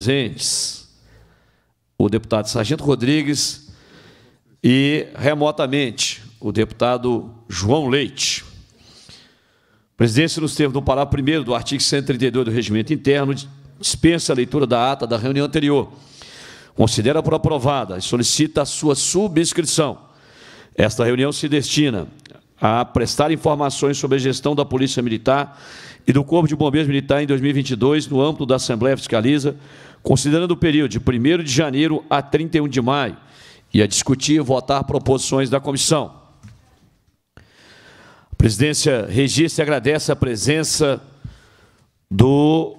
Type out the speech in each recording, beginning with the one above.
presentes o deputado Sargento Rodrigues e, remotamente, o deputado João Leite. presidência, nos termos do parágrafo 1 do artigo 132 do Regimento Interno, dispensa a leitura da ata da reunião anterior, considera por aprovada e solicita a sua subscrição. Esta reunião se destina a prestar informações sobre a gestão da Polícia Militar e do Corpo de Bombeiros Militar em 2022 no âmbito da Assembleia Fiscaliza, considerando o período de 1 de janeiro a 31 de maio, e a discutir e votar proposições da comissão. A presidência registra e agradece a presença do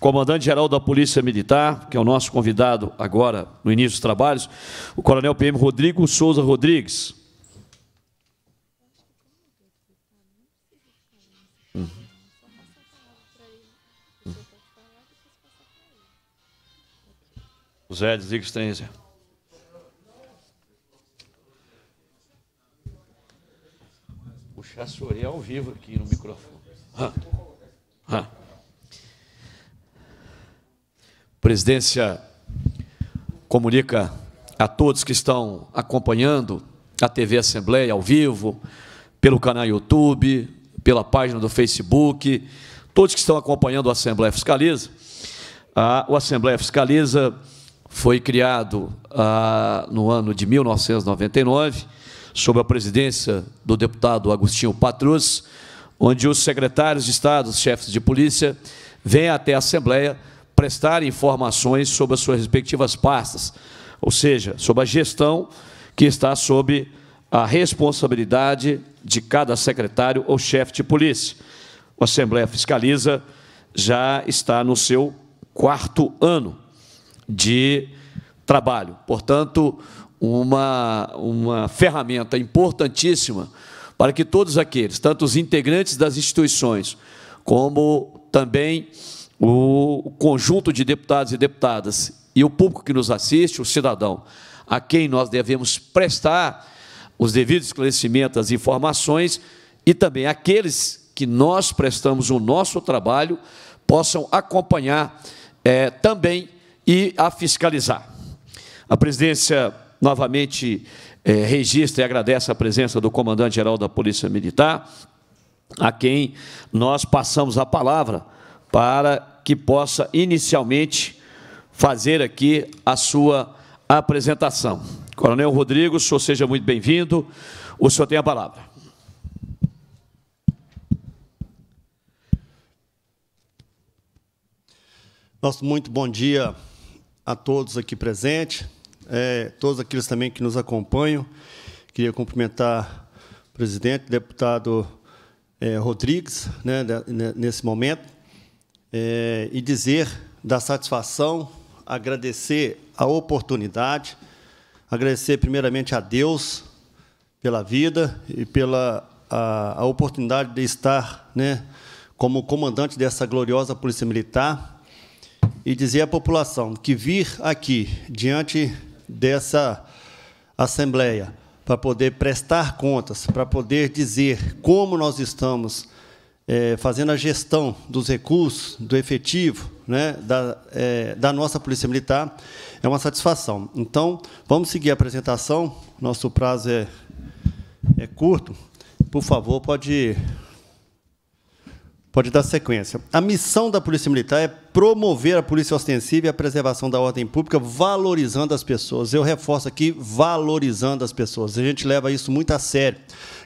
comandante-geral da Polícia Militar, que é o nosso convidado agora no início dos trabalhos, o coronel PM Rodrigo Souza Rodrigues, José de Zigstenzer. O Chassoré ao vivo aqui no microfone. Ah. Ah. Presidência comunica a todos que estão acompanhando a TV Assembleia ao vivo, pelo canal YouTube, pela página do Facebook, todos que estão acompanhando a Assembleia Fiscaliza. A, ah, a Assembleia Fiscaliza foi criado ah, no ano de 1999, sob a presidência do deputado Agostinho Patrus, onde os secretários de Estado, os chefes de polícia, vêm até a Assembleia prestar informações sobre as suas respectivas pastas, ou seja, sobre a gestão que está sob a responsabilidade de cada secretário ou chefe de polícia. A Assembleia Fiscaliza já está no seu quarto ano de trabalho. Portanto, uma, uma ferramenta importantíssima para que todos aqueles, tanto os integrantes das instituições, como também o conjunto de deputados e deputadas e o público que nos assiste, o cidadão, a quem nós devemos prestar os devidos esclarecimentos, as informações, e também aqueles que nós prestamos o nosso trabalho possam acompanhar é, também e a fiscalizar. A presidência novamente é, registra e agradece a presença do comandante-geral da Polícia Militar, a quem nós passamos a palavra para que possa inicialmente fazer aqui a sua apresentação. Coronel Rodrigo, o senhor seja muito bem-vindo. O senhor tem a palavra. Nosso muito bom dia a todos aqui presentes, é, todos aqueles também que nos acompanham. Queria cumprimentar o presidente, deputado é, Rodrigues, né, né nesse momento, é, e dizer da satisfação, agradecer a oportunidade, agradecer primeiramente a Deus pela vida e pela a, a oportunidade de estar né, como comandante dessa gloriosa Polícia Militar, e dizer à população que vir aqui diante dessa assembleia para poder prestar contas, para poder dizer como nós estamos é, fazendo a gestão dos recursos, do efetivo, né, da, é, da nossa Polícia Militar, é uma satisfação. Então, vamos seguir a apresentação, nosso prazo é, é curto. Por favor, pode Pode dar sequência. A missão da Polícia Militar é promover a polícia ostensiva e a preservação da ordem pública, valorizando as pessoas. Eu reforço aqui, valorizando as pessoas. A gente leva isso muito a sério,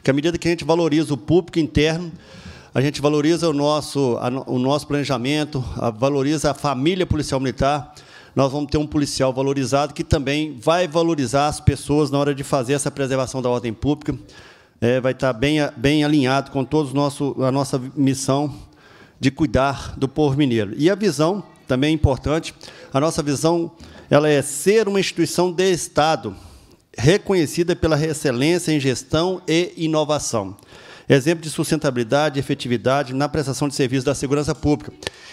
que à medida que a gente valoriza o público interno, a gente valoriza o nosso, o nosso planejamento, valoriza a família policial militar, nós vamos ter um policial valorizado que também vai valorizar as pessoas na hora de fazer essa preservação da ordem pública, é, vai estar tá bem, bem alinhado com todos nosso, a nossa missão de cuidar do povo mineiro. E a visão, também é importante, a nossa visão ela é ser uma instituição de Estado reconhecida pela excelência em gestão e inovação. Exemplo de sustentabilidade e efetividade na prestação de serviços da segurança pública.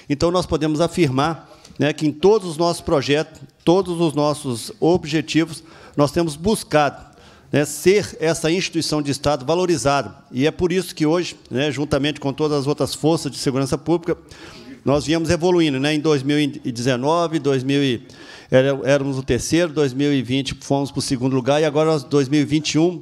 Então, nós podemos afirmar né, que em todos os nossos projetos, todos os nossos objetivos, nós temos buscado né, ser essa instituição de Estado valorizada. E é por isso que hoje, né, juntamente com todas as outras forças de segurança pública, nós viemos evoluindo. Né? Em 2019, 2000 éramos o terceiro, 2020 fomos para o segundo lugar, e agora, 2021,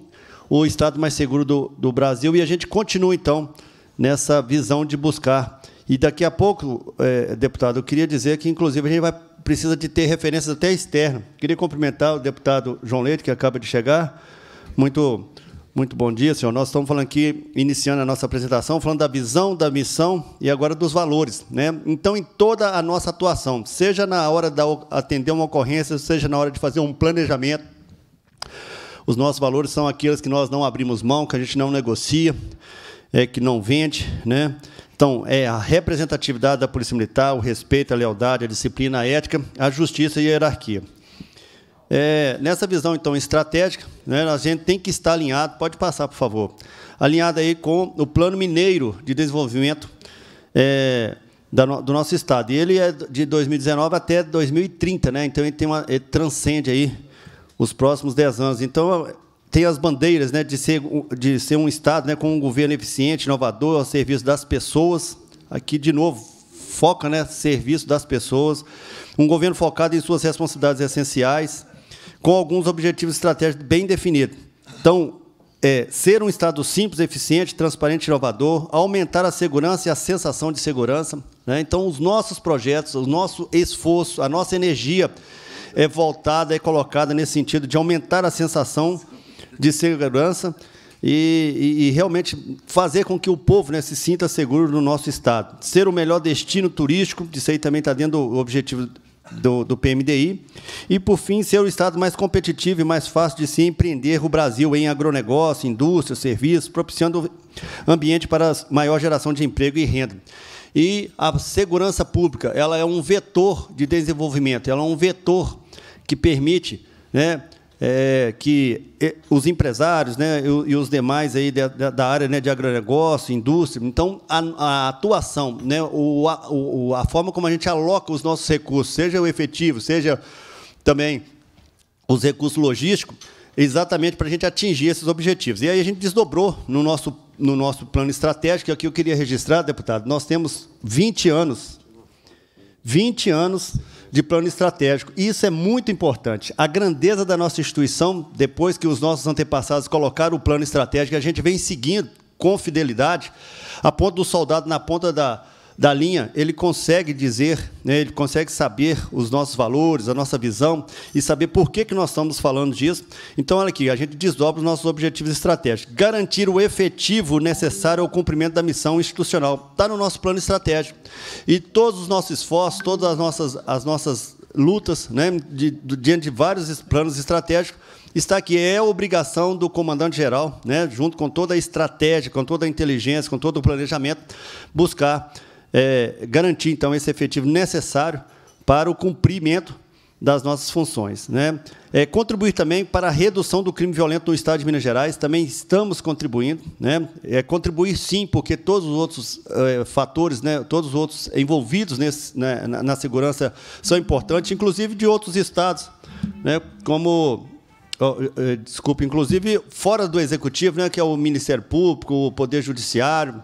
o Estado mais seguro do, do Brasil. E a gente continua, então, nessa visão de buscar. E daqui a pouco, é, deputado, eu queria dizer que, inclusive, a gente vai, precisa de ter referências até externas. Queria cumprimentar o deputado João Leite, que acaba de chegar, muito, muito bom dia, senhor. Nós estamos falando aqui, iniciando a nossa apresentação, falando da visão, da missão e agora dos valores. Né? Então, em toda a nossa atuação, seja na hora de atender uma ocorrência, seja na hora de fazer um planejamento, os nossos valores são aqueles que nós não abrimos mão, que a gente não negocia, é, que não vende. Né? Então, é a representatividade da Polícia Militar, o respeito, a lealdade, a disciplina, a ética, a justiça e a hierarquia. É, nessa visão, então, estratégica, né, a gente tem que estar alinhado, pode passar, por favor, alinhado aí com o Plano Mineiro de Desenvolvimento é, do nosso Estado. E ele é de 2019 até 2030, né? então ele, tem uma, ele transcende aí os próximos 10 anos. Então, tem as bandeiras né, de, ser, de ser um Estado né, com um governo eficiente, inovador, ao serviço das pessoas. Aqui, de novo, foca né, serviço das pessoas. Um governo focado em suas responsabilidades essenciais, com alguns objetivos estratégicos bem definidos. Então, é, ser um Estado simples, eficiente, transparente e inovador, aumentar a segurança e a sensação de segurança. Né? Então, os nossos projetos, o nosso esforço, a nossa energia é voltada, é colocada nesse sentido de aumentar a sensação de segurança e, e, e realmente fazer com que o povo né, se sinta seguro no nosso Estado. Ser o melhor destino turístico, isso aí também está dentro do objetivo do, do PMDI. E, por fim, ser o Estado mais competitivo e mais fácil de se empreender o Brasil em agronegócio, indústria, serviços, propiciando ambiente para maior geração de emprego e renda. E a segurança pública ela é um vetor de desenvolvimento, ela é um vetor que permite né, é, que é, os empresários né, e, os demais aí da, da área né, de agronegócio, indústria. Então, a, a atuação, né, o, a, o, a forma como a gente aloca os nossos recursos, seja o efetivo, seja também os recursos logísticos, exatamente para a gente atingir esses objetivos. E aí a gente desdobrou no nosso, no nosso plano estratégico, e aqui é eu queria registrar, deputado, nós temos 20 anos, 20 anos de plano estratégico. E isso é muito importante. A grandeza da nossa instituição, depois que os nossos antepassados colocaram o plano estratégico, a gente vem seguindo com fidelidade, a ponta do soldado na ponta da, da linha, ele consegue dizer, né, ele consegue saber os nossos valores, a nossa visão e saber por que, que nós estamos falando disso. Então, olha aqui, a gente desdobra os nossos objetivos estratégicos. Garantir o efetivo necessário ao cumprimento da missão institucional. Está no nosso plano estratégico. E todos os nossos esforços, todas as nossas, as nossas lutas, né, de, de, diante de vários planos estratégicos, está aqui. É obrigação do comandante-geral, né, junto com toda a estratégia, com toda a inteligência, com todo o planejamento, buscar é, garantir, então, esse efetivo necessário para o cumprimento das nossas funções. Né? É, contribuir também para a redução do crime violento no Estado de Minas Gerais, também estamos contribuindo. Né? É, contribuir sim, porque todos os outros é, fatores, né, todos os outros envolvidos nesse, né, na, na, segurança são importantes, inclusive de outros estados, né, como então, eh, eh, desculpe inclusive fora do executivo, né, que é o Ministério Público, o Poder Judiciário,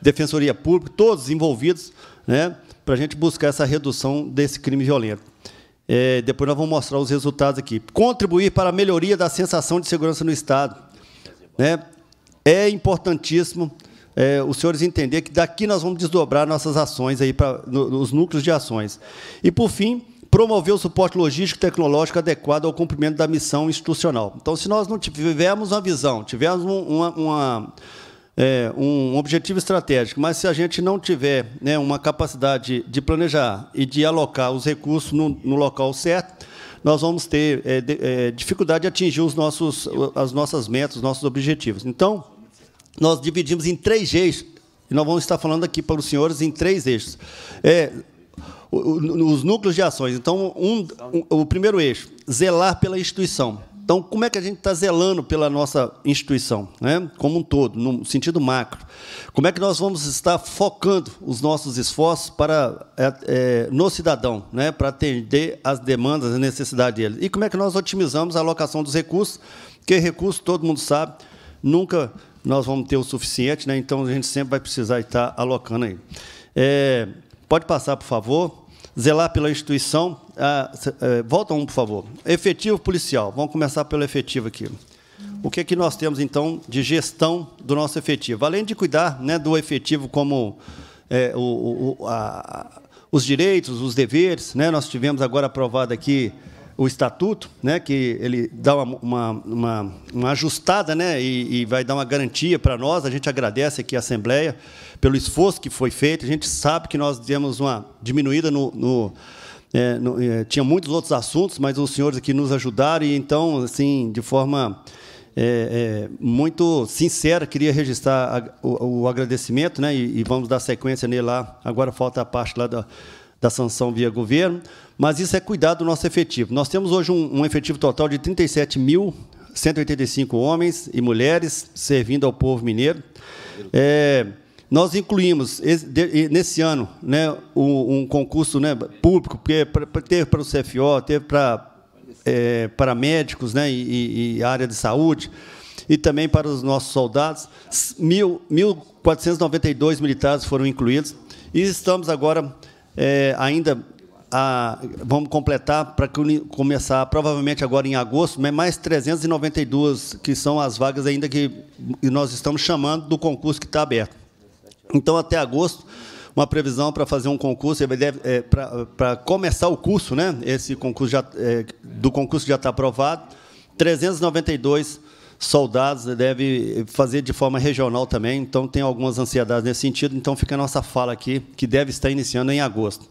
Defensoria Pública, todos envolvidos, né, para a gente buscar essa redução desse crime violento. É, depois nós vamos mostrar os resultados aqui. Contribuir para a melhoria da sensação de segurança no Estado. Né? É importantíssimo é, os senhores entender que daqui nós vamos desdobrar nossas ações aí para no, os núcleos de ações. E por fim, promover o suporte logístico tecnológico adequado ao cumprimento da missão institucional. Então, se nós não tivermos uma visão, tivermos uma, uma é, um objetivo estratégico, mas se a gente não tiver né, uma capacidade de planejar e de alocar os recursos no, no local certo, nós vamos ter é, de, é, dificuldade de atingir os nossos, as nossas metas, os nossos objetivos. Então, nós dividimos em três eixos, e nós vamos estar falando aqui para os senhores em três eixos. É, os núcleos de ações. Então, um, um, o primeiro eixo, zelar pela instituição. Então, como é que a gente está zelando pela nossa instituição, né? como um todo, no sentido macro? Como é que nós vamos estar focando os nossos esforços para é, é no cidadão, né? para atender às demandas, às necessidades dele? E como é que nós otimizamos a alocação dos recursos? Porque recursos, todo mundo sabe, nunca nós vamos ter o suficiente, né? então a gente sempre vai precisar estar alocando aí. É, Pode passar, por favor. Zelar pela instituição. Ah, eh, volta um, por favor. Efetivo policial. Vamos começar pelo efetivo aqui. O que, é que nós temos, então, de gestão do nosso efetivo? Além de cuidar né, do efetivo como é, o, o, a, os direitos, os deveres, né? nós tivemos agora aprovado aqui o estatuto, né, que ele dá uma, uma, uma, uma ajustada né, e, e, vai dar uma garantia para nós. A gente agradece aqui a Assembleia pelo esforço que foi feito. A gente sabe que nós demos uma diminuída no. no, é, no é, tinha muitos outros assuntos, mas os senhores aqui nos ajudaram e então, assim, de forma é, é muito sincera, queria registrar a, o, o, agradecimento, né? E, e, vamos dar sequência nele lá. Agora falta a parte lá da, da sanção via governo. Mas isso é cuidar do nosso efetivo. Nós temos hoje um, um efetivo total de 37.185 homens e mulheres servindo ao povo mineiro. É, nós incluímos nesse ano né, um, um concurso né, público, porque é teve para o CFO, teve para é, para médicos né, e, e, área de saúde, e também para os nossos soldados. 1.492 militares foram incluídos, e estamos agora é, ainda a, vamos completar para começar provavelmente agora em agosto, mais 392 que são as vagas ainda que nós estamos chamando do concurso que está aberto. Então, até agosto, uma previsão para fazer um concurso, é, para começar o curso, né? Esse concurso já, é, do concurso já está aprovado, 392 soldados deve fazer de forma regional também, então tem algumas ansiedades nesse sentido, então fica a nossa fala aqui, que deve estar iniciando em agosto.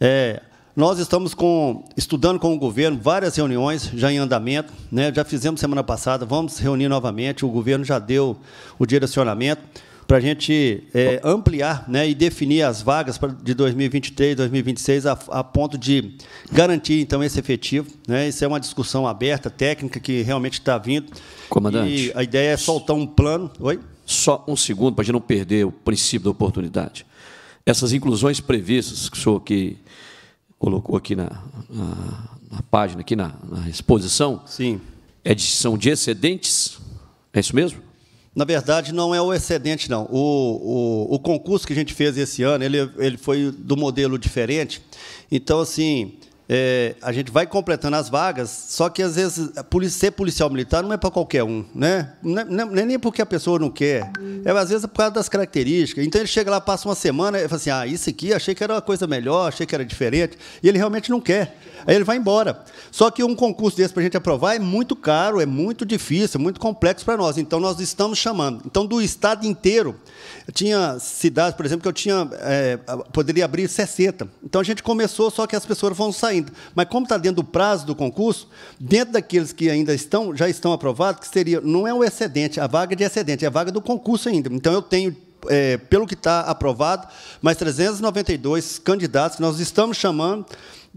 É, nós estamos com, estudando com o governo várias reuniões já em andamento, né? já fizemos semana passada, vamos reunir novamente, o governo já deu o direcionamento para a gente é, ampliar né, e definir as vagas de 2023, 2026, a, a ponto de garantir, então, esse efetivo. Né? Isso é uma discussão aberta, técnica, que realmente está vindo. Comandante. E a ideia é soltar um plano. Oi? Só um segundo, para a gente não perder o princípio da oportunidade. Essas inclusões previstas que o senhor que colocou aqui na, na, na página, aqui na, na, exposição. Sim. É de, são de excedentes? É isso mesmo? Na verdade, não é o excedente, não. O, o, o concurso que a gente fez esse ano, ele, ele foi do modelo diferente. Então, assim, é, a gente vai completando as vagas, só que às vezes ser policial militar não é para qualquer um, né? É, não é, não é, nem porque a pessoa não quer, é às vezes é por causa das características. Então ele chega lá, passa uma semana e fala assim: ah, isso aqui achei que era uma coisa melhor, achei que era diferente, e ele realmente não quer. Aí ele vai embora. Só que um concurso desse para a gente aprovar é muito caro, é muito difícil, é muito complexo para nós. Então, nós estamos chamando. Então, do estado inteiro, tinha cidades, por exemplo, que eu tinha é, poderia abrir 60. Então, a gente começou, só que as pessoas vão saindo. Mas, como está dentro do prazo do concurso, dentro daqueles que ainda estão, já estão aprovados, que seria, não é o excedente, a vaga de excedente, é a vaga do concurso ainda. Então, eu tenho é, pelo que está aprovado, mais 392 candidatos que nós estamos chamando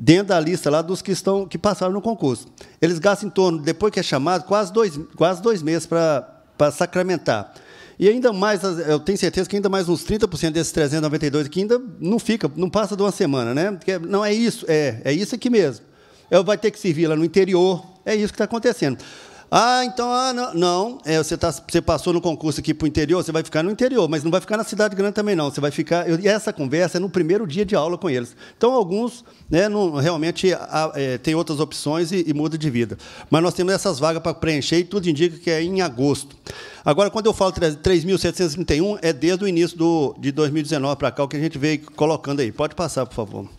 dentro da lista lá dos que estão que passaram no concurso. Eles gastam em torno, depois que é chamado, quase dois, quase dois meses para sacramentar. E ainda mais, eu tenho certeza que ainda mais uns 30% desses 392 que ainda não fica, não passa de uma semana, né? Porque não é isso, é, é isso aqui mesmo. Eu é, vai ter que servir lá no interior, é isso que está acontecendo. Ah, então, ah, não. não é, você, tá, você passou no concurso aqui para o interior, você vai ficar no interior, mas não vai ficar na cidade grande também, não. Você vai ficar. Eu, e essa conversa é no primeiro dia de aula com eles. Então, alguns né, não, realmente a, é, têm outras opções e, e muda de vida. Mas nós temos essas vagas para preencher e tudo indica que é em agosto. Agora, quando eu falo 3.731, é desde o início do, de 2019 para cá, o que a gente veio colocando aí. Pode passar, por favor.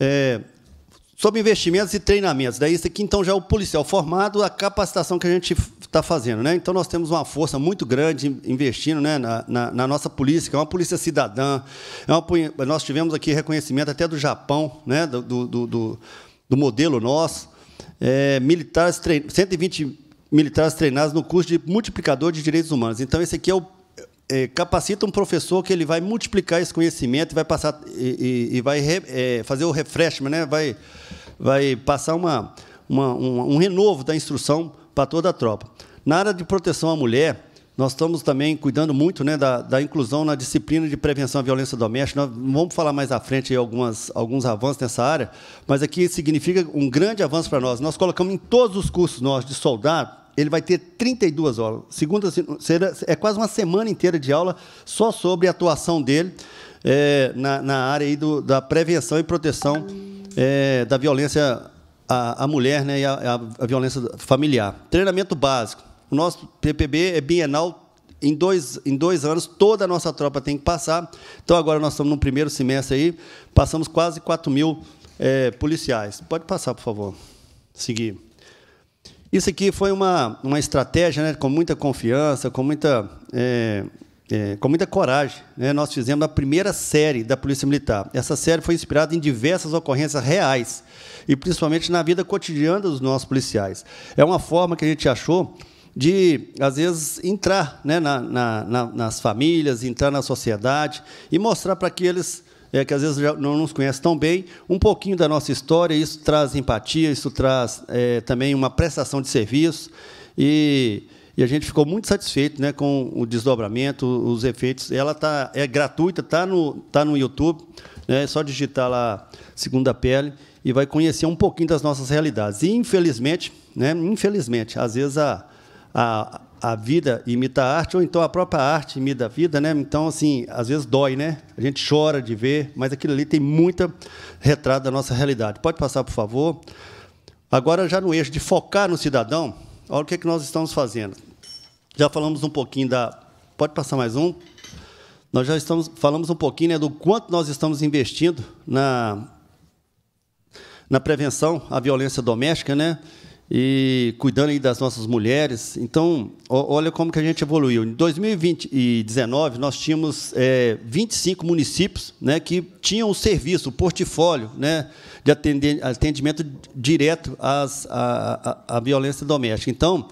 É, sobre investimentos e treinamentos. Daí, isso aqui, então, já é o policial formado, a capacitação que a gente está fazendo. Né? Então, nós temos uma força muito grande investindo né, na, na, na nossa polícia, que é uma polícia cidadã. É uma, nós tivemos aqui reconhecimento até do Japão, né, do, do, do, do modelo nosso. É, militares trein, 120 militares treinados no curso de multiplicador de direitos humanos. Então, esse aqui é o é, capacita um professor que ele vai multiplicar esse conhecimento, vai passar e, e, e vai re, é, fazer o refreshment, né? vai, vai passar uma, uma, um renovo da instrução para toda a tropa. Na área de proteção à mulher, nós estamos também cuidando muito né, da, da, inclusão na disciplina de prevenção à violência doméstica. Nós vamos falar mais à frente algumas, alguns avanços nessa área, mas aqui significa um grande avanço para nós. Nós colocamos em todos os cursos nós de soldado ele vai ter 32 aulas. Segunda, será, é quase uma semana inteira de aula só sobre a atuação dele é, na, na, área do, da prevenção e proteção é, da violência à, à mulher né, e à violência familiar. Treinamento básico. O nosso PPB é bienal em dois, em dois anos, toda a nossa tropa tem que passar. Então, agora nós estamos no primeiro semestre aí, passamos quase 4 mil é, policiais. Pode passar, por favor. Seguir. Isso aqui foi uma, uma estratégia né, com muita confiança, com muita, é, é, com muita coragem. Né? Nós fizemos a primeira série da Polícia Militar. Essa série foi inspirada em diversas ocorrências reais e principalmente na vida cotidiana dos nossos policiais. É uma forma que a gente achou de, às vezes, entrar né, na, na, nas famílias, entrar na sociedade e mostrar para que eles é, que às vezes não nos conhece tão bem, um pouquinho da nossa história. Isso traz empatia, isso traz é, também uma prestação de serviço. E, e, a gente ficou muito satisfeito né, com o desdobramento, os efeitos. Ela tá, é gratuita, está no, tá no YouTube. Né, é só digitar lá Segunda Pele e vai conhecer um pouquinho das nossas realidades. E, infelizmente, né, infelizmente, às vezes a, a a vida imita a arte, ou então a própria arte imita a vida, né? Então, assim, às vezes dói, né? A gente chora de ver, mas aquilo ali tem muita retrato da nossa realidade. Pode passar, por favor. Agora, já no eixo de focar no cidadão, olha o que, é que nós estamos fazendo. Já falamos um pouquinho da. Pode passar mais um? Nós já estamos falamos um pouquinho né, do quanto nós estamos investindo na, na prevenção à violência doméstica, né? e cuidando aí das nossas mulheres. Então, olha como que a gente evoluiu. Em 2019, nós tínhamos é, 25 municípios né, que tinham o serviço, o portfólio né, de atendimento direto às, à, à, à violência doméstica. Então,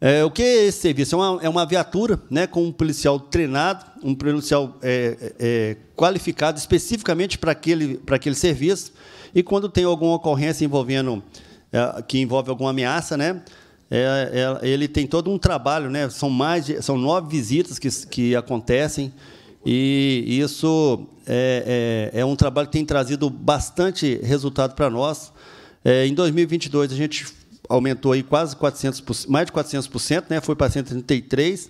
é, o que é esse serviço? É uma, é uma, viatura né, com um policial treinado, um policial é, é, é qualificado especificamente para aquele, para aquele serviço. E quando tem alguma ocorrência envolvendo é, que envolve alguma ameaça, né? É, é, ele tem todo um trabalho, né? São mais de, são nove visitas que, que acontecem e isso é, é, é um trabalho que tem trazido bastante resultado para nós. É, em 2022 a gente aumentou aí quase 400%, mais de 400%, né? foi para 133%.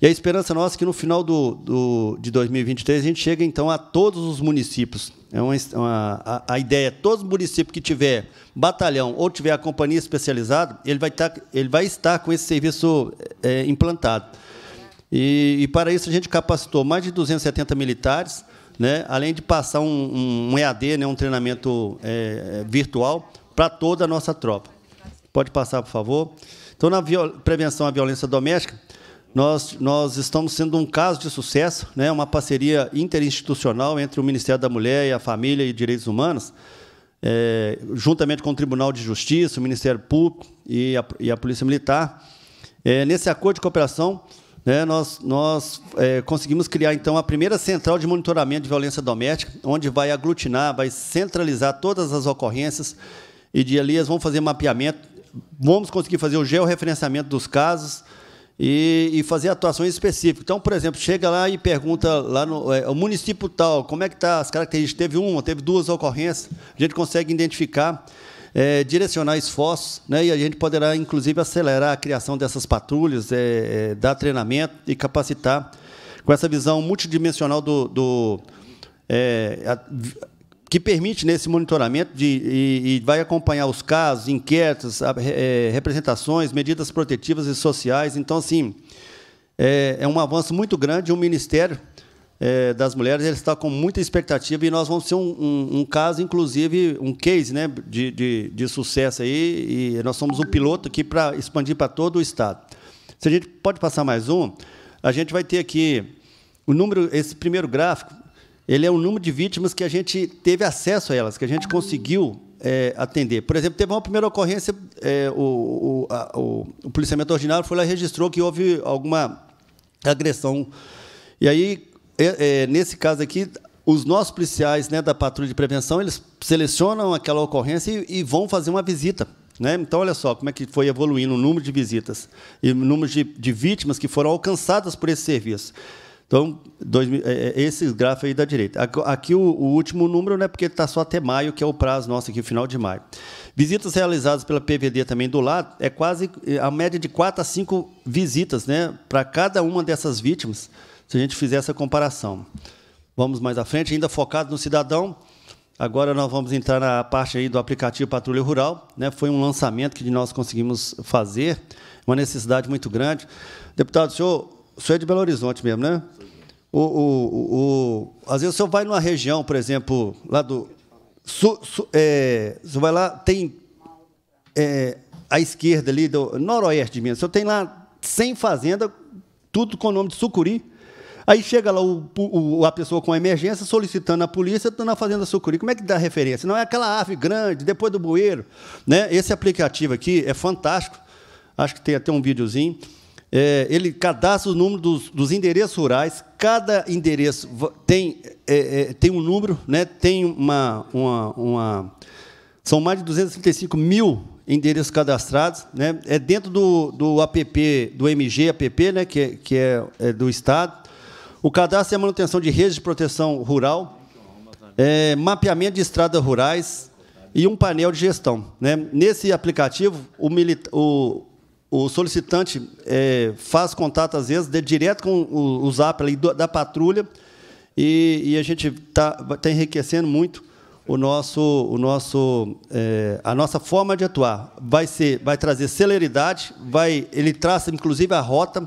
E a esperança nossa é que no final do, do, de 2023 a gente chegue, então, a todos os municípios. É uma, uma a, a, ideia é todos os municípios que tiver batalhão ou tiver a companhia especializada, ele vai, estar tá, ele vai estar com esse serviço é, implantado. E, e, para isso, a gente capacitou mais de 270 militares, né? além de passar um, um, um EAD, né? um treinamento é, virtual, para toda a nossa tropa. Pode passar, por favor. Então, na prevenção à violência doméstica, nós, nós estamos sendo um caso de sucesso, né? uma parceria interinstitucional entre o Ministério da Mulher e a Família e Direitos Humanos, é, juntamente com o Tribunal de Justiça, o Ministério Público e a, e a Polícia Militar. É, nesse acordo de cooperação, né, nós, nós é, conseguimos criar, então, a primeira central de monitoramento de violência doméstica, onde vai aglutinar, vai centralizar todas as ocorrências e de ali eles vão fazer mapeamento vamos conseguir fazer o georreferenciamento dos casos e, e fazer atuações específicas. Então, por exemplo, chega lá e pergunta lá no é, município tal, como é que está as características? Teve uma, teve duas ocorrências, a gente consegue identificar. É, direcionar esforços, né, e a gente poderá, inclusive, acelerar a criação dessas patrulhas, é, é, dar treinamento e capacitar com essa visão multidimensional do, do é, a, que permite nesse né, monitoramento de, e, e vai acompanhar os casos, inquéritos, é, representações, medidas protetivas e sociais. Então, assim, é, é um avanço muito grande. O Ministério é, das Mulheres ele está com muita expectativa e nós vamos ser um, um, um caso, inclusive, um case né, de, de, de, sucesso. aí. E nós somos um piloto aqui para expandir para todo o Estado. Se a gente pode passar mais um, a gente vai ter aqui o número, esse primeiro gráfico, ele é o número de vítimas que a gente teve acesso a elas, que a gente conseguiu é, atender. Por exemplo, teve uma primeira ocorrência, é, o, o, a, o, o, policiamento ordinário foi lá e registrou que houve alguma agressão. E aí, é, é, nesse caso aqui, os nossos policiais né, da patrulha de prevenção, eles selecionam aquela ocorrência e, e vão fazer uma visita né? Então, olha só como é que foi evoluindo o número de visitas e o número de, de vítimas que foram alcançadas por esse serviço. Então, dois, é, é, esses gráficos aí da direita. Aqui o, o último número, né, porque está só até maio, que é o prazo nosso aqui, final de maio. Visitas realizadas pela PVD também do lado, é quase é, a média de quatro a cinco visitas né, para cada uma dessas vítimas, se a gente fizer essa comparação. Vamos mais à frente, ainda focado no cidadão. Agora nós vamos entrar na parte aí do aplicativo Patrulha Rural. Né? Foi um lançamento que nós conseguimos fazer, uma necessidade muito grande. Deputado, o senhor, o senhor é de Belo Horizonte mesmo, né? O, o, o, às vezes você vai numa região, por exemplo, lá do. Su, su, é, você vai lá, tem. É, à esquerda ali, do noroeste de Minas, você tem lá 100 fazendas, tudo com o nome de sucuri. Aí chega lá o, o, a pessoa com emergência solicitando a polícia na fazenda sucuri. Como é que dá referência? Não é aquela ave grande, depois do bueiro. Né? Esse aplicativo aqui é fantástico. Acho que tem até um videozinho. É, ele cadastra o número dos, dos, endereços rurais, cada endereço tem, é, é, tem um número, né? tem uma, uma, uma, São mais de 235 mil endereços cadastrados. Né? É dentro do, do app, do MG app, né? que, é, que é, é, do Estado. O cadastro e é a manutenção de redes de proteção rural, mapeamento de estradas rurais e um painel de gestão. Né? Nesse aplicativo, o, o o solicitante é, faz contato, às vezes, de, direto com o, o zap ali, do, da patrulha, e, e a gente está tá enriquecendo muito o nosso, o nosso, é, a nossa forma de atuar. Vai, ser, vai trazer celeridade, vai, ele traça, inclusive, a rota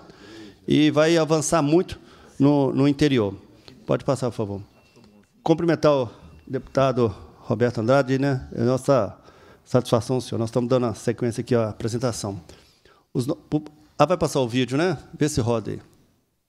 e vai avançar muito no, no interior. Pode passar, por favor. Cumprimentar o deputado Roberto Andrade, né? É nossa satisfação, senhor. Nós estamos dando a sequência aqui à apresentação. Os, ah, vai passar o vídeo, né? Vê se roda aí.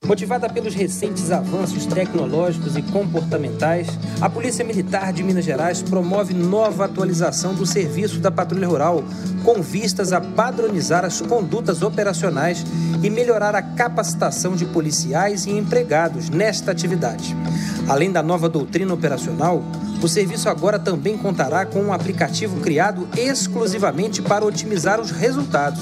Motivada pelos recentes avanços tecnológicos e comportamentais, a Polícia Militar de Minas Gerais promove nova atualização do serviço da Patrulha Rural, com vistas a padronizar as condutas operacionais e melhorar a capacitação de policiais e empregados nesta atividade. Além da nova doutrina operacional, o serviço agora também contará com um aplicativo criado exclusivamente para otimizar os resultados.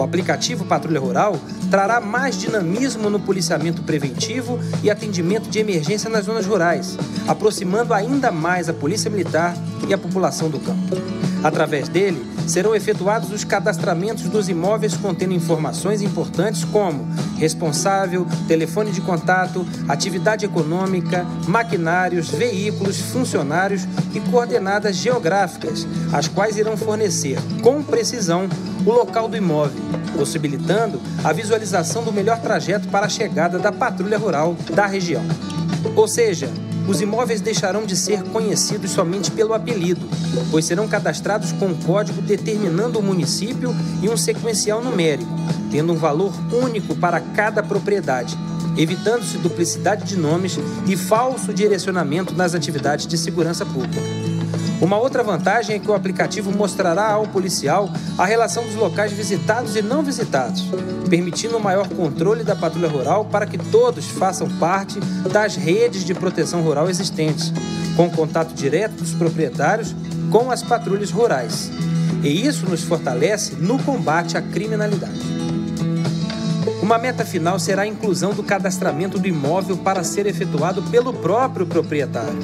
O aplicativo Patrulha Rural trará mais dinamismo no policiamento preventivo e atendimento de emergência nas zonas rurais, aproximando ainda mais a Polícia Militar e a população do campo. Através dele, serão efetuados os cadastramentos dos imóveis contendo informações importantes como responsável, telefone de contato, atividade econômica, maquinários, veículos, funcionários e coordenadas geográficas, as quais irão fornecer, com precisão, o local do imóvel, possibilitando a visualização do melhor trajeto para a chegada da patrulha rural da região. Ou seja, os imóveis deixarão de ser conhecidos somente pelo apelido, pois serão cadastrados com um código determinando o município e um sequencial numérico, tendo um valor único para cada propriedade, evitando-se duplicidade de nomes e falso direcionamento nas atividades de segurança pública. Uma outra vantagem é que o aplicativo mostrará ao policial a relação dos locais visitados e não visitados, permitindo um maior controle da patrulha rural para que todos façam parte das redes de proteção rural existentes, com contato direto dos proprietários com as patrulhas rurais. E isso nos fortalece no combate à criminalidade. Uma meta final será a inclusão do cadastramento do imóvel para ser efetuado pelo próprio proprietário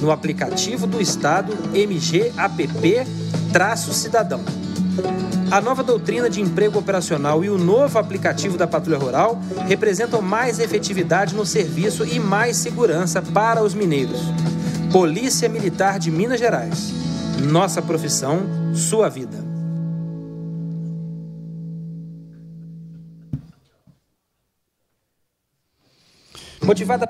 no aplicativo do Estado MGAPP-Cidadão. A nova doutrina de emprego operacional e o novo aplicativo da Patrulha Rural representam mais efetividade no serviço e mais segurança para os mineiros. Polícia Militar de Minas Gerais. Nossa profissão, sua vida. Motivada.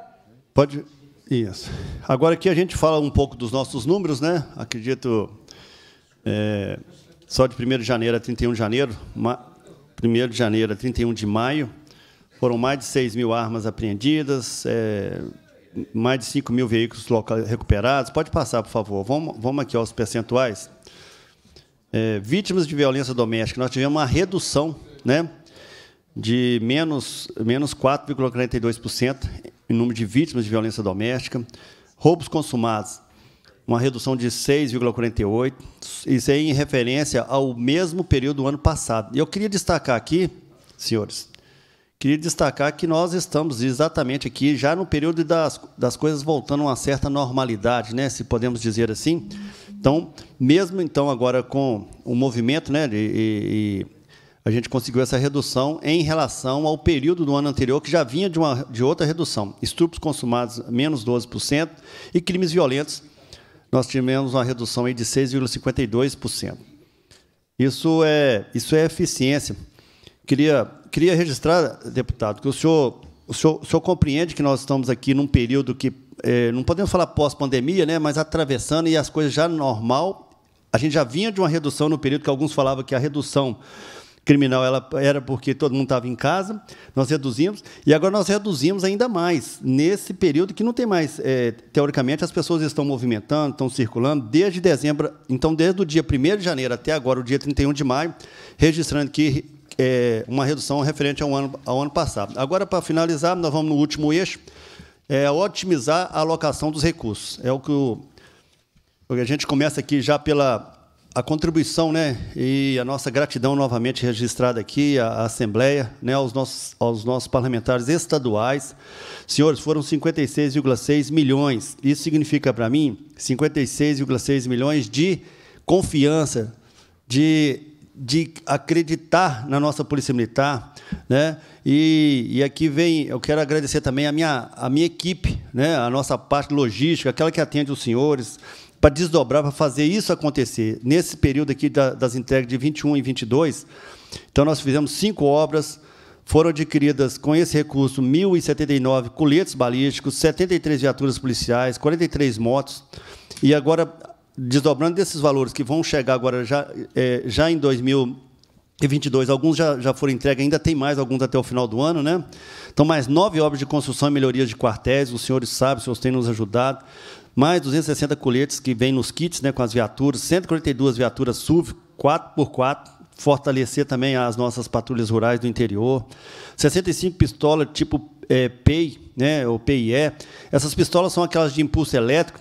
Pode. Isso. Agora aqui a gente fala um pouco dos nossos números, né? Acredito é, só de 1 de janeiro a 31 de janeiro, 1 de janeiro a 31 de maio, foram mais de 6 mil armas apreendidas, é, mais de 5 mil veículos recuperados. Pode passar, por favor. Vamos, vamos aqui aos percentuais. É, vítimas de violência doméstica, nós tivemos uma redução né, de menos, menos 4,42% em número de vítimas de violência doméstica. Roubos consumados, uma redução de 6,48. Isso é em referência ao mesmo período do ano passado. E eu queria destacar aqui, senhores, queria destacar que nós estamos exatamente aqui, já no período das, das coisas voltando a uma certa normalidade, né, se podemos dizer assim. Então, mesmo então agora com o movimento né, e a gente conseguiu essa redução em relação ao período do ano anterior, que já vinha de, uma, de outra redução. Estupros consumados, menos 12%, e crimes violentos, nós tivemos uma redução aí de 6,52%. Isso é, isso é eficiência. Queria, queria registrar, deputado, que o senhor, o, senhor, o senhor compreende que nós estamos aqui num período que, é, não podemos falar pós-pandemia, né, mas atravessando e as coisas já normal. A gente já vinha de uma redução no período que alguns falavam que a redução criminal ela era porque todo mundo estava em casa, nós reduzimos, e agora nós reduzimos ainda mais, nesse período que não tem mais, é, teoricamente, as pessoas estão movimentando, estão circulando, desde dezembro, então desde o dia 1 de janeiro até agora, o dia 31 de maio, registrando que é, uma redução referente ao ano, ao ano passado. Agora, para finalizar, nós vamos no último eixo, é otimizar a alocação dos recursos. É o que o, a gente começa aqui já pela a contribuição, né, e a nossa gratidão novamente registrada aqui à Assembleia, né, aos nossos, aos nossos parlamentares estaduais. Senhores, foram 56,6 milhões. Isso significa para mim 56,6 milhões de confiança, de, de acreditar na nossa Polícia Militar, né? E, e aqui vem, eu quero agradecer também a minha, a minha equipe, né? A nossa parte logística, aquela que atende os senhores, para desdobrar, para fazer isso acontecer. Nesse período aqui das entregas de 21 e 22, então nós fizemos cinco obras, foram adquiridas com esse recurso 1.079 coletes balísticos, 73 viaturas policiais, 43 motos, e agora, desdobrando desses valores que vão chegar agora já, é, já em 2022, alguns já, já foram entregues, ainda tem mais alguns até o final do ano, né? Então, mais nove obras de construção e melhorias de quartéis, os senhores sabem, os senhores têm nos ajudado mais 260 coletes que vêm nos kits né, com as viaturas, 142 viaturas SUV 4x4, fortalecer também as nossas patrulhas rurais do interior. 65 pistolas tipo é, PEI, né, ou PIE. Essas pistolas são aquelas de impulso elétrico.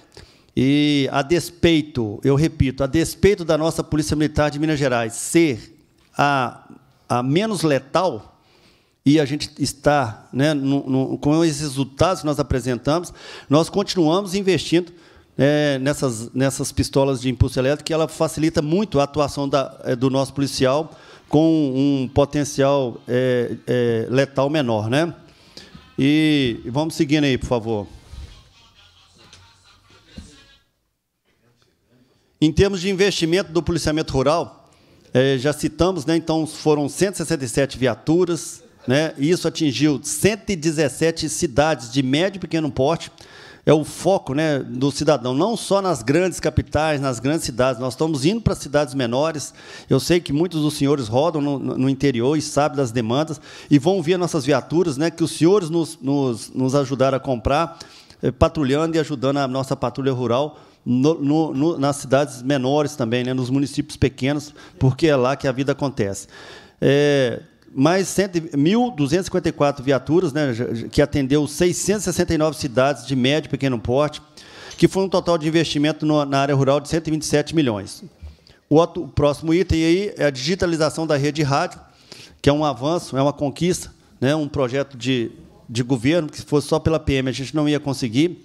E a despeito, eu repito, a despeito da nossa Polícia Militar de Minas Gerais ser a, a menos letal, e a gente está né, no, no, com esses resultados que nós apresentamos, nós continuamos investindo é, nessas, nessas pistolas de impulso elétrico, que ela facilita muito a atuação da, é, do nosso policial com um potencial é, é letal menor. Né? E vamos seguindo aí, por favor. Em termos de investimento do policiamento rural, é, já citamos, né, então foram 167 viaturas, né? E isso atingiu 117 cidades de médio e pequeno porte. É o foco né, do cidadão, não só nas grandes capitais, nas grandes cidades. Nós estamos indo para cidades menores. Eu sei que muitos dos senhores rodam no, no interior e sabem das demandas e vão ver nossas viaturas, né, que os senhores nos, nos, nos ajudaram a comprar, eh, patrulhando e ajudando a nossa patrulha rural no, no, no, nas cidades menores também, né, nos municípios pequenos, porque é lá que a vida acontece. É, mais 1.254 viaturas, né, que atendeu 669 cidades de médio e pequeno porte, que foi um total de investimento no, na área rural de 127 milhões. O, outro, o próximo item aí é a digitalização da rede de rádio, que é um avanço, é uma conquista, né, um projeto de, de governo, que se fosse só pela PM a gente não ia conseguir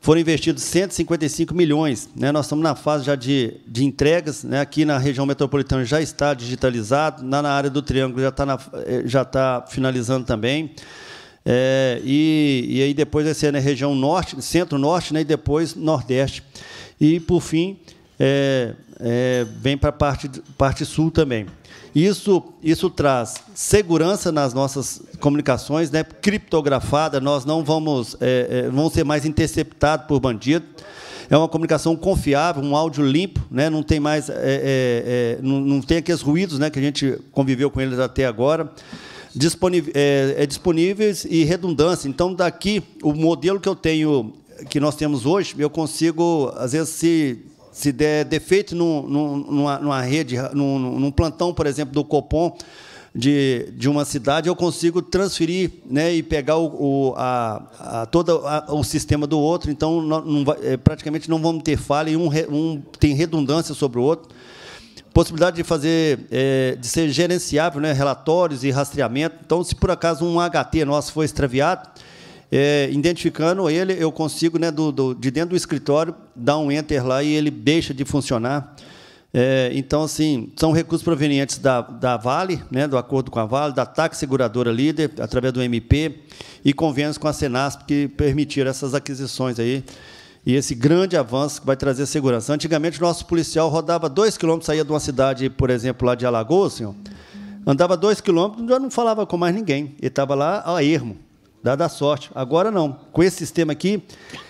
foram investidos 155 milhões. Né? Nós estamos na fase já de, de entregas, né? aqui na região metropolitana já está digitalizado, na, na área do Triângulo já está, na, eh, já está finalizando também. É, e, e, aí depois vai ser na região norte, centro-norte, né? e depois nordeste. E, por fim, é, é, vem para a parte, parte sul também. Isso, isso traz segurança nas nossas comunicações, né? criptografada, nós não vamos, é, é, vamos ser mais interceptados por bandido. É uma comunicação confiável, um áudio limpo, né? não tem mais, é, é, é não, não tem aqueles ruídos né, que a gente conviveu com eles até agora é, é, disponíveis e redundância. Então, daqui, o modelo que eu tenho, que nós temos hoje, eu consigo, às vezes, se se der defeito num, numa, numa, rede, num, num, plantão, por exemplo, do Copom de, de uma cidade, eu consigo transferir né, e pegar o, o a, a, todo a, o sistema do outro. Então, não, não vai, é, praticamente não vamos ter falha e um, um tem redundância sobre o outro possibilidade de fazer, é, de ser gerenciável, né, relatórios e rastreamento. Então, se por acaso um HT nosso for extraviado, é, identificando ele, eu consigo, né, do, do, de dentro do escritório, dar um enter lá e ele deixa de funcionar. É, então, assim, são recursos provenientes da, da Vale, né, do acordo com a Vale, da TAC Seguradora Líder, através do MP, e convênios com a Senasp, que permitiram essas aquisições aí. E esse grande avanço que vai trazer segurança. Antigamente, o nosso policial rodava dois quilômetros, saía de uma cidade, por exemplo, lá de Alagoas, senhor, andava dois quilômetros, já não falava com mais ninguém. Ele estava lá a ermo. Dada a sorte. Agora não. Com esse sistema aqui,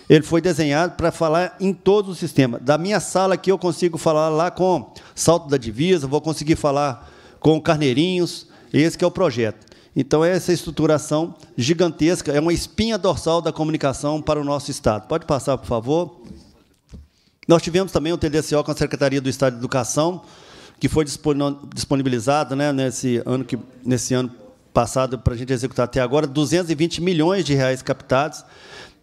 ele foi desenhado para falar em todo o sistema. Da minha sala aqui eu consigo falar lá com salto da divisa, vou conseguir falar com carneirinhos. Esse que é o projeto. Então, é essa estruturação gigantesca, é uma espinha dorsal da comunicação para o nosso Estado. Pode passar, por favor. Nós tivemos também o um TDCO com a Secretaria do Estado de Educação, que foi disponibilizado né, nesse, ano que, nesse ano passado para a gente executar até agora, 220 milhões de reais captados.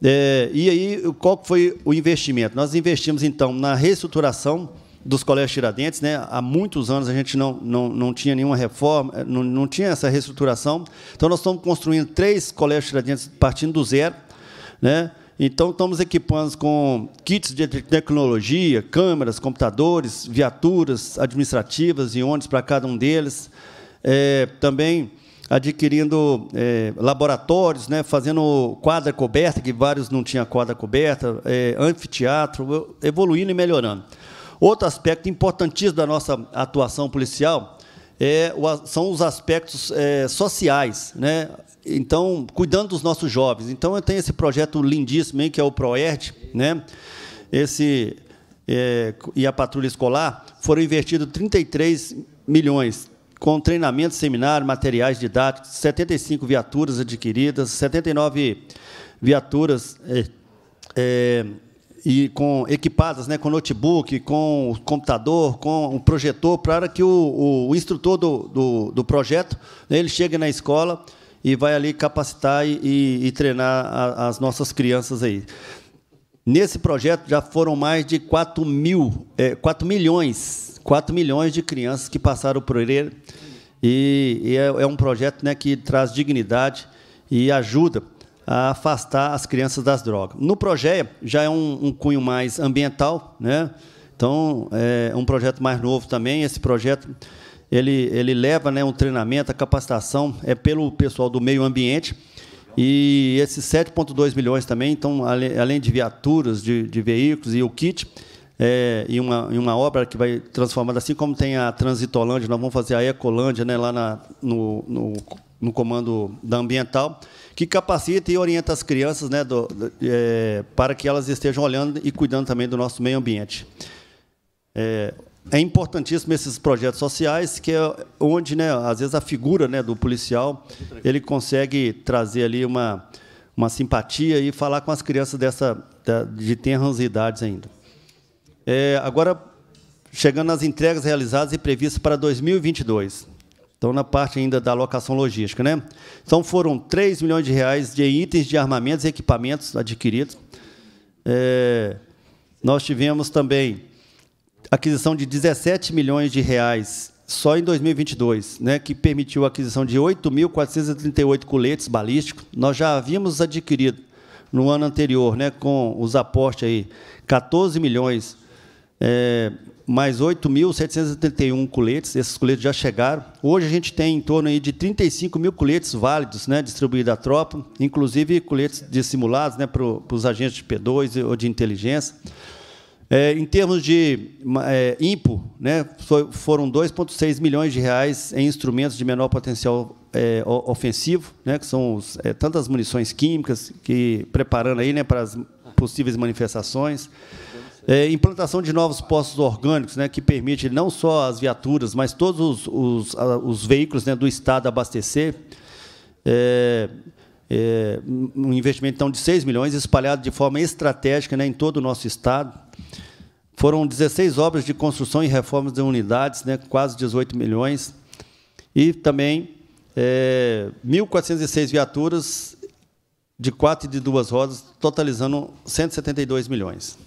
É, e aí, qual foi o investimento? Nós investimos, então, na reestruturação dos colégios Tiradentes. Né? Há muitos anos a gente não, não, não tinha nenhuma reforma, eh, não, não tinha essa reestruturação. Então, nós estamos construindo três colégios Tiradentes partindo do zero. Né? Então, estamos equipando com kits de tecnologia, câmeras, computadores, viaturas administrativas e ônibus para cada um deles. É, também adquirindo é, laboratórios, né, fazendo quadra coberta, que vários não tinham quadra coberta, é, anfiteatro, evoluindo e melhorando. Outro aspecto importantíssimo da nossa atuação policial é, são os aspectos é, sociais, né? Então, cuidando dos nossos jovens. Então, eu tenho esse projeto lindíssimo aí, que é o ProERT, né? Esse é, e a patrulha escolar, foram investidos 33 milhões com treinamento, seminário, materiais didáticos, 75 viaturas adquiridas, 79 viaturas é, é, e com equipadas né, com notebook, com computador, com um projetor, para que o, o instrutor do, do, do projeto né, ele chegue na escola e vai ali capacitar e, e, e treinar a, as nossas crianças aí. Nesse projeto já foram mais de 4, mil, é, eh, 4 milhões 4 milhões de crianças que passaram por ele. E, e é, é, um projeto né, que traz dignidade e ajuda a afastar as crianças das drogas. No Projeia, já é um, um cunho mais ambiental, né? então é um projeto mais novo também. Esse projeto ele, ele leva né, um treinamento, a capacitação é pelo pessoal do meio ambiente. E esses 7,2 milhões também, então, além de viaturas, de, de veículos e o kit, é, em, uma, uma obra que vai transformando assim como tem a Transitolândia, nós vamos fazer a Ecolândia né, lá na, no, no, no, comando da Ambiental, que capacita e orienta as crianças né, do, é, para que elas estejam olhando e cuidando também do nosso meio ambiente. É, é importantíssimo esses projetos sociais, que é onde, né, às vezes, a figura né, do policial ele consegue trazer ali uma, uma simpatia e falar com as crianças dessa, de tenras idades ainda. É, agora, chegando às entregas realizadas e previstas para 2022. Então, na parte ainda da alocação logística, né? Então, foram 3 milhões de reais de itens de armamentos e equipamentos adquiridos. É, nós tivemos também aquisição de 17 milhões de reais só em 2022, né, que permitiu a aquisição de 8.438 coletes balísticos. Nós já havíamos adquirido no ano anterior, né, com os aportes aí, 14 milhões é, mais 8.731 coletes, esses coletes já chegaram. Hoje a gente tem em torno aí de 35 mil coletes válidos, né, distribuídos à tropa, inclusive coletes dissimulados né, para os agentes de P2 ou de inteligência. É, em termos de é, IMPO, né, foi, foram 2,6 milhões de reais em instrumentos de menor potencial é, ofensivo, né, que são os, é, tantas munições químicas que preparando aí, né, para as possíveis manifestações. É, implantação de novos postos orgânicos, né, que permite não só as viaturas, mas todos os, os, os veículos né, do Estado abastecer. É, é, um investimento então, de 6 milhões, espalhado de forma estratégica né, em todo o nosso Estado. Foram 16 obras de construção e reformas de unidades, né, quase 18 milhões. E também é, 1.406 viaturas de quatro e de duas rodas, totalizando 172 milhões.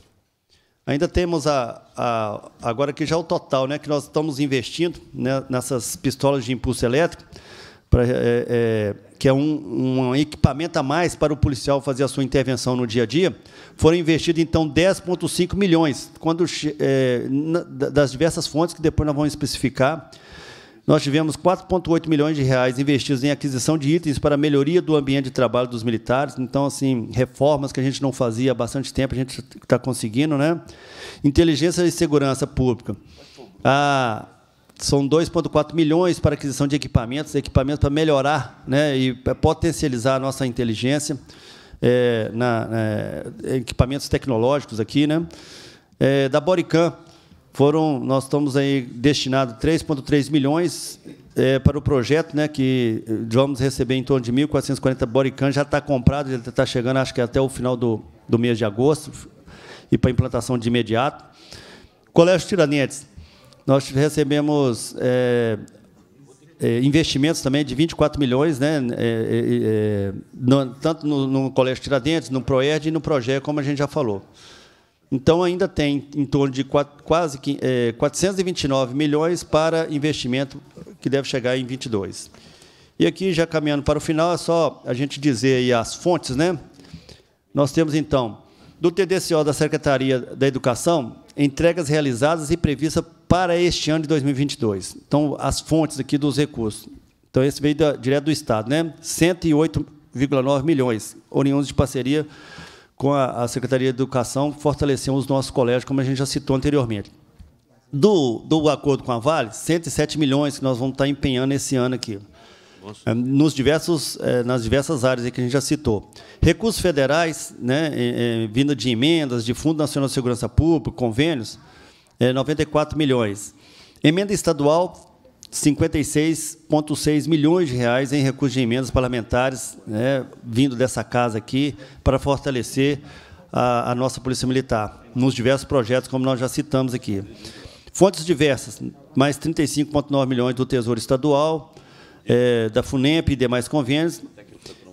Ainda temos a, a, agora que já o total, né, que nós estamos investindo né, nessas pistolas de impulso elétrico, pra, é, é, que é um, um, equipamento a mais para o policial fazer a sua intervenção no dia a dia, foram investidos então 10,5 milhões, quando é, na, das diversas fontes que depois nós vamos especificar nós tivemos 4,8 milhões de reais investidos em aquisição de itens para melhoria do ambiente de trabalho dos militares. Então, assim, reformas que a gente não fazia há bastante tempo, a gente está conseguindo, né? Inteligência e segurança pública. Ah, são 2,4 milhões para aquisição de equipamentos, equipamentos para melhorar né, e potencializar a nossa inteligência, é, na, é, equipamentos tecnológicos aqui, né? É, da Boricam, foram nós estamos aí destinado 3,3 milhões é, para o projeto, né, que eh, vamos receber em torno de 1.440 boricãs já está comprado, já está chegando, acho que até o final do, do mês de agosto, e para implantação de imediato. Colégio Tiradentes, nós recebemos é, é, investimentos também de 24 milhões, né, é, é, é, no, tanto no, no Colégio Tiradentes, no PROERD e no PROGE, como a gente já falou. Então, ainda tem em torno de quase é, 429 milhões para investimento, que deve chegar em 22. E aqui, já caminhando para o final, é só a gente dizer as fontes. Né? Nós temos, então, do TDCO da Secretaria da Educação, entregas realizadas e previstas para este ano de 2022. Então, as fontes aqui dos recursos. Então, esse veio da, direto do Estado, né? 108,9 milhões, oriundos de parceria com a, a Secretaria de Educação, fortalecemos os nossos colégios, como a gente já citou anteriormente. Do, do acordo com a Vale, 107 milhões que nós vamos estar empenhando esse ano aqui. É, nos diversos, é, nas diversas áreas que a gente já citou. Recursos federais, né, é, vindo de emendas, de Fundo Nacional de Segurança Pública, convênios, 94 milhões. Emenda estadual, 56,6 milhões de reais em recursos de emendas parlamentares, né, vindo dessa casa aqui, para fortalecer a, a, nossa Polícia Militar, nos diversos projetos, como nós já citamos aqui. Fontes diversas, mais 35,9 milhões do Tesouro Estadual, é, da FUNEMP e demais convênios,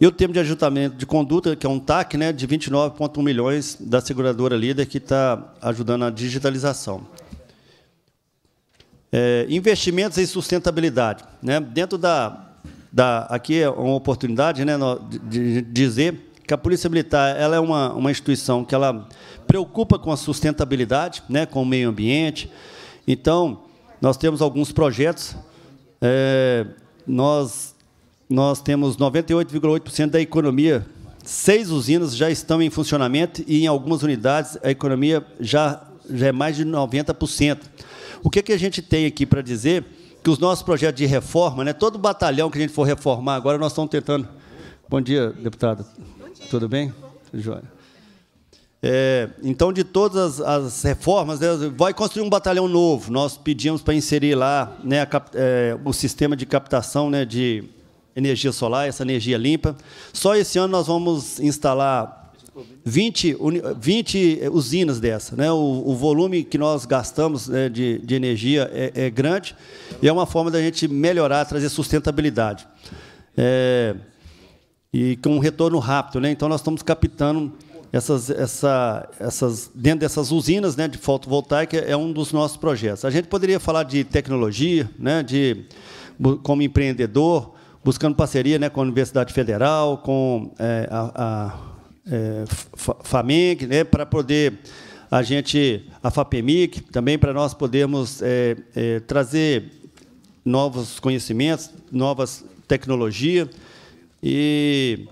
e o termo de ajustamento de conduta, que é um TAC, né, de 29,1 milhões da seguradora líder, que está ajudando a digitalização. É, investimentos em sustentabilidade. Né? Dentro da, da. Aqui é uma oportunidade né, de, de dizer que a Polícia Militar ela é uma, uma instituição que ela preocupa com a sustentabilidade, né, com o meio ambiente. Então, nós temos alguns projetos. É, nós, nós temos 98,8% da economia. Seis usinas já estão em funcionamento e, em algumas unidades, a economia já, já é mais de 90%. O que, que a gente tem aqui para dizer que os nossos projetos de reforma, né, todo batalhão que a gente for reformar agora, nós estamos tentando. Bom dia, deputada. Tudo bem? Joia. É, então, de todas as, reformas, né, vai construir um batalhão novo. Nós pedimos para inserir lá né, a, é, o sistema de captação né, de energia solar, essa energia limpa. Só esse ano nós vamos instalar 20, 20 eh, usinas dessa. Né? O, o volume que nós gastamos né, de, de energia é, é, grande e é uma forma da gente melhorar, trazer sustentabilidade. É, e com um retorno rápido. Né? Então, nós estamos captando essas, essa, essas, dentro dessas usinas né, de fotovoltaica, é um dos nossos projetos. A gente poderia falar de tecnologia, né, de, como empreendedor, buscando parceria né, com a Universidade Federal, com é, a, a é, FAMENG, né, para poder a gente, a FAPEMIC, também para nós podermos é, é, trazer novos conhecimentos, novas tecnologias. E,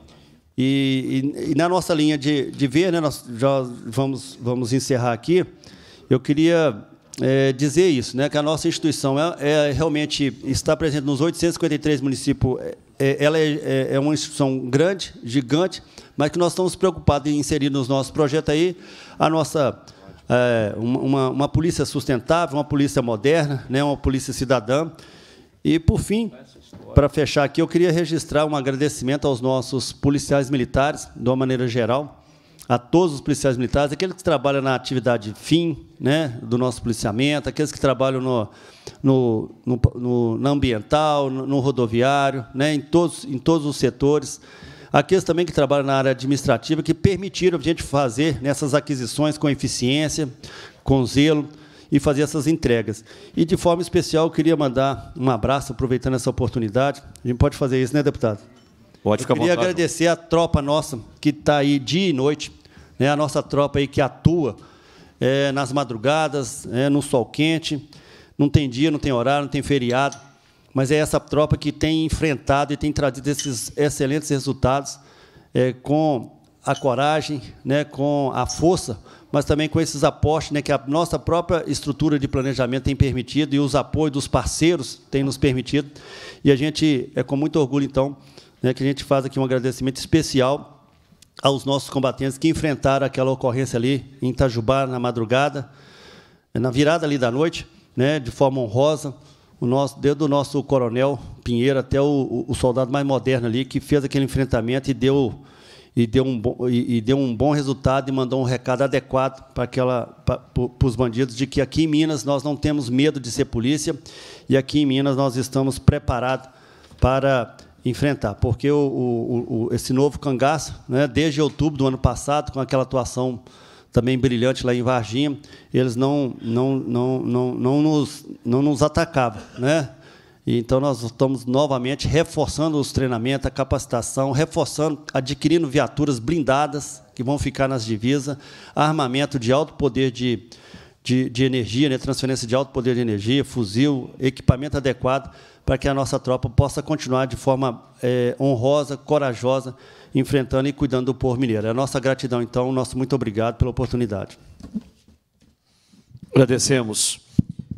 e, e, na nossa linha de, de ver, né, nós já vamos, vamos encerrar aqui, eu queria é, dizer isso, né, que a nossa instituição é, é, realmente está presente nos 853 municípios é, é, ela é, é, é, uma instituição grande, gigante, mas que nós estamos preocupados em inserir nos nossos projetos aí a nossa é, uma, uma, polícia sustentável, uma polícia moderna, né, uma polícia cidadã. E, por fim, para fechar aqui, eu queria registrar um agradecimento aos nossos policiais militares, de uma maneira geral, a todos os policiais militares, aqueles que trabalham na atividade fim, né, do nosso policiamento, aqueles que trabalham no, no, no, no, no ambiental, no, no, rodoviário, né, em, todos, em todos os setores, aqueles também que trabalham na área administrativa, que permitiram a gente fazer nessas aquisições com eficiência, com zelo, e fazer essas entregas. E, de forma especial, queria mandar um abraço, aproveitando essa oportunidade. A gente pode fazer isso, né, deputado? Pode ficar Eu queria agradecer a tropa nossa, que está aí dia e noite, né, a nossa tropa aí que atua é, nas madrugadas, é, no sol quente. Não tem dia, não tem horário, não tem feriado. Mas é essa tropa que tem enfrentado e tem trazido esses excelentes resultados é, com a coragem, né, com a força, mas também com esses aportes né, que a nossa própria estrutura de planejamento tem permitido e os apoios dos parceiros têm nos permitido. E a gente, é com muito orgulho, então, né, que a gente faz aqui um agradecimento especial aos nossos combatentes que enfrentaram aquela ocorrência ali em Itajubá na madrugada, na virada ali da noite, né, de forma honrosa, o nosso, desde o nosso coronel Pinheiro até o, o soldado mais moderno ali que fez aquele enfrentamento e deu e deu um bom, e, e deu um bom resultado e mandou um recado adequado para aquela para os bandidos de que aqui em Minas nós não temos medo de ser polícia e aqui em Minas nós estamos preparados para enfrentar, porque o, o, o, esse novo cangaço, né, desde outubro do ano passado, com aquela atuação também brilhante lá em Varginha, eles não, não, não, não, não, nos, não nos atacavam. Né? Então, nós estamos novamente reforçando os treinamentos, a capacitação, reforçando, adquirindo viaturas blindadas que vão ficar nas divisas, armamento de alto poder de, de, de energia, né? transferência de alto poder de energia, fuzil, equipamento adequado para que a nossa tropa possa continuar de forma é, honrosa, corajosa, enfrentando e cuidando do povo mineiro. É a nossa gratidão, então, nosso muito obrigado pela oportunidade. Agradecemos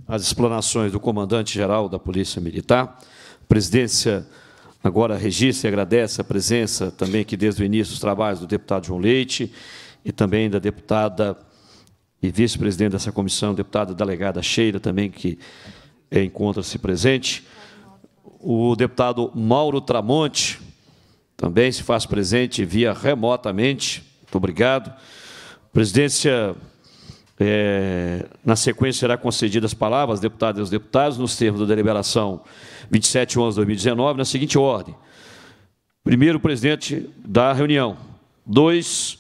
as explanações do comandante-geral da Polícia Militar. A presidência agora registra e agradece a presença também que desde o início dos trabalhos do deputado João Leite e também da deputada e vice-presidente dessa comissão, deputada delegada Sheila, também, que eh, encontra-se presente. O deputado Mauro Tramonte também se faz presente via remotamente. Muito obrigado. Presidência, é, na sequência será concedidas as palavras, deputadas e aos deputados, nos termos da deliberação 27.11.2019, na seguinte ordem. Primeiro, presidente da reunião. Dois,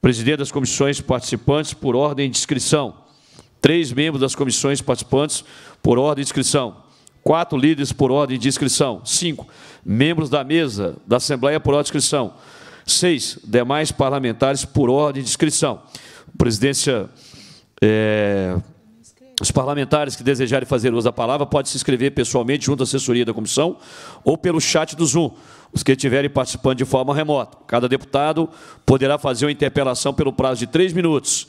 presidente das comissões participantes por ordem de inscrição, três membros das comissões participantes por ordem de inscrição, quatro líderes por ordem de inscrição, cinco membros da mesa da Assembleia por ordem de inscrição, seis demais parlamentares por ordem de inscrição. presidência é, os parlamentares que desejarem fazer uso da palavra podem se inscrever pessoalmente junto à assessoria da comissão ou pelo chat do Zoom, os que estiverem participando de forma remota. Cada deputado poderá fazer uma interpelação pelo prazo de três minutos.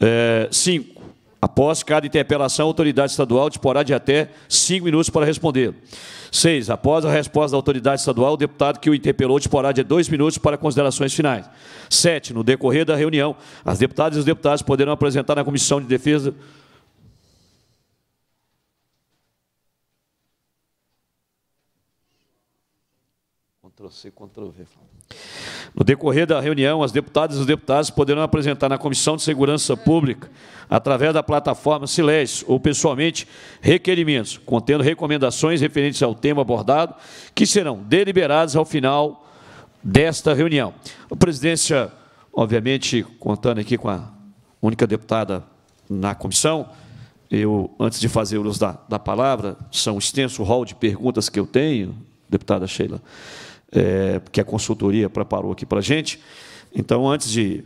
É, cinco. Após cada interpelação, a autoridade estadual disporá de até cinco minutos para responder. Seis. Após a resposta da autoridade estadual, o deputado que o interpelou disporá de dois minutos para considerações finais. Sete. No decorrer da reunião, as deputadas e os deputados poderão apresentar na Comissão de Defesa Ctrl-C, Ctrl-V. No decorrer da reunião, as deputadas e os deputados poderão apresentar na Comissão de Segurança Pública, através da plataforma Silêncio ou pessoalmente, requerimentos, contendo recomendações referentes ao tema abordado, que serão deliberados ao final desta reunião. A presidência, obviamente, contando aqui com a única deputada na comissão, eu, antes de fazer o uso da, da palavra, são extenso rol de perguntas que eu tenho, deputada Sheila, é, que a consultoria preparou aqui para a gente. Então, antes de,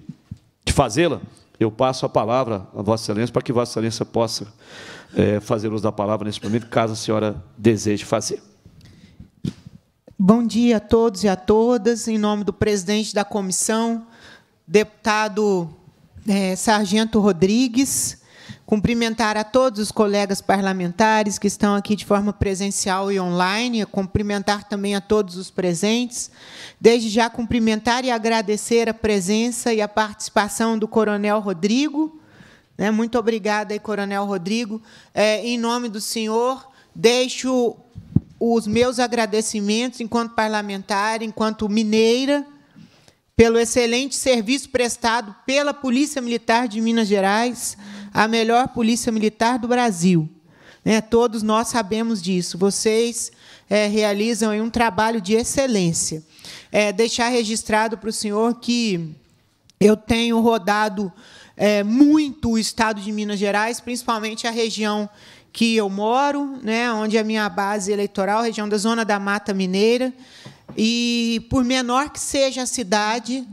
de fazê-la, eu passo a palavra a Vossa Excelência para que Vossa Excelência possa é, fazer uso da palavra nesse momento, caso a senhora deseje fazer. Bom dia a todos e a todas. Em nome do presidente da comissão, deputado é, Sargento Rodrigues, cumprimentar a todos os colegas parlamentares que estão aqui de forma presencial e online, cumprimentar também a todos os presentes, desde já cumprimentar e agradecer a presença e a participação do Coronel Rodrigo. Né? Muito obrigada, Coronel Rodrigo. É, em nome do senhor, deixo os meus agradecimentos enquanto parlamentar, enquanto mineira, pelo excelente serviço prestado pela Polícia Militar de Minas Gerais a melhor polícia militar do Brasil. Né? Todos nós sabemos disso. Vocês é, realizam um trabalho de excelência. É, deixar registrado para o senhor que eu tenho rodado é, muito o estado de Minas Gerais, principalmente a região que eu moro, né, onde é a minha base eleitoral, região da Zona da Mata Mineira. E, por menor que seja a cidade,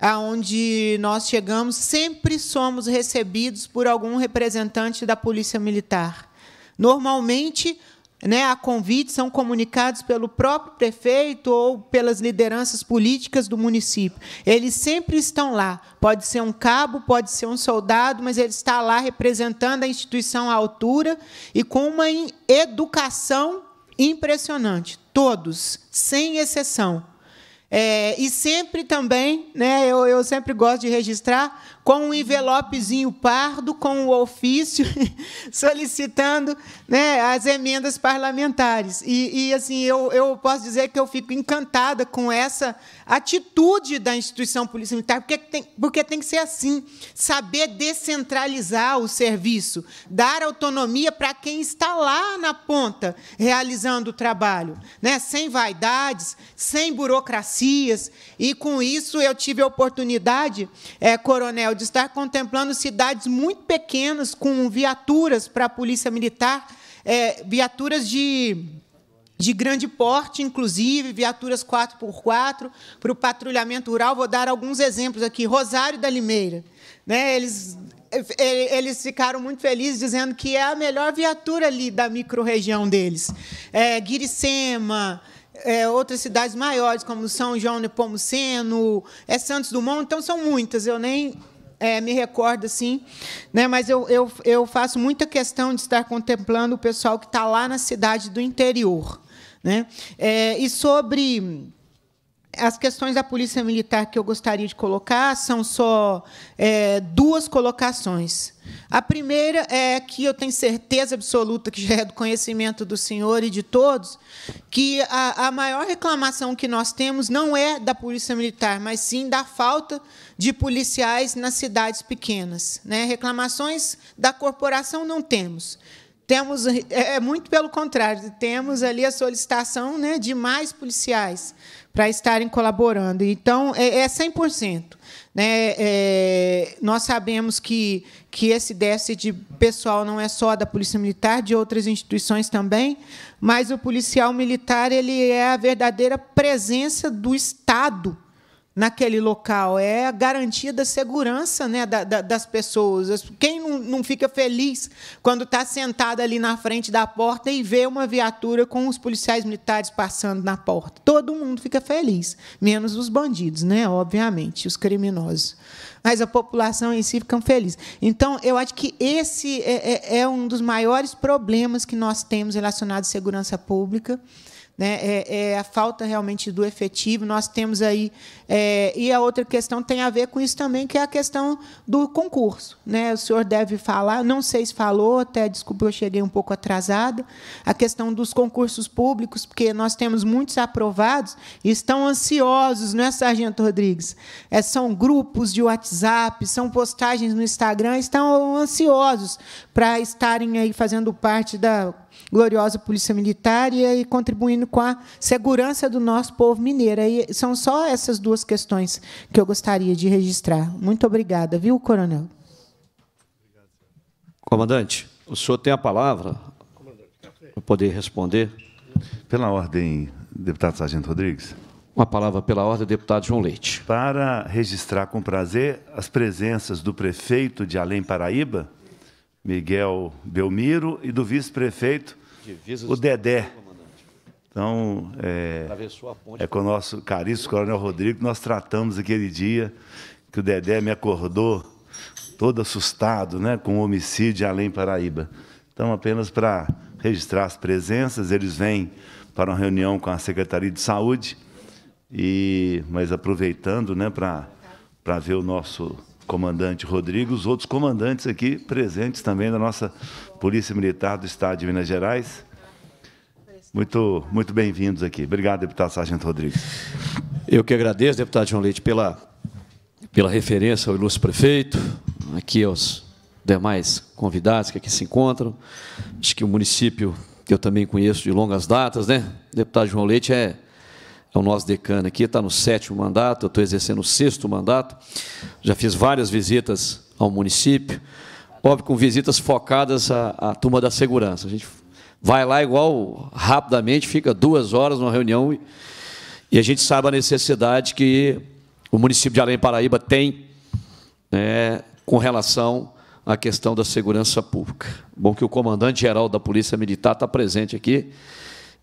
aonde nós chegamos, sempre somos recebidos por algum representante da Polícia Militar. Normalmente, né, a convite são comunicados pelo próprio prefeito ou pelas lideranças políticas do município. Eles sempre estão lá. Pode ser um cabo, pode ser um soldado, mas ele está lá representando a instituição à altura e com uma educação impressionante. Todos, sem exceção. É, e sempre também, né, eu, eu sempre gosto de registrar, com um envelopezinho pardo, com o um ofício, solicitando né, as emendas parlamentares. E, e assim, eu, eu posso dizer que eu fico encantada com essa atitude da instituição Polícia Militar, porque tem, porque tem que ser assim: saber descentralizar o serviço, dar autonomia para quem está lá na ponta realizando o trabalho, né, sem vaidades, sem burocracias. E com isso eu tive a oportunidade, é, coronel, de estar contemplando cidades muito pequenas com viaturas para a Polícia Militar é, viaturas de de grande porte, inclusive, viaturas 4x4, para o patrulhamento rural. Vou dar alguns exemplos aqui. Rosário da Limeira. Né? Eles, é, é, eles ficaram muito felizes dizendo que é a melhor viatura ali da microrregião deles. É, Guiricema, é, outras cidades maiores, como São João Nepomuceno, é Santos Dumont, então são muitas, eu nem é, me recordo assim, né? Mas eu, eu, eu faço muita questão de estar contemplando o pessoal que está lá na cidade do interior, né? É, e sobre as questões da polícia militar que eu gostaria de colocar são só é, duas colocações. A primeira é que eu tenho certeza absoluta, que já é do conhecimento do senhor e de todos, que a, a maior reclamação que nós temos não é da Polícia Militar, mas sim da falta de policiais nas cidades pequenas. Né? Reclamações da corporação não temos. Temos, é, é muito pelo contrário, temos ali a solicitação né, de mais policiais para estarem colaborando. Então, é, é 100%. Né? É, nós sabemos que, que esse déficit de pessoal não é só da Polícia Militar, de outras instituições também, mas o policial militar ele é a verdadeira presença do Estado naquele local, é a garantia da segurança né, da, da, das pessoas. Quem não, não fica feliz quando está sentado ali na frente da porta e vê uma viatura com os policiais militares passando na porta? Todo mundo fica feliz, menos os bandidos, né, obviamente, os criminosos. Mas a população em si fica feliz. Então, eu acho que esse é, é, é um dos maiores problemas que nós temos relacionados à segurança pública né? É, é, a falta realmente do efetivo. Nós temos aí é, e a outra questão tem a ver com isso também, que é a questão do concurso, né? O senhor deve falar, não sei se falou, até desculpa, eu cheguei um pouco atrasada, a questão dos concursos públicos, porque nós temos muitos aprovados e estão ansiosos, não é, Sargento Rodrigues? É, são grupos de WhatsApp, são postagens no Instagram, estão ansiosos para estarem aí fazendo parte da gloriosa Polícia Militar e, e contribuindo com a segurança do nosso povo mineiro. E são só essas duas questões que eu gostaria de registrar. Muito obrigada, viu, coronel? Comandante, o senhor tem a palavra para poder responder. Pela ordem, deputado Sargento Rodrigues. Uma palavra pela ordem, deputado João Leite. Para registrar com prazer as presenças do prefeito de Além Paraíba, Miguel Belmiro, e do vice-prefeito, o Dedé. Então, é, é com o nosso caríssimo Coronel Rodrigo, nós tratamos aquele dia que o Dedé me acordou todo assustado né, com o homicídio além Paraíba. Então, apenas para registrar as presenças, eles vêm para uma reunião com a Secretaria de Saúde, e, mas aproveitando né, para, para ver o nosso comandante Rodrigo, os outros comandantes aqui presentes também da nossa Polícia Militar do Estado de Minas Gerais. Muito, muito bem-vindos aqui. Obrigado, deputado Sargento Rodrigues. Eu que agradeço, deputado João Leite, pela, pela referência ao ilustre prefeito, aqui aos demais convidados que aqui se encontram. Acho que o município, que eu também conheço de longas datas, né? Deputado João Leite é é o nosso decano aqui, está no sétimo mandato, eu estou exercendo o sexto mandato, já fiz várias visitas ao município, óbvio, com visitas focadas à, à turma da segurança. A gente vai lá igual rapidamente, fica duas horas numa reunião e, e a gente sabe a necessidade que o município de Além Paraíba tem né, com relação à questão da segurança pública. Bom que o comandante-geral da Polícia Militar está presente aqui,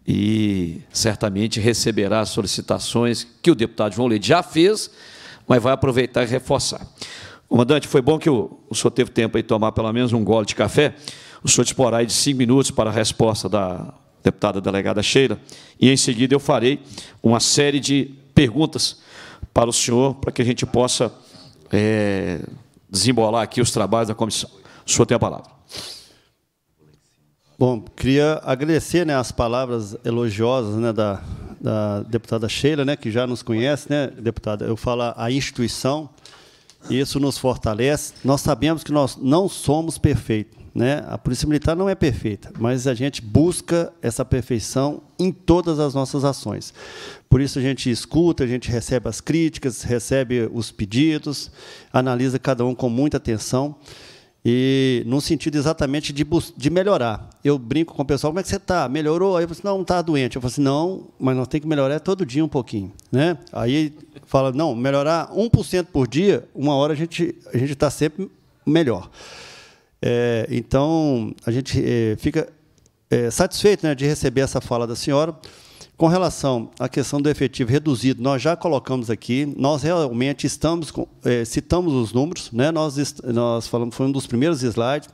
e certamente receberá solicitações que o deputado João Leite já fez, mas vai aproveitar e reforçar. Comandante, foi bom que o, o senhor teve tempo de tomar pelo menos um gole de café. O senhor disporá aí de cinco minutos para a resposta da deputada delegada Sheila, e em seguida eu farei uma série de perguntas para o senhor, para que a gente possa é, desembolar aqui os trabalhos da comissão. O senhor tem a palavra. Bom, queria agradecer né, as palavras elogiosas né, da, da deputada Sheila, né, que já nos conhece, né, deputada? Eu falo a instituição, isso nos fortalece. Nós sabemos que nós não somos perfeitos. Né? A Polícia Militar não é perfeita, mas a gente busca essa perfeição em todas as nossas ações. Por isso a gente escuta, a gente recebe as críticas, recebe os pedidos, analisa cada um com muita atenção e num sentido exatamente de, de melhorar. Eu brinco com o pessoal, como é que você está? Melhorou? Aí eu falo assim, não, está doente. Eu falo assim, não, mas nós temos que melhorar todo dia um pouquinho. Né? Aí fala, não, melhorar 1% por dia, uma hora a gente a está sempre melhor. É, então, a gente é, fica é, satisfeito né, de receber essa fala da senhora. Com relação à questão do efetivo reduzido, nós já colocamos aqui, nós realmente estamos com, é, citamos os números, né? nós, nós falamos, foi um dos primeiros slides,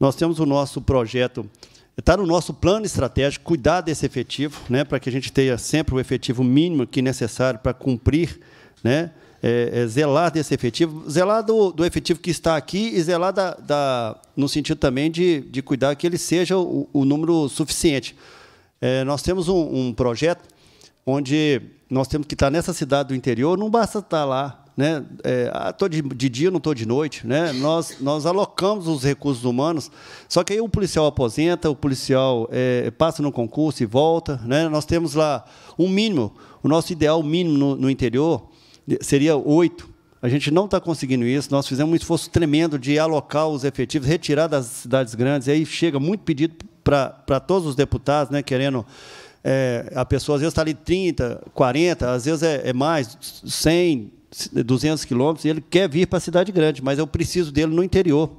nós temos o nosso projeto, está no nosso plano estratégico, cuidar desse efetivo, né? para que a gente tenha sempre o efetivo mínimo que necessário para cumprir, né? É, é, zelar desse efetivo, zelar do, do, efetivo que está aqui e zelar da, da no sentido também de, de cuidar que ele seja o, o número suficiente. É, nós temos um, um, projeto onde nós temos que estar nessa cidade do interior, não basta estar lá. Né? Estou é, ah, de, de, dia, não estou de noite. Né? Nós, nós alocamos os recursos humanos, só que aí o policial aposenta, o policial é, passa no concurso e volta. Né? Nós temos lá um mínimo, o nosso ideal mínimo no, no interior seria oito. A gente não está conseguindo isso. Nós fizemos um esforço tremendo de alocar os efetivos, retirar das cidades grandes. E aí chega muito pedido para todos os deputados, né, querendo. É, a pessoa às vezes está ali 30, 40, às vezes é, é mais, 100, 200 quilômetros, e ele quer vir para a cidade grande, mas eu preciso dele no interior.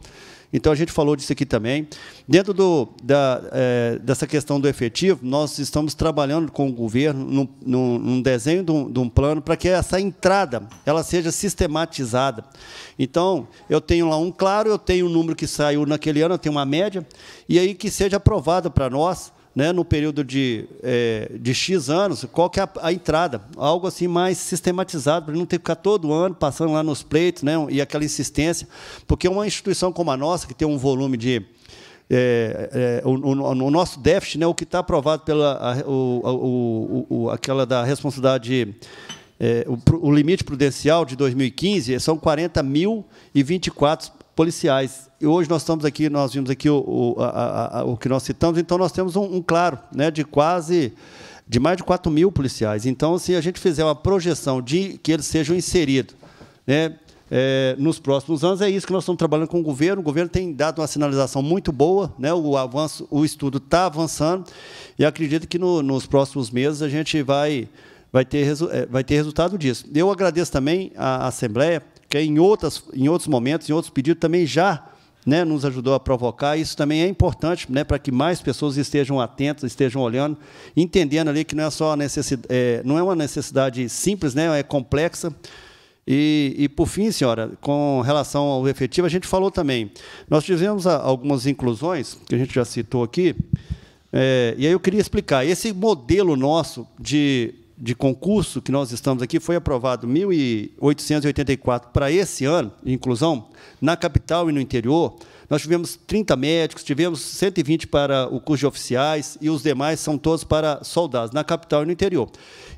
Então, a gente falou disso aqui também. Dentro do, da, é, dessa questão do efetivo, nós estamos trabalhando com o governo num, num desenho de um, de um plano para que essa entrada ela seja sistematizada. Então, eu tenho lá um claro, eu tenho um número que saiu naquele ano, eu tenho uma média, e aí que seja aprovado para nós né, no período de, é, de X anos, qual que é a, a entrada, algo assim mais sistematizado, para não ter que ficar todo ano passando lá nos pleitos né, e aquela insistência, porque uma instituição como a nossa, que tem um volume de. É, é, o, o, o, nosso déficit, né, o que está aprovado pela a, o, o, aquela da responsabilidade. É, o, o, limite prudencial de 2015 são 40.024 policiais. E hoje nós estamos aqui, nós vimos aqui o, o, a, a, o que nós citamos, então nós temos um, um, claro né, de quase de mais de 4 mil policiais. Então, se a gente fizer uma projeção de que eles sejam inseridos né, é, nos próximos anos, é isso que nós estamos trabalhando com o governo. O governo tem dado uma sinalização muito boa, né, o, avanço, o estudo está avançando, e acredito que no, nos próximos meses a gente vai, vai, ter, é, vai ter resultado disso. Eu agradeço também à Assembleia que em, outras, em outros momentos, em outros pedidos, também já né, nos ajudou a provocar. Isso também é importante né, para que mais pessoas estejam atentas, estejam olhando, entendendo ali que não é só necessidade, é, não é uma necessidade simples, né, é complexa. E, e, por fim, senhora, com relação ao efetivo, a gente falou também. Nós tivemos algumas inclusões, que a gente já citou aqui, é, e aí eu queria explicar. Esse modelo nosso de de concurso que nós estamos aqui, foi aprovado 1.884 para esse ano, de inclusão, na capital e no interior. Nós tivemos 30 médicos, tivemos 120 para o curso de oficiais e os demais são todos para soldados, na capital e no interior.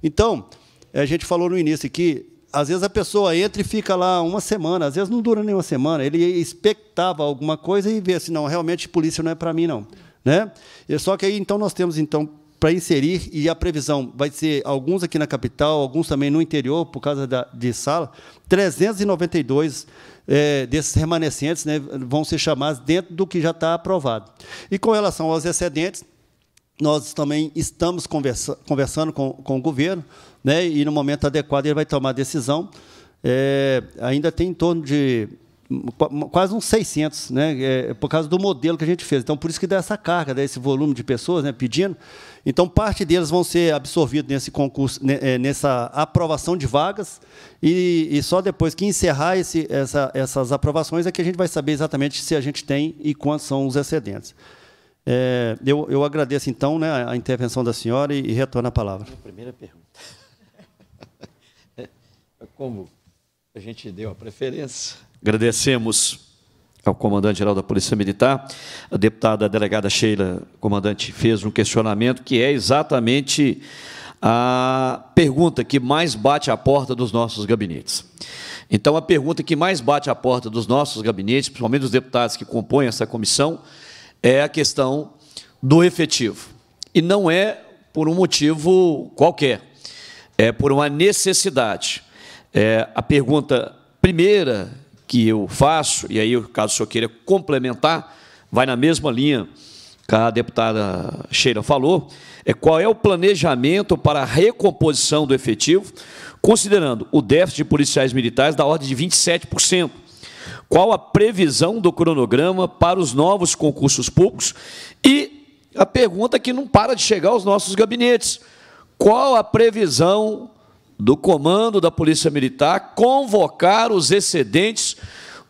Então, eh, a gente falou no início que às vezes a pessoa entra e fica lá uma semana, às vezes não dura nem uma semana, ele expectava alguma coisa e vê assim, não, realmente polícia não é para mim, não. Né? E só que aí, então, nós temos, então, para inserir e a previsão vai ser alguns aqui na capital, alguns também no interior, por causa da, de sala, 392 é, desses remanescentes né, vão ser chamados dentro do que já está aprovado. E com relação aos excedentes, nós também estamos conversa conversando com, com o governo, né, e no momento adequado ele vai tomar a decisão. É, ainda tem em torno de quase uns 600, né? É, por causa do modelo que a gente fez. Então, por isso que dá essa carga, dá esse volume de pessoas né, pedindo. Então, parte deles vão ser absorvidos nesse concurso, né, é, nessa aprovação de vagas, e, e só depois que encerrar esse, essa, essas aprovações é que a gente vai saber exatamente se a gente tem e quantos são os excedentes. É, eu, eu, agradeço, então, né, a intervenção da senhora e, e retorno a palavra. Minha primeira pergunta. Como a gente deu a preferência Agradecemos ao comandante-geral da Polícia Militar. A deputada a delegada Sheila, comandante, fez um questionamento que é exatamente a pergunta que mais bate à porta dos nossos gabinetes. Então, a pergunta que mais bate à porta dos nossos gabinetes, principalmente dos deputados que compõem essa comissão, é a questão do efetivo. E não é por um motivo qualquer, é por uma necessidade. É, a pergunta primeira que eu faço, e aí, caso o senhor queira complementar, vai na mesma linha que a deputada Sheila falou, é qual é o planejamento para a recomposição do efetivo, considerando o déficit de policiais militares da ordem de 27%. Qual a previsão do cronograma para os novos concursos públicos? E a pergunta que não para de chegar aos nossos gabinetes: qual a previsão do comando da Polícia Militar convocar os excedentes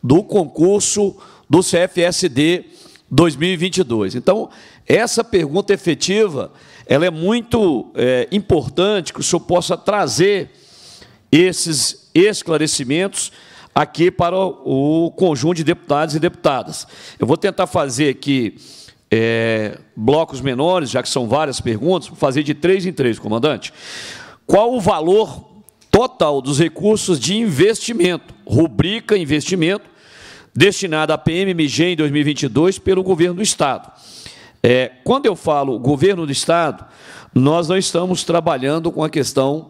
do concurso do CFSD 2022. Então, essa pergunta efetiva ela é muito é, importante que o senhor possa trazer esses esclarecimentos aqui para o conjunto de deputados e deputadas. Eu vou tentar fazer aqui é, blocos menores, já que são várias perguntas, vou fazer de três em três, comandante qual o valor total dos recursos de investimento, rubrica investimento, destinada à PMMG em 2022 pelo governo do Estado. É, quando eu falo governo do Estado, nós não estamos trabalhando com a questão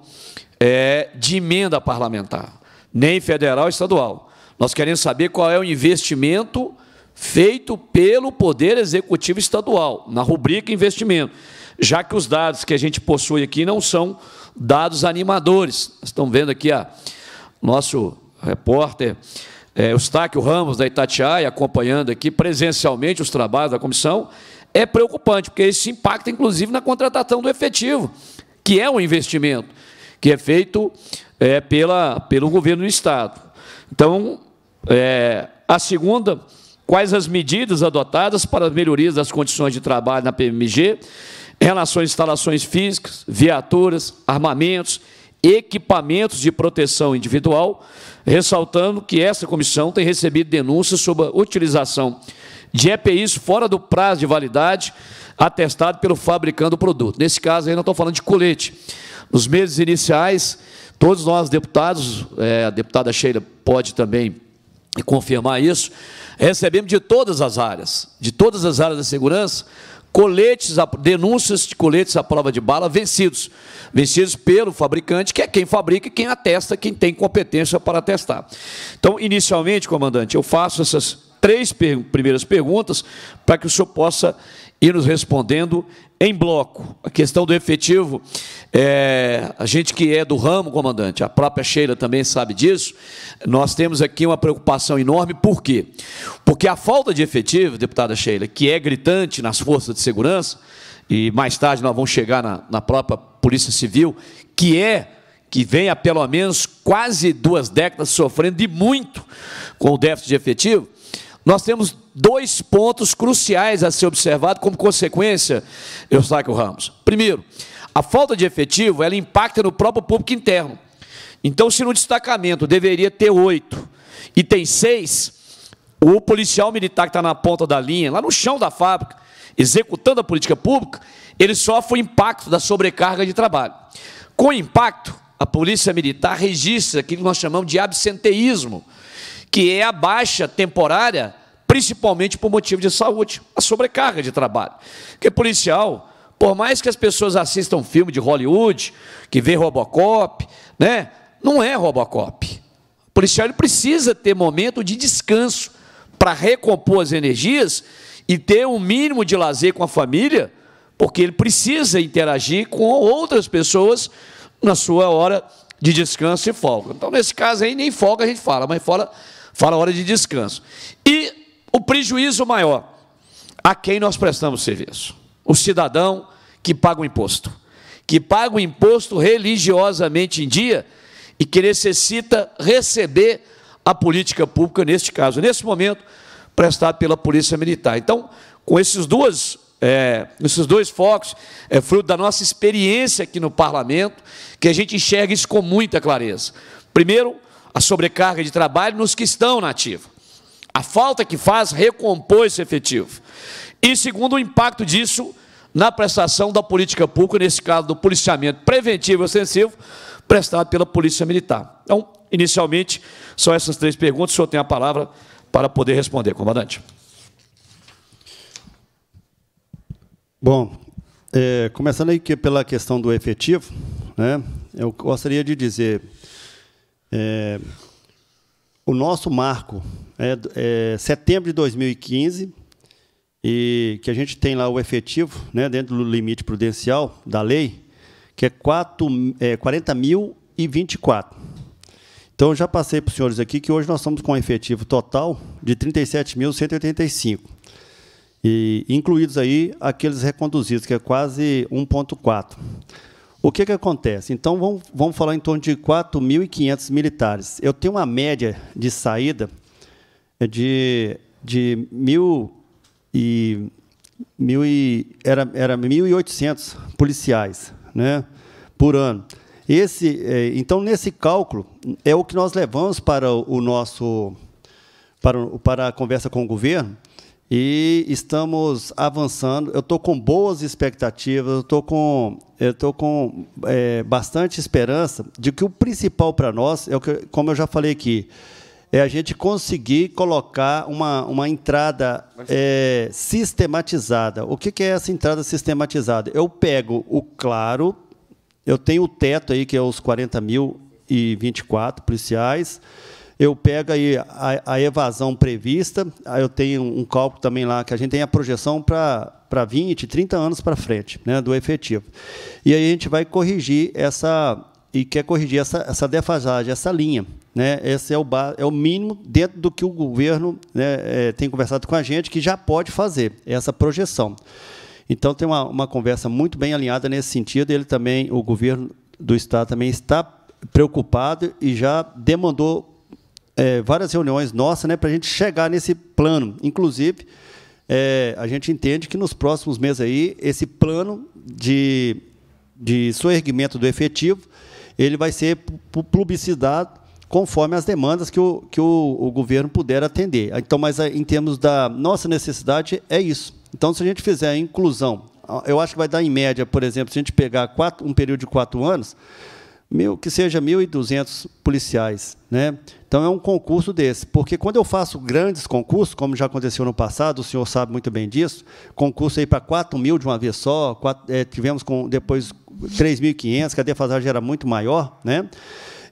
é, de emenda parlamentar, nem federal, estadual. Nós queremos saber qual é o investimento feito pelo Poder Executivo Estadual, na rubrica investimento, já que os dados que a gente possui aqui não são dados animadores. Estão vendo aqui a nosso repórter é, Eustáquio Ramos, da Itatiaia, acompanhando aqui presencialmente os trabalhos da comissão, é preocupante, porque isso impacta, inclusive, na contratação do efetivo, que é um investimento que é feito é, pela, pelo governo do Estado. Então, é, a segunda, quais as medidas adotadas para as melhorias das condições de trabalho na PMG relação a instalações físicas, viaturas, armamentos, equipamentos de proteção individual, ressaltando que essa comissão tem recebido denúncias sobre a utilização de EPIs fora do prazo de validade atestado pelo fabricante do produto. Nesse caso, ainda estou falando de colete. Nos meses iniciais, todos nós, deputados, é, a deputada Sheila pode também confirmar isso, recebemos de todas as áreas, de todas as áreas da segurança, coletes, denúncias de coletes à prova de bala vencidos. Vencidos pelo fabricante, que é quem fabrica, e quem atesta, quem tem competência para atestar. Então, inicialmente, comandante, eu faço essas três per primeiras perguntas para que o senhor possa ir nos respondendo em bloco. A questão do efetivo, é, a gente que é do ramo, comandante, a própria Sheila também sabe disso, nós temos aqui uma preocupação enorme, por quê? Porque a falta de efetivo, deputada Sheila, que é gritante nas forças de segurança, e mais tarde nós vamos chegar na, na própria Polícia Civil, que é que vem há pelo menos quase duas décadas sofrendo de muito com o déficit de efetivo, nós temos dois pontos cruciais a ser observado como consequência, eu saco Ramos. Primeiro, a falta de efetivo, ela impacta no próprio público interno. Então, se no destacamento deveria ter oito e tem seis, o policial militar que está na ponta da linha, lá no chão da fábrica, executando a política pública, ele sofre o impacto da sobrecarga de trabalho. Com impacto, a polícia militar registra aquilo que nós chamamos de absenteísmo, que é a baixa temporária principalmente por motivo de saúde, a sobrecarga de trabalho. Porque policial, por mais que as pessoas assistam filme de Hollywood, que vê Robocop, né? Não é Robocop. O policial precisa ter momento de descanso para recompor as energias e ter um mínimo de lazer com a família, porque ele precisa interagir com outras pessoas na sua hora de descanso e folga. Então, nesse caso aí, nem folga a gente fala, mas fala, fala hora de descanso. E o prejuízo maior a quem nós prestamos serviço: o cidadão que paga o imposto, que paga o imposto religiosamente em dia e que necessita receber a política pública, neste caso, nesse momento, prestada pela Polícia Militar. Então, com esses duas é, esses dois focos é fruto da nossa experiência aqui no parlamento, que a gente enxerga isso com muita clareza. Primeiro, a sobrecarga de trabalho nos que estão na ativa. A falta que faz recompor esse efetivo. E segundo, o impacto disso na prestação da política pública, nesse caso do policiamento preventivo e ostensivo, prestado pela Polícia Militar. Então, inicialmente, são essas três perguntas. O senhor tem a palavra para poder responder, comandante. Bom, é, começando aí pela questão do efetivo, né, eu gostaria de dizer, é, o nosso marco é, é setembro de 2015, e que a gente tem lá o efetivo, né, dentro do limite prudencial da lei, que é, é 40.024. Então, eu já passei para os senhores aqui que hoje nós estamos com um efetivo total de 37.185. incluídos aí aqueles reconduzidos, que é quase 1,4. O que, que acontece? Então, vamos, vamos falar em torno de 4.500 militares. Eu tenho uma média de saída de, de mil e, mil e, era, era 1.800 policiais né, por ano. Esse, é, então, nesse cálculo, é o que nós levamos para o nosso para, para a conversa com o governo, e estamos avançando. Eu estou com boas expectativas, eu estou com, eu tô com é, bastante esperança de que o principal para nós, é o que, como eu já falei aqui, é a gente conseguir colocar uma, uma entrada é, sistematizada. O que, que é essa entrada sistematizada? Eu pego o claro, eu tenho o teto aí, que é os 40 mil e 24 policiais eu pego aí a, a evasão prevista, eu tenho um cálculo também lá, que a gente tem a projeção para para 20, 30 anos para frente, né, do efetivo. E aí a gente vai corrigir essa e quer corrigir essa, essa defasagem, essa linha, né? Esse é o é o mínimo dentro do que o governo né, é, tem conversado com a gente que já pode fazer essa projeção. Então tem uma, uma conversa muito bem alinhada nesse sentido. Ele também, o governo do estado também está preocupado e já demandou é, várias reuniões nossas né, para a gente chegar nesse plano. Inclusive, é, a gente entende que nos próximos meses aí, esse plano de, de soerguimento do efetivo, ele vai ser publicitado conforme as demandas que o, que o, o governo puder atender. Então, mas é, em termos da nossa necessidade, é isso. Então, se a gente fizer a inclusão, eu acho que vai dar em média, por exemplo, se a gente pegar quatro, um período de quatro anos, mil, que seja 1.200 policiais. Né? Então é um concurso desse. Porque quando eu faço grandes concursos, como já aconteceu no passado, o senhor sabe muito bem disso, concurso aí para 4 mil de uma vez só, 4, é, eh, tivemos com depois 3.500, que a defasagem era muito maior, né?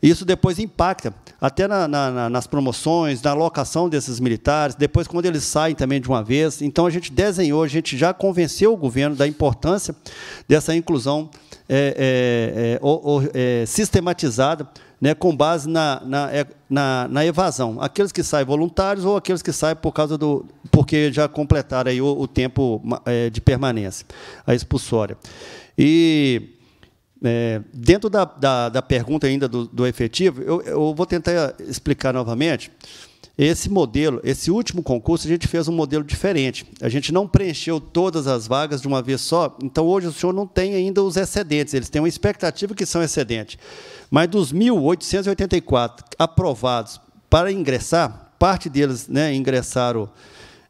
Isso depois impacta, até na, na, nas promoções, na alocação desses militares, depois quando eles saem também de uma vez. Então, a gente desenhou, a gente já convenceu o governo da importância dessa inclusão é, é, é, é sistematizada né, com base na, na, é, na, na, evasão. Aqueles que saem voluntários ou aqueles que saem por causa do. porque já completaram aí o, o tempo é, de permanência, a expulsória. E é, dentro da, da, da, pergunta ainda do, do efetivo, eu, eu, vou tentar explicar novamente. Esse modelo, esse último concurso, a gente fez um modelo diferente. A gente não preencheu todas as vagas de uma vez só, então hoje o senhor não tem ainda os excedentes, eles têm uma expectativa que são excedentes. Mas dos 1.884 aprovados para ingressar, parte deles né, ingressaram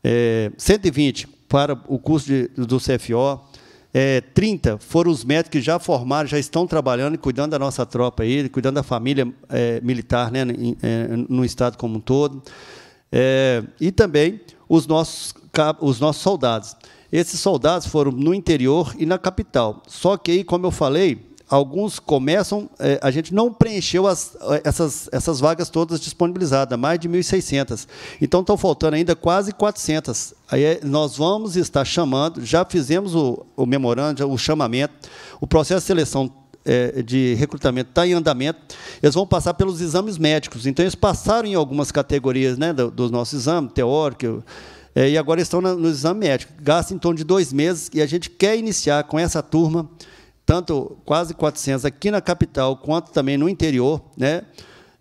é, 120 para o curso de, do CFO, é, 30 foram os médicos que já formaram, já estão trabalhando e cuidando da nossa tropa aí, cuidando da família é, militar né, em, é, no estado como um todo. É, e também os nossos, os nossos soldados. Esses soldados foram no interior e na capital. Só que aí, como eu falei, alguns começam, é, a gente não preencheu as, é, essas, essas vagas todas disponibilizadas, mais de 1.600. Então, estão faltando ainda quase 400. Aí é, nós vamos estar chamando, já fizemos o, o memorando, o chamamento, o processo de seleção de recrutamento está em andamento, eles vão passar pelos exames médicos. Então, eles passaram em algumas categorias né, do, do nosso exame, teórico, é, e agora estão nos no exame médico. Gasta em torno de dois meses e a gente quer iniciar com essa turma tanto quase 400 aqui na capital, quanto também no interior, né,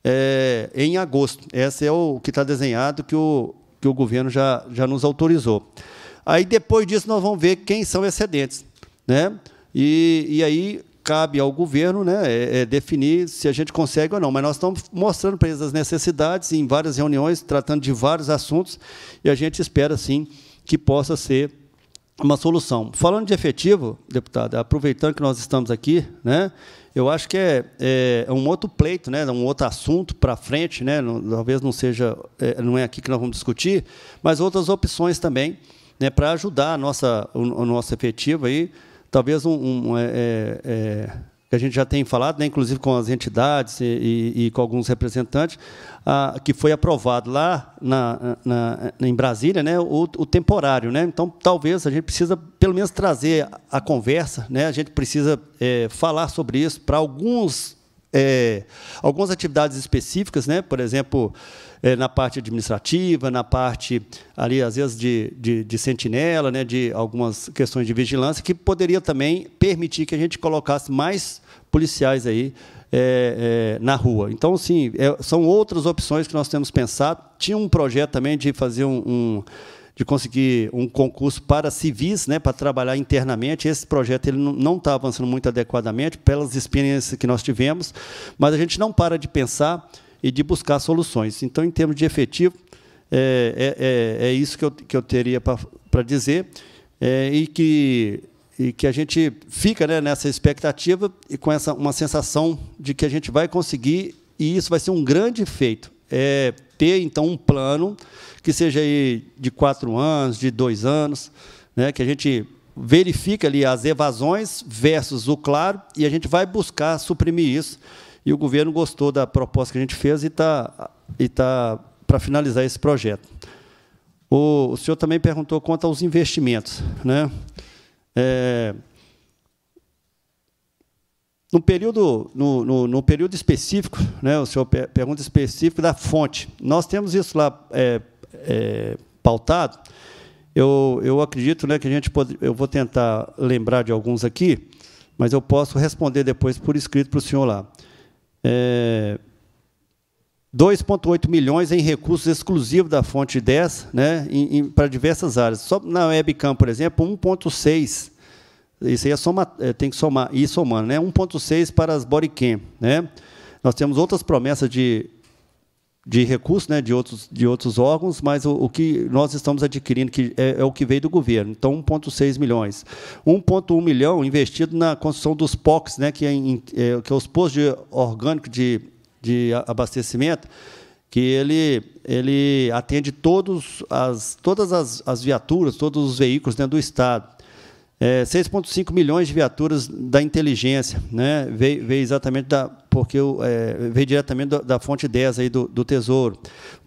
é, em agosto. Esse é o que está desenhado, que o, que o governo já, já nos autorizou. Aí, depois disso, nós vamos ver quem são excedentes. Né? E, e aí cabe ao governo né, é, é definir se a gente consegue ou não. Mas nós estamos mostrando para eles as necessidades em várias reuniões, tratando de vários assuntos, e a gente espera, sim, que possa ser uma solução. Falando de efetivo, deputada, aproveitando que nós estamos aqui, né, eu acho que é, é, é um outro pleito, né, um outro assunto para frente, né, não, talvez não seja, é, não é aqui que nós vamos discutir, mas outras opções também né, para ajudar a nossa, o, o, nosso efetivo aí, talvez um, um é, é, é, que a gente já tem falado, né, inclusive com as entidades e, e, e com alguns representantes, que foi aprovado lá na, na, em Brasília, né, o, o, temporário. Né? Então, talvez a gente precisa, pelo menos, trazer a conversa, né? a gente precisa é, falar sobre isso para alguns é, algumas atividades específicas, né? por exemplo, é, na parte administrativa, na parte, ali, às vezes, de, de, de, sentinela, né? de algumas questões de vigilância, que poderia também permitir que a gente colocasse mais policiais aí é, é, na rua. Então, sim, é, são outras opções que nós temos pensado. Tinha um projeto também de fazer um, um de conseguir um concurso para civis, né, para trabalhar internamente. Esse projeto ele não está avançando muito adequadamente pelas experiências que nós tivemos, mas a gente não para de pensar e de buscar soluções. Então, em termos de efetivo, é, é, é, é isso que eu, que eu teria para dizer é, e que e que a gente fica né, nessa expectativa e com essa uma sensação de que a gente vai conseguir e isso vai ser um grande feito. É ter então um plano que seja aí de quatro anos, de dois anos, né, que a gente verifica ali as evasões versus o claro e a gente vai buscar suprimir isso. E o governo gostou da proposta que a gente fez e está e tá para finalizar esse projeto. O, o senhor também perguntou quanto aos investimentos, né? É, no período, no, no, no, período específico, né, o senhor pergunta específico da fonte. Nós temos isso lá é, é, pautado. Eu, eu acredito né, que a gente pode. Eu vou tentar lembrar de alguns aqui, mas eu posso responder depois por escrito para o senhor lá. É, 2,8 milhões em recursos exclusivos da fonte 10 né, em, em, para diversas áreas. Só na webcam, por exemplo, 1,6. Isso aí é soma, é, tem que somar, ir somando, né? 1,6 para as bodycam. Né? Nós temos outras promessas de, de recursos né, de, outros, de outros órgãos, mas o, o que nós estamos adquirindo que é, é o que veio do governo. Então, 1,6 milhões. 1,1 milhão investido na construção dos POCs, né, que, é, em, é, que é os postos de orgânico de de abastecimento, que ele, ele atende todos as, todas as, as viaturas, todos os veículos dentro né, do Estado. É, 6,5 milhões de viaturas da inteligência, né? veio, veio exatamente da, porque é, veio diretamente da, da, fonte 10 aí do, do Tesouro.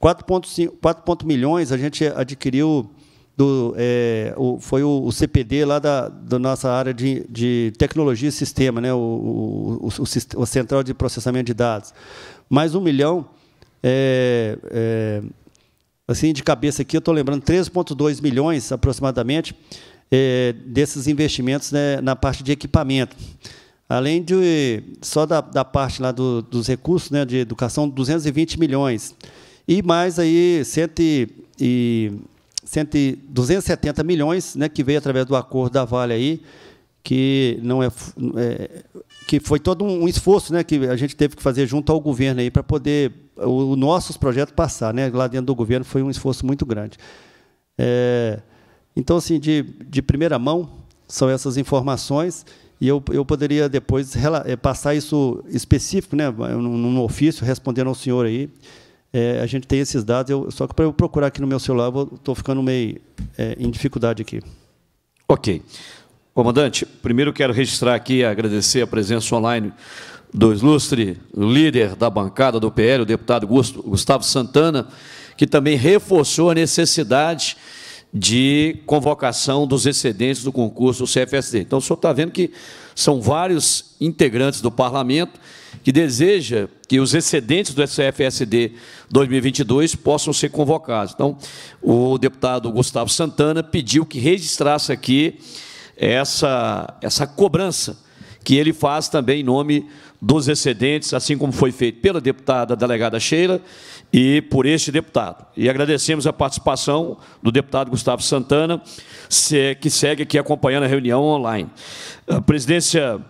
4,5 milhões a gente adquiriu do, é, o, foi o, o, CPD lá da, da nossa área de, de, tecnologia e sistema, né, o, o, Central de Processamento de Dados. Mais um milhão, é, é, assim de cabeça aqui, eu estou lembrando, 3,2 milhões aproximadamente é, desses investimentos né, na parte de equipamento. Além de só da, da parte lá do, dos recursos né, de educação, 220 milhões. E mais aí cento e, 270 milhões, né, que veio através do acordo da Vale aí, que não é, é, que foi todo um esforço, né, que a gente teve que fazer junto ao governo aí para poder os nossos projetos passar, né, lá dentro do governo foi um esforço muito grande. É, então assim de, de primeira mão são essas informações e eu, eu poderia depois é, passar isso específico, né, num ofício respondendo ao senhor aí é, a gente tem esses dados, eu, só que para eu procurar aqui no meu celular, eu estou ficando meio é, em dificuldade aqui. Ok. Comandante, primeiro quero registrar aqui e agradecer a presença online do ilustre líder da bancada do PL, o deputado Gustavo Santana, que também reforçou a necessidade de convocação dos excedentes do concurso do CFSD. Então, o senhor está vendo que são vários integrantes do parlamento que deseja que os excedentes do SFSD 2022 possam ser convocados. Então, o deputado Gustavo Santana pediu que registrasse aqui essa, essa cobrança que ele faz também em nome dos excedentes, assim como foi feito pela deputada delegada Sheila e por este deputado. E agradecemos a participação do deputado Gustavo Santana, que segue aqui acompanhando a reunião online. A presidência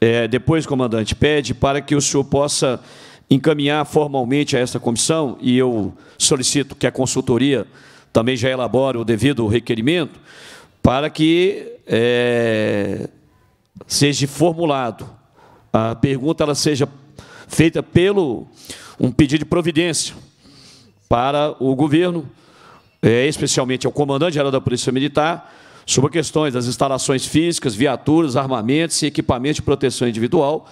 é, depois, comandante, pede para que o senhor possa encaminhar formalmente a esta comissão, e eu solicito que a consultoria também já elabore o devido requerimento, para que é, seja formulado, a pergunta ela seja feita pelo um pedido de providência para o governo, é, especialmente ao comandante-geral da Polícia Militar, sobre questões das instalações físicas, viaturas, armamentos e equipamentos de proteção individual,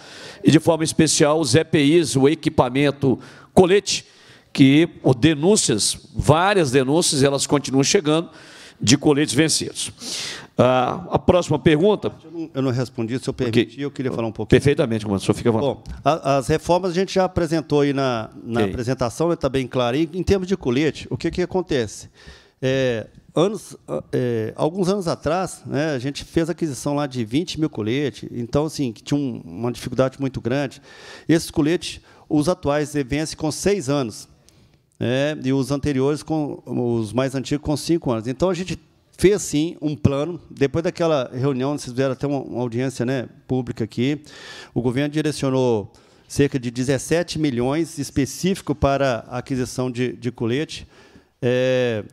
e, de forma especial, os EPIs, o equipamento colete, que o denúncias, várias denúncias, elas continuam chegando, de coletes vencidos. Ah, a próxima pergunta. Eu não, eu não respondi, se eu permitir, okay. eu queria falar um pouquinho. Perfeitamente, o senhor fica à vontade. Bom, a, as reformas a gente já apresentou aí na, na okay. apresentação, está né, bem claro. E, em termos de colete, o que, que acontece? É, anos, ah, é, alguns anos atrás, né, a gente fez aquisição lá de 20 mil coletes, então, assim, que tinha um, uma dificuldade muito grande. Esses coletes, os atuais, vencem assim com seis anos, né, e os anteriores, com os mais antigos, com cinco anos. Então, a gente fez, sim, um plano. Depois daquela reunião, vocês fizeram até uma, uma audiência né, pública aqui, o governo direcionou cerca de 17 milhões específico para a aquisição de, de colete. É,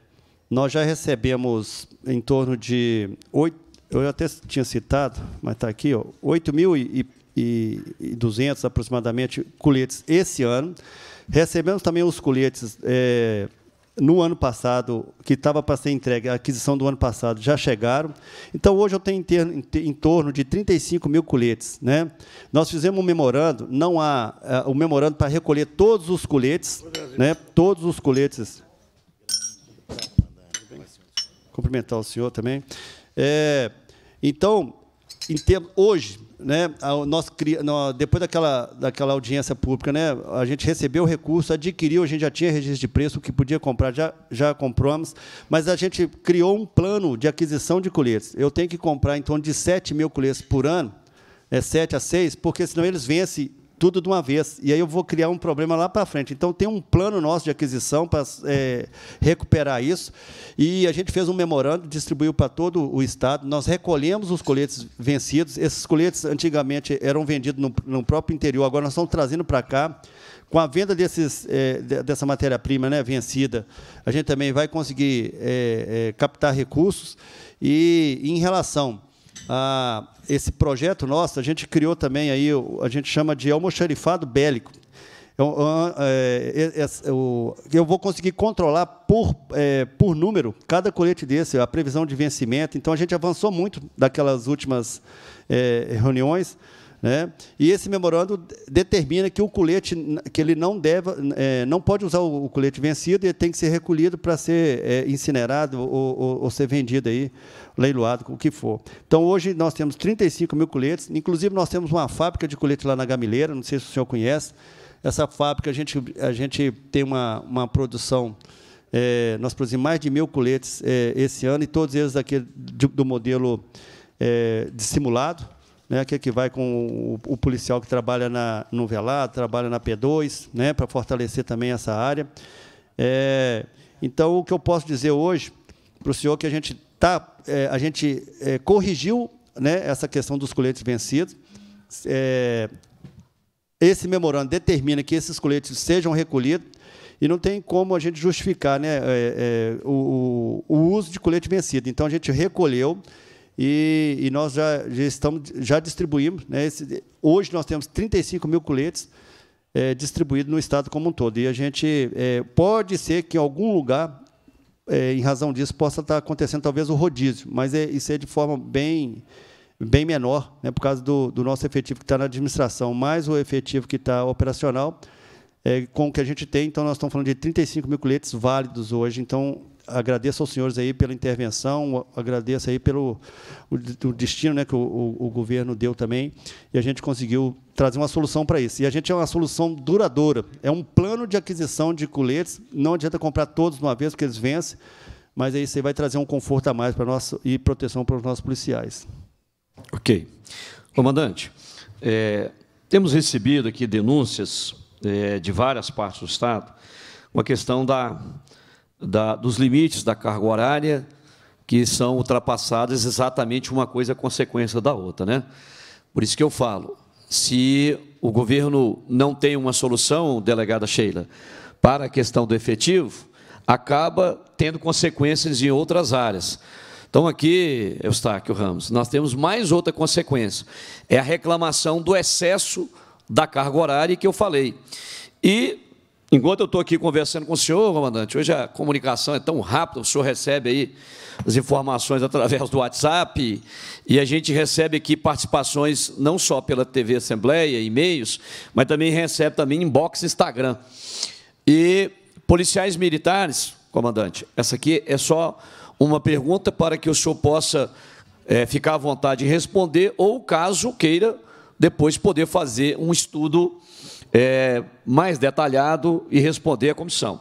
nós já recebemos em torno de oito eu até tinha citado, mas está aqui, 8.200 aproximadamente coletes esse ano. Recebemos também os coletes é, no ano passado, que estava para ser entregue, a aquisição do ano passado, já chegaram. Então, hoje eu tenho em, ter, em, em torno de 35 mil coletes. Né? Nós fizemos um memorando, não há é, o um memorando para recolher todos os coletes, né? todos os coletes cumprimentar o senhor também. É, então, termos, hoje, né, nós, depois daquela, daquela audiência pública, né, a gente recebeu o recurso, adquiriu, a gente já tinha registro de preço, o que podia comprar já, já compramos, mas a gente criou um plano de aquisição de coletes Eu tenho que comprar em torno de 7 mil coletes por ano, é, né, 7 a 6, porque senão eles vencem tudo de uma vez. E aí eu vou criar um problema lá para frente. Então, tem um plano nosso de aquisição para é, recuperar isso. E a gente fez um memorando, distribuiu para todo o Estado. Nós recolhemos os coletes vencidos. Esses coletes, antigamente, eram vendidos no, no próprio interior. Agora, nós estamos trazendo para cá. Com a venda desses, é, dessa matéria-prima né, vencida, a gente também vai conseguir é, é captar recursos. E, em relação ah, esse projeto nosso, a gente criou também aí, a gente chama de almoxarifado bélico. Eu, é eu, é é, eu vou conseguir controlar por, é, por número cada colete desse, a previsão de vencimento. Então, a gente avançou muito daquelas últimas é, reuniões. Né? E esse memorando determina que o colete, que ele não deve, é, não pode usar o, colete vencido e tem que ser recolhido para ser é, incinerado ou, ou, ou, ser vendido aí, leiloado, o que for. Então hoje nós temos 35 mil coletes, inclusive nós temos uma fábrica de colete lá na Gamileira, não sei se o senhor conhece. Essa fábrica a gente, a gente tem uma, uma produção. É, nós produzimos mais de mil coletes é, esse ano e todos eles aqui do modelo é, dissimulado né, é que, vai com o, o, policial que trabalha na, no velado, trabalha na P2, né, para fortalecer também essa área. É, então, o que eu posso dizer hoje para o senhor que a gente tá, é, a gente é, corrigiu né, essa questão dos coletes vencidos. É, esse memorando determina que esses coletes sejam recolhidos e não tem como a gente justificar né, é, o, o uso de colete vencido. Então, a gente recolheu e, e nós já, já, estamos, já distribuímos. Né, esse, hoje nós temos 35 mil coletes é, distribuídos no estado como um todo. E a gente é, pode ser que em algum lugar, é, em razão disso, possa estar acontecendo talvez o rodízio, mas é, isso é de forma bem bem menor, né, por causa do, do nosso efetivo que está na administração, mais o efetivo que está operacional, é, com o que a gente tem. Então, nós estamos falando de 35 mil coletes válidos hoje. Então, agradeço aos senhores aí pela intervenção, agradeço aí pelo o, o destino né, que o, o, o, governo deu também, e a gente conseguiu trazer uma solução para isso. E a gente é uma solução duradoura, é um plano de aquisição de coletes, não adianta comprar todos de uma vez, porque eles vencem, mas aí você vai trazer um conforto a mais para nós e proteção para os nossos policiais. Ok. Comandante, é, temos recebido aqui denúncias é, de várias partes do Estado, uma questão da da, dos limites da carga horária, que são ultrapassadas exatamente uma coisa é consequência da outra. Né? Por isso que eu falo, se o governo não tem uma solução, delegada Sheila, para a questão do efetivo, acaba tendo consequências em outras áreas. Então, aqui, Eustáquio Ramos, nós temos mais outra consequência. É a reclamação do excesso da carga horária que eu falei. E Enquanto eu estou aqui conversando com o senhor, comandante, hoje a comunicação é tão rápida, o senhor recebe aí as informações através do WhatsApp e a gente recebe aqui participações não só pela TV Assembleia, e-mails, mas também recebe também inbox Instagram. E policiais militares, comandante, essa aqui é só uma pergunta para que o senhor possa é, ficar à vontade em responder ou, caso queira, depois poder fazer um estudo é, mais detalhado e responder à comissão.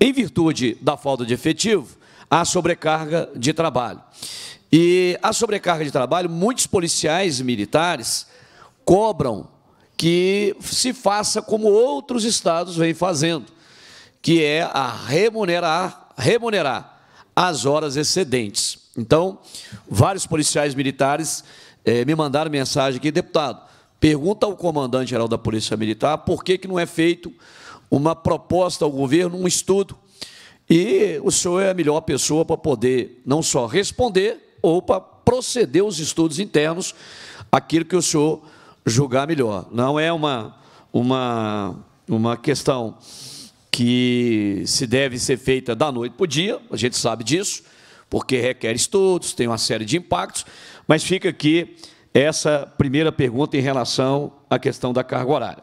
Em virtude da falta de efetivo, há sobrecarga de trabalho. E a sobrecarga de trabalho, muitos policiais militares cobram que se faça como outros estados vêm fazendo, que é a remunerar, remunerar as horas excedentes. Então, vários policiais militares eh, me mandaram mensagem aqui, deputado, Pergunta ao comandante-geral da Polícia Militar por que, que não é feito uma proposta ao governo, um estudo. E o senhor é a melhor pessoa para poder não só responder, ou para proceder os estudos internos, aquilo que o senhor julgar melhor. Não é uma, uma, uma questão que se deve ser feita da noite para o dia, a gente sabe disso, porque requer estudos, tem uma série de impactos, mas fica aqui essa primeira pergunta em relação à questão da carga horária.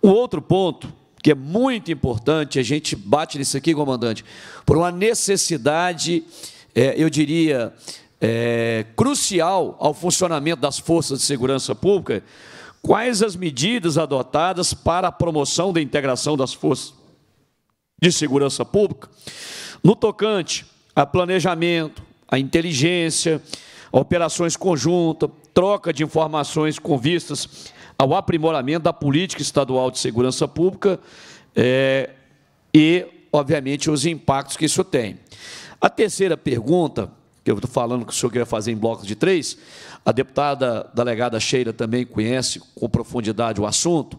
O outro ponto, que é muito importante, a gente bate nisso aqui, comandante, por uma necessidade, é, eu diria, é, crucial ao funcionamento das forças de segurança pública, quais as medidas adotadas para a promoção da integração das forças de segurança pública no tocante a planejamento, a inteligência, operações conjuntas, troca de informações com vistas ao aprimoramento da política estadual de segurança pública é, e, obviamente, os impactos que isso tem. A terceira pergunta, que eu estou falando que o senhor queria fazer em blocos de três, a deputada delegada Cheira também conhece com profundidade o assunto,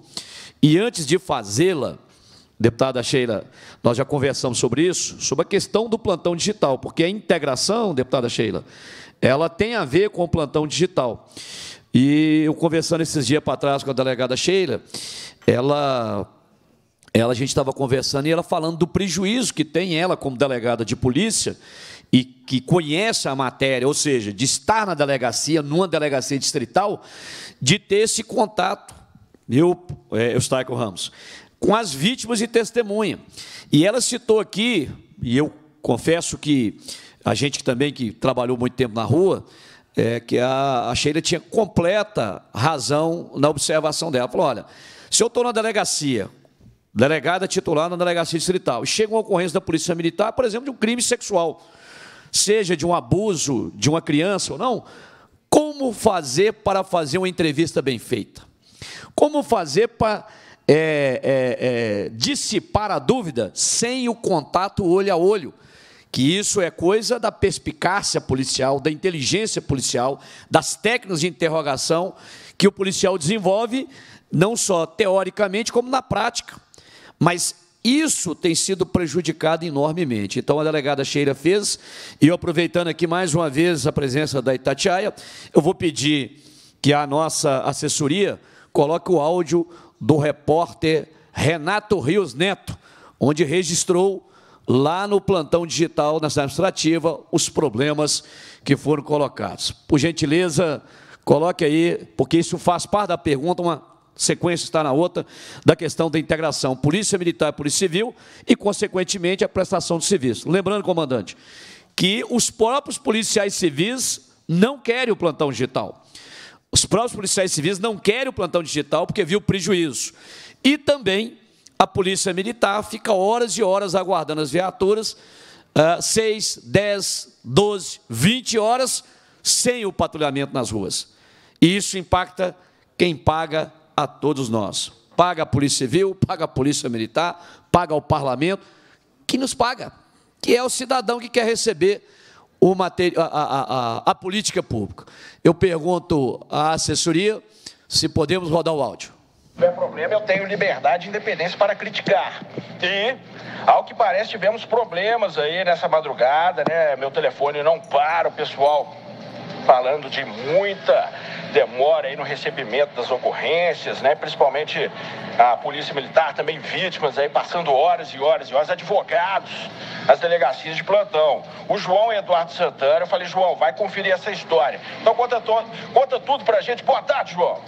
e antes de fazê-la, Deputada Sheila, nós já conversamos sobre isso, sobre a questão do plantão digital, porque a integração, deputada Sheila, ela tem a ver com o plantão digital. E eu conversando esses dias para trás com a delegada Sheila, ela ela a gente estava conversando e ela falando do prejuízo que tem ela como delegada de polícia e que conhece a matéria, ou seja, de estar na delegacia, numa delegacia distrital, de ter esse contato. Eu, é, o Ramos, com as vítimas e testemunha. E ela citou aqui, e eu confesso que a gente também que trabalhou muito tempo na rua, é que a, a Sheila tinha completa razão na observação dela. falou: olha, se eu estou na delegacia, delegada titular na delegacia distrital, e chega uma ocorrência da Polícia Militar, por exemplo, de um crime sexual, seja de um abuso de uma criança ou não, como fazer para fazer uma entrevista bem feita? Como fazer para é, é, é, dissipar a dúvida sem o contato olho a olho que isso é coisa da perspicácia policial, da inteligência policial, das técnicas de interrogação que o policial desenvolve, não só teoricamente, como na prática. Mas isso tem sido prejudicado enormemente. Então, a delegada Cheira fez, e eu aproveitando aqui mais uma vez a presença da Itatiaia, eu vou pedir que a nossa assessoria coloque o áudio do repórter Renato Rios Neto, onde registrou lá no plantão digital, na cidade administrativa, os problemas que foram colocados. Por gentileza, coloque aí, porque isso faz parte da pergunta, uma sequência está na outra, da questão da integração Polícia Militar e Polícia Civil e, consequentemente, a prestação de serviço. Lembrando, comandante, que os próprios policiais civis não querem o plantão digital. Os próprios policiais civis não querem o plantão digital porque viu o prejuízo. E também a polícia militar fica horas e horas aguardando as viaturas, 6, 10, 12, 20 horas, sem o patrulhamento nas ruas. E isso impacta quem paga a todos nós. Paga a Polícia Civil, paga a Polícia Militar, paga o Parlamento, que nos paga, que é o cidadão que quer receber o a, a, a, a política pública. Eu pergunto à assessoria se podemos rodar o áudio. Não é problema, eu tenho liberdade e independência para criticar. E, ao que parece, tivemos problemas aí nessa madrugada, né? Meu telefone não para, o pessoal falando de muita demora aí no recebimento das ocorrências, né? Principalmente a polícia militar, também vítimas aí passando horas e horas e horas, advogados nas delegacias de plantão. O João Eduardo Santana, eu falei, João, vai conferir essa história. Então conta, conta tudo pra gente. Boa tarde, João.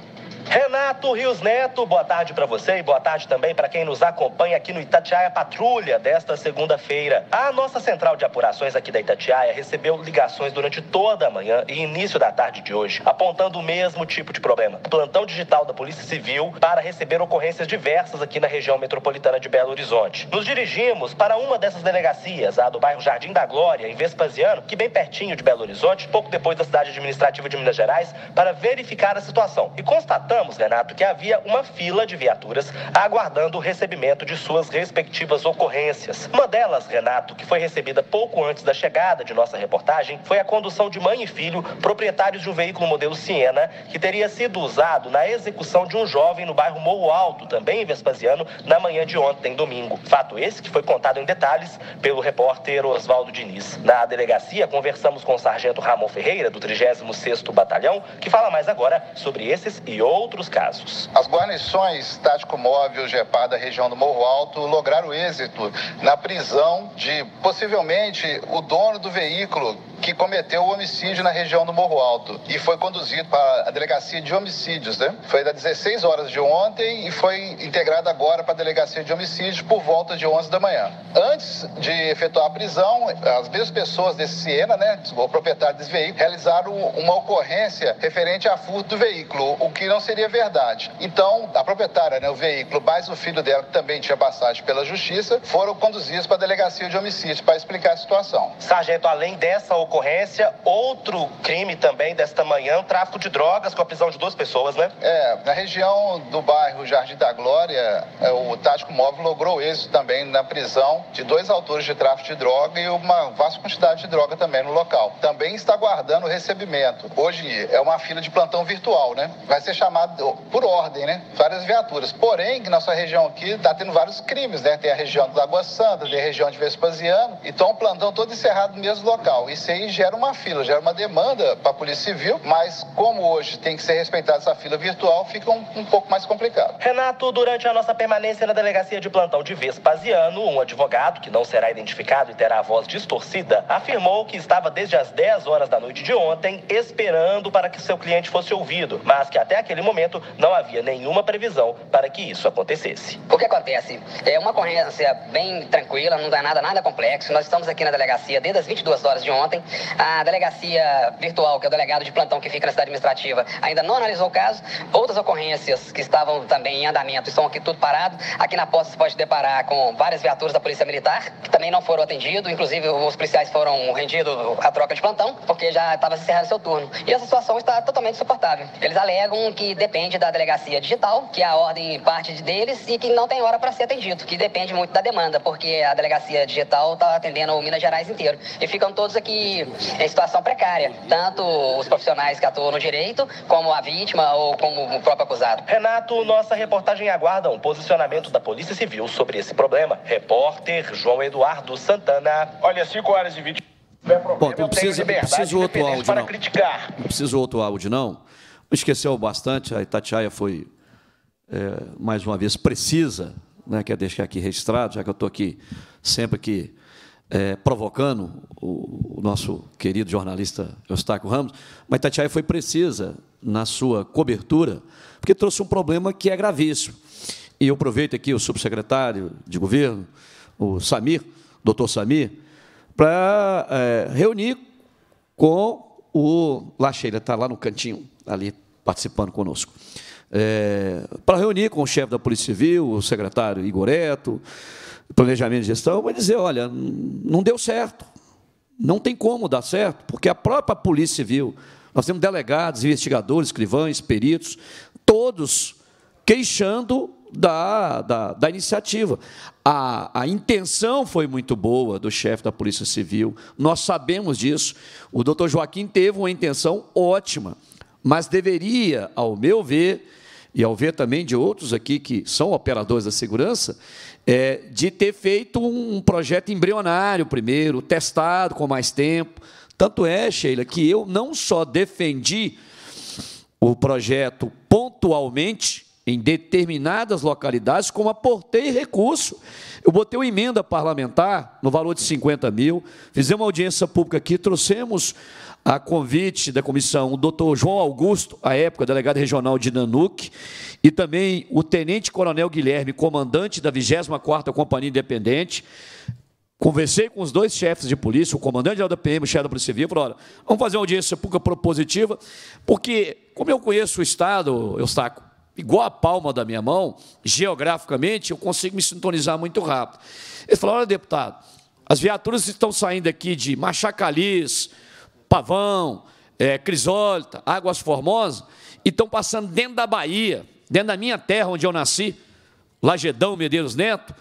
Renato Rios Neto, boa tarde para você e boa tarde também para quem nos acompanha aqui no Itatiaia Patrulha desta segunda-feira. A nossa central de apurações aqui da Itatiaia recebeu ligações durante toda a manhã e início da tarde de hoje, apontando o mesmo tipo de problema. Plantão digital da Polícia Civil para receber ocorrências diversas aqui na região metropolitana de Belo Horizonte. Nos dirigimos para uma dessas delegacias, a do bairro Jardim da Glória, em Vespasiano, que bem pertinho de Belo Horizonte, pouco depois da cidade administrativa de Minas Gerais, para verificar a situação e constatamos Notamos, Renato, que havia uma fila de viaturas aguardando o recebimento de suas respectivas ocorrências. Uma delas, Renato, que foi recebida pouco antes da chegada de nossa reportagem, foi a condução de mãe e filho, proprietários de um veículo modelo Siena, que teria sido usado na execução de um jovem no bairro Morro Alto, também em Vespasiano, na manhã de ontem, domingo. Fato esse que foi contado em detalhes pelo repórter Oswaldo Diniz. Na delegacia, conversamos com o sargento Ramon Ferreira, do 36º Batalhão, que fala mais agora sobre esses e outros outros casos. As guarnições Tático Móvel GEPA da região do Morro Alto lograram êxito na prisão de possivelmente o dono do veículo que cometeu o homicídio na região do Morro Alto e foi conduzido para a delegacia de homicídios, né? Foi das 16 horas de ontem e foi integrado agora para a delegacia de homicídios por volta de 11 da manhã. Antes de efetuar a prisão, as mesmas pessoas desse Siena, né, o proprietário desse veículo, realizaram uma ocorrência referente a furto do veículo, o que não seria seria verdade. Então, a proprietária, né, o veículo, mais o filho dela, que também tinha passagem pela justiça, foram conduzidos para a delegacia de homicídio para explicar a situação. Sargento, além dessa ocorrência, outro crime também desta manhã, tráfico de drogas com a prisão de duas pessoas, né? É, na região do bairro Jardim da Glória, é, o tático móvel logrou êxito também na prisão de dois autores de tráfico de droga e uma vasta quantidade de droga também no local. Também está aguardando o recebimento. Hoje é uma fila de plantão virtual, né? Vai ser chamado chamado por ordem, né? Várias viaturas. Porém, que na sua região aqui está tendo vários crimes, né? Tem a região do Lagoa Santa, tem a região de Vespasiano, então o plantão todo encerrado no mesmo local. Isso aí gera uma fila, gera uma demanda para a Polícia Civil, mas como hoje tem que ser respeitada essa fila virtual, fica um, um pouco mais complicado. Renato, durante a nossa permanência na delegacia de plantão de Vespasiano, um advogado que não será identificado e terá a voz distorcida, afirmou que estava desde as 10 horas da noite de ontem esperando para que seu cliente fosse ouvido, mas que até aquele momento, não havia nenhuma previsão para que isso acontecesse. O que acontece? É uma ocorrência bem tranquila, não dá nada, nada complexo. Nós estamos aqui na delegacia desde as 22 horas de ontem. A delegacia virtual, que é o delegado de plantão que fica na cidade administrativa, ainda não analisou o caso. Outras ocorrências que estavam também em andamento estão aqui tudo parado. Aqui na posse você pode deparar com várias viaturas da Polícia Militar, que também não foram atendidas. Inclusive, os policiais foram rendidos à troca de plantão, porque já estava encerrado seu turno. E essa situação está totalmente insuportável. Eles alegam que depende da delegacia digital, que é a ordem parte deles e que não tem hora para ser atendido, que depende muito da demanda, porque a delegacia digital está atendendo o Minas Gerais inteiro. E ficam todos aqui em situação precária, tanto os profissionais que atuam no direito, como a vítima ou como o próprio acusado. Renato, nossa reportagem aguarda um posicionamento da Polícia Civil sobre esse problema. Repórter João Eduardo Santana. Olha, 5 horas e 20 Bom, não precisa, não preciso outro áudio, não. Não preciso outro áudio, não esqueceu bastante, a Itatiaia foi, é, mais uma vez, precisa, né, quer deixar aqui registrado, já que eu estou aqui sempre aqui é, provocando o, o, nosso querido jornalista Eustáquio Ramos, mas Itatiaia foi precisa na sua cobertura, porque trouxe um problema que é gravíssimo. E eu aproveito aqui o subsecretário de governo, o Samir, doutor Samir, para é, reunir com o Lacheira, está lá no cantinho, ali participando conosco. É, para reunir com o chefe da Polícia Civil, o secretário Igoreto, planejamento e gestão, vai dizer, olha, não deu certo, não tem como dar certo, porque a própria Polícia Civil, nós temos delegados, investigadores, escrivães, peritos, todos queixando da, da, da iniciativa. A, a intenção foi muito boa do chefe da Polícia Civil, nós sabemos disso. O doutor Joaquim teve uma intenção ótima mas deveria, ao meu ver, e ao ver também de outros aqui que são operadores da segurança, é, de ter feito um projeto embrionário primeiro, testado com mais tempo. Tanto é, Sheila, que eu não só defendi o projeto pontualmente em determinadas localidades, como aportei recurso. Eu botei uma emenda parlamentar no valor de 50 mil, fizemos uma audiência pública aqui, trouxemos a convite da comissão, o doutor João Augusto, à época delegado regional de Nanuc, e também o tenente coronel Guilherme, comandante da 24ª Companhia Independente, Conversei com os dois chefes de polícia, o comandante da PM, o chefe da Polícia Civil, falou, olha, vamos fazer uma audiência pública propositiva, porque, como eu conheço o Estado, eu saco igual a palma da minha mão, geograficamente, eu consigo me sintonizar muito rápido. Ele falou, olha, deputado, as viaturas estão saindo aqui de Machacalis, Pavão, é, Crisólita, Águas Formosas, e estão passando dentro da Bahia, dentro da minha terra onde eu nasci, Lagedão, Medeiros Neto,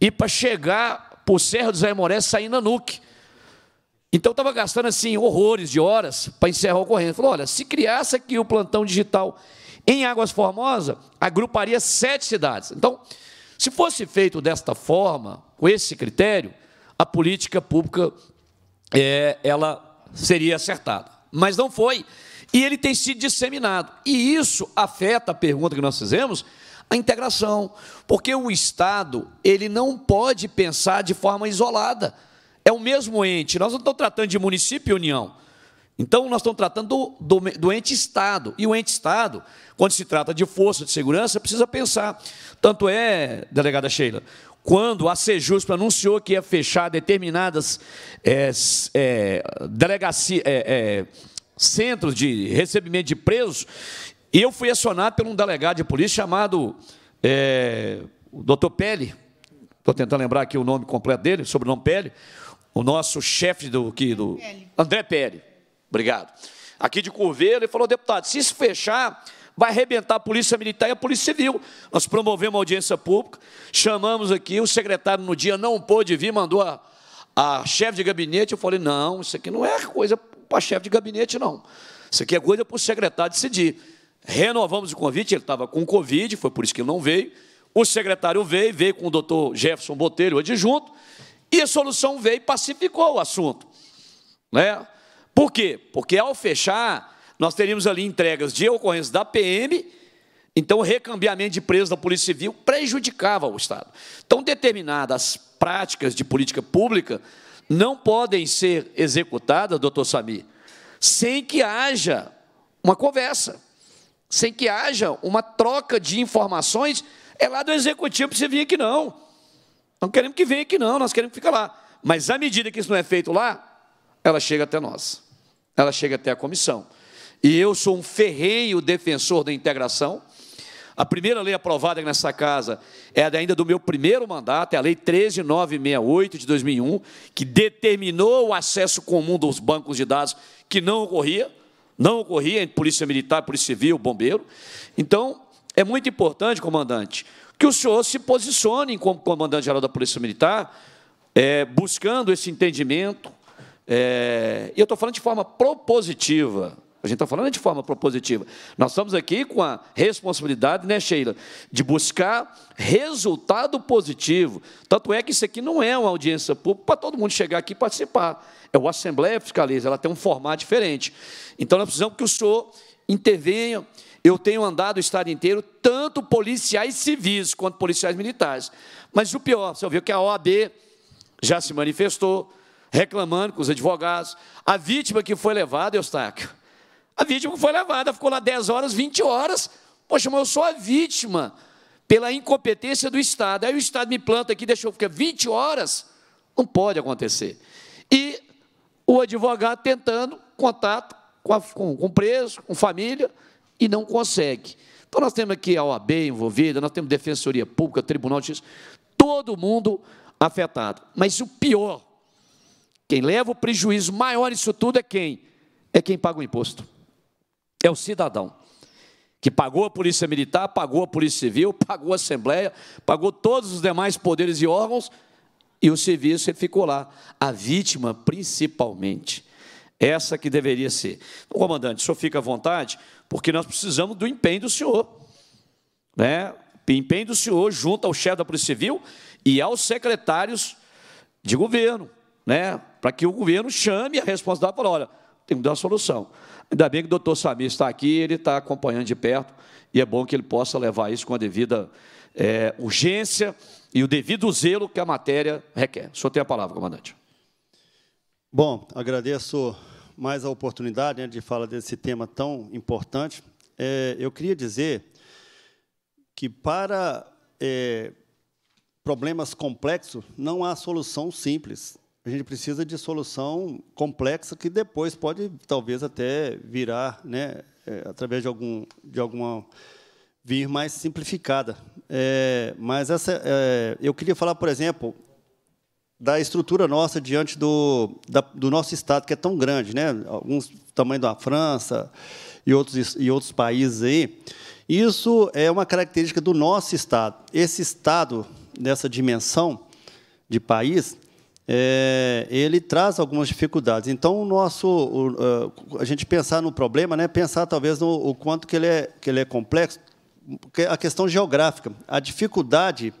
e para chegar por Serra dos Aimoré, sair na Nuque. Então estava gastando assim horrores de horas para encerrar o corrente. Falou: olha, se criasse aqui o plantão digital em Águas Formosa, agruparia sete cidades. Então, se fosse feito desta forma, com esse critério, a política pública é, ela seria acertado, Mas não foi. E ele tem sido disseminado. E isso afeta a pergunta que nós fizemos, a integração, porque o Estado ele não pode pensar de forma isolada. É o mesmo ente. Nós não estamos tratando de município e união. Então, nós estamos tratando do, do ente Estado. E o ente Estado, quando se trata de força de segurança, precisa pensar. Tanto é, delegada Sheila, quando a Sejusp anunciou que ia fechar determinadas é, é, delegacia, é, é, centros de recebimento de presos, eu fui acionado por um delegado de polícia chamado é, o Dr. Pelle, estou tentando lembrar aqui o nome completo dele, sobrenome Pelle, o nosso chefe do, que do André Pelle, obrigado, aqui de Curveiro, ele falou, deputado, se isso fechar, vai arrebentar a polícia militar e a polícia civil. Nós promovemos uma audiência pública, chamamos aqui, o secretário no dia não pôde vir, mandou a, a chefe de gabinete, eu falei, não, isso aqui não é coisa para chefe de gabinete, não. Isso aqui é coisa para o secretário decidir. Renovamos o convite, ele estava com Covid, foi por isso que ele não veio. O secretário veio, veio com o doutor Jefferson Botelho, adjunto, e a solução veio e pacificou o assunto. Né? Por quê? Porque ao fechar, nós teríamos ali entregas de ocorrência da PM, então o recambiamento de presos da Polícia Civil prejudicava o Estado. Então, determinadas práticas de política pública não podem ser executadas, doutor Sami, sem que haja uma conversa, sem que haja uma troca de informações. É lá do executivo para você vir aqui, não. Não queremos que venha aqui, não, nós queremos que fique lá. Mas à medida que isso não é feito lá, ela chega até nós, ela chega até a comissão e eu sou um ferreiro defensor da integração. A primeira lei aprovada nessa casa é ainda do meu primeiro mandato, é a Lei 13968 de 2001, que determinou o acesso comum dos bancos de dados, que não ocorria, não ocorria entre Polícia Militar, Polícia Civil, Bombeiro. Então, é muito importante, comandante, que o senhor se posicione como comandante-geral da Polícia Militar, é, buscando esse entendimento. É, e eu estou falando de forma propositiva, a gente está falando de forma propositiva. Nós estamos aqui com a responsabilidade, né, Sheila, de buscar resultado positivo. Tanto é que isso aqui não é uma audiência pública para todo mundo chegar aqui e participar. É o Assembleia Fiscaliza, ela tem um formato diferente. Então, nós precisamos que o senhor intervenha. Eu tenho andado o Estado inteiro, tanto policiais civis quanto policiais militares. Mas o pior, você ouviu que a OAB já se manifestou, reclamando com os advogados. A vítima que foi levada, Eustáquio, a vítima foi levada, ficou lá 10 horas, 20 horas. Poxa, mas eu sou a vítima pela incompetência do Estado. Aí o Estado me planta aqui, deixou ficar 20 horas. Não pode acontecer. E o advogado tentando contato com, a, com, com preso, com família, e não consegue. Então, nós temos aqui a OAB envolvida, nós temos Defensoria Pública, Tribunal de Justiça, todo mundo afetado. Mas o pior, quem leva o prejuízo maior isso tudo é quem? É quem paga o imposto. É o cidadão que pagou a Polícia Militar, pagou a Polícia Civil, pagou a Assembleia, pagou todos os demais poderes e órgãos, e o serviço ficou lá. A vítima, principalmente. Essa que deveria ser. Então, comandante, o senhor fica à vontade, porque nós precisamos do empenho do senhor. Né? Empenho do senhor junto ao chefe da Polícia Civil e aos secretários de governo, né? para que o governo chame a responsabilidade e fale, olha, tem que dar uma solução. Ainda bem que o doutor Samir está aqui, ele está acompanhando de perto, e é bom que ele possa levar isso com a devida é, urgência e o devido zelo que a matéria requer. O senhor tem a palavra, comandante. Bom, agradeço mais a oportunidade né, de falar desse tema tão importante. É, eu queria dizer que para é, problemas complexos não há solução simples a gente precisa de solução complexa que depois pode, talvez, até virar, né, é, através de, algum, de alguma vir mais simplificada. É, mas essa, é, eu queria falar, por exemplo, da estrutura nossa diante do, da, do nosso Estado, que é tão grande, né? alguns tamanho da França e outros, e outros países aí. Isso é uma característica do nosso Estado. Esse Estado, nessa dimensão de país, é, ele traz algumas dificuldades. Então, o nosso, o, é, a gente pensar no problema, né, pensar talvez no o quanto que ele, é, que ele é complexo, a questão geográfica. A dificuldade.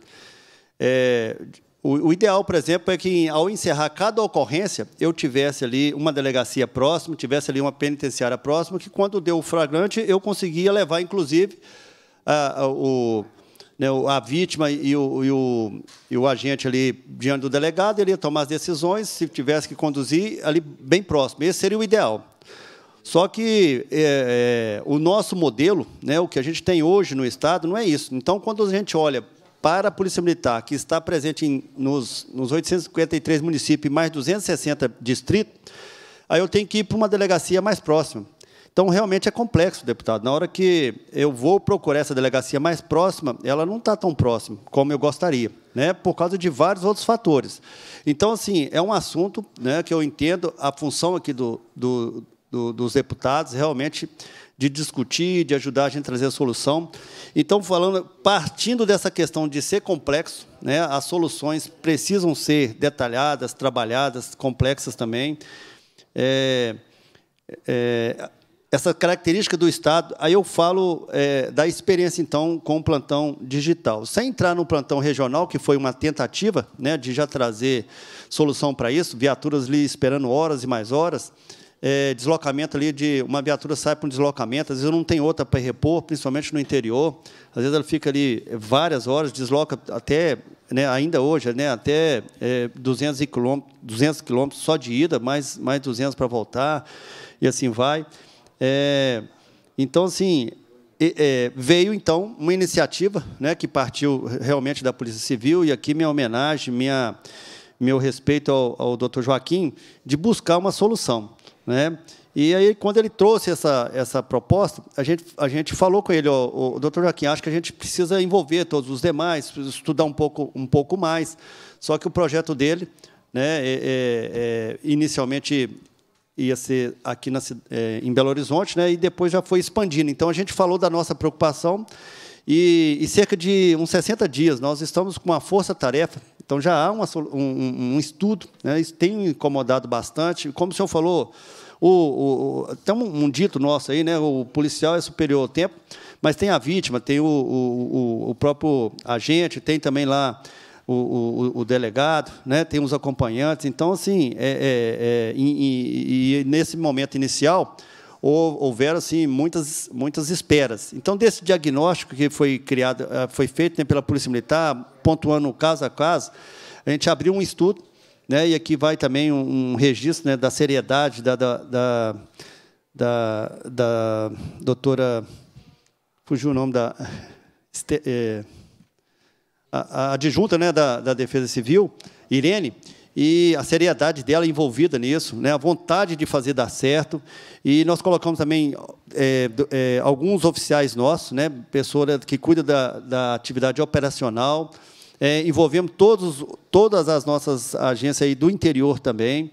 É, o, o, ideal, por exemplo, é que, ao encerrar cada ocorrência, eu tivesse ali uma delegacia próxima, tivesse ali uma penitenciária próxima, que, quando deu o flagrante, eu conseguia levar, inclusive, a, a, o né, a vítima e o, e, o, e o, agente ali diante do delegado, ele ia tomar as decisões, se tivesse que conduzir, ali bem próximo. Esse seria o ideal. Só que é, é, o nosso modelo, né, o que a gente tem hoje no Estado, não é isso. Então, quando a gente olha para a Polícia Militar, que está presente em, nos, nos 853 municípios e mais 260 distritos, aí eu tenho que ir para uma delegacia mais próxima. Então, realmente é complexo, deputado. Na hora que eu vou procurar essa delegacia mais próxima, ela não está tão próxima como eu gostaria, né? por causa de vários outros fatores. Então, assim, é um assunto né, que eu entendo a função aqui do, do, do, dos deputados, realmente, de discutir, de ajudar a gente a trazer a solução. Então, falando, partindo dessa questão de ser complexo, né, as soluções precisam ser detalhadas, trabalhadas, complexas também. É, é, essa característica do Estado, aí eu falo é, da experiência, então, com o plantão digital. Sem entrar no plantão regional, que foi uma tentativa né, de já trazer solução para isso, viaturas ali esperando horas e mais horas, é, deslocamento ali de uma viatura sai para um deslocamento, às vezes não tem outra para repor, principalmente no interior. Às vezes ela fica ali várias horas, desloca até, né, ainda hoje, né, até é, 200 quilômetros, 200 quilômetros só de ida, mais mais 200 para voltar e assim vai. É, então, assim, é, veio então uma iniciativa né, que partiu realmente da Polícia Civil, e aqui minha homenagem, minha, meu respeito ao, ao doutor Joaquim, de buscar uma solução. Né? E aí, quando ele trouxe essa, essa proposta, a gente, a gente falou com ele, o doutor Joaquim, acho que a gente precisa envolver todos os demais, estudar um pouco, um pouco mais. Só que o projeto dele, né, é, é, é inicialmente ia ser aqui na, é, em Belo Horizonte, né, e depois já foi expandindo. Então, a gente falou da nossa preocupação, e, e cerca de uns 60 dias nós estamos com uma força-tarefa, então já há uma, um, um, estudo, né, isso tem incomodado bastante. Como o senhor falou, o, o, tem um, um, dito nosso aí, né? O policial é superior ao tempo, mas tem a vítima, tem o, o, o próprio agente, tem também lá o, o, o delegado, né? tem os acompanhantes. Então, assim, é, é, é, e, e, e, nesse momento inicial, houveram assim, muitas, muitas esperas. Então, desse diagnóstico que foi criado, eh, foi feito né, pela Polícia Militar, pontuando caso a caso, a gente abriu um estudo, né, e aqui vai também um, um registro né, da seriedade da, da, da, da, da doutora. Fugiu o nome da. Este, é, a, a adjunta né, da, da Defesa Civil, Irene, e a seriedade dela envolvida nisso, né, a vontade de fazer dar certo. E nós colocamos também é, é, alguns oficiais nossos, né, pessoa que cuida da, da atividade operacional, é, envolvemos todos, todas as nossas agências aí do interior também,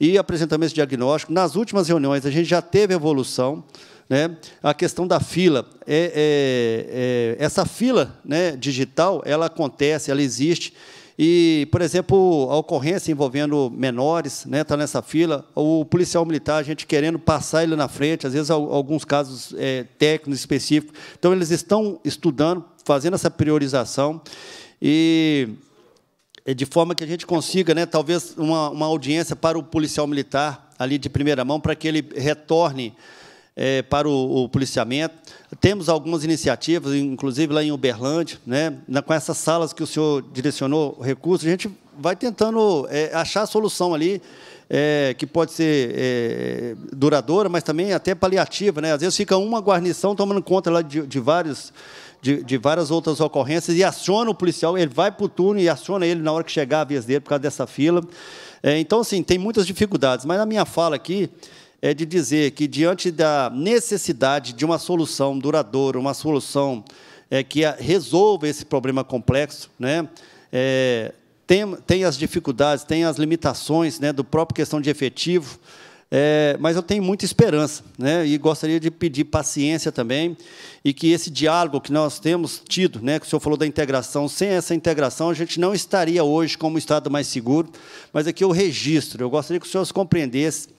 e apresentamos esse diagnóstico. Nas últimas reuniões, a gente já teve evolução, né? A questão da fila. É, é, é, essa fila né, digital, ela acontece, ela existe. E, por exemplo, a ocorrência envolvendo menores está né, tá nessa fila, o policial militar, a gente querendo passar ele na frente, às vezes alguns casos é, técnicos específicos. Então, eles estão estudando, fazendo essa priorização. E é de forma que a gente consiga, né, talvez, uma, uma audiência para o policial militar ali de primeira mão, para que ele retorne é, para o, o, policiamento. Temos algumas iniciativas, inclusive lá em Uberlândia, né, na, com essas salas que o senhor direcionou recursos, a gente vai tentando é, achar a solução ali, é, que pode ser é, duradoura, mas também até paliativa. Né? Às vezes fica uma guarnição tomando conta lá de, de vários. De, de, várias outras ocorrências e aciona o policial, ele vai para o turno e aciona ele na hora que chegar a vez dele por causa dessa fila. É, então, assim, tem muitas dificuldades. Mas na minha fala aqui, é de dizer que, diante da necessidade de uma solução duradoura, uma solução é, que a, resolva esse problema complexo, né, é, tem, tem as dificuldades, tem as limitações né, do próprio questão de efetivo, é, mas eu tenho muita esperança né, e gostaria de pedir paciência também e que esse diálogo que nós temos tido, né, que o senhor falou da integração, sem essa integração a gente não estaria hoje como Estado mais seguro, mas aqui eu registro, eu gostaria que o senhor compreendesse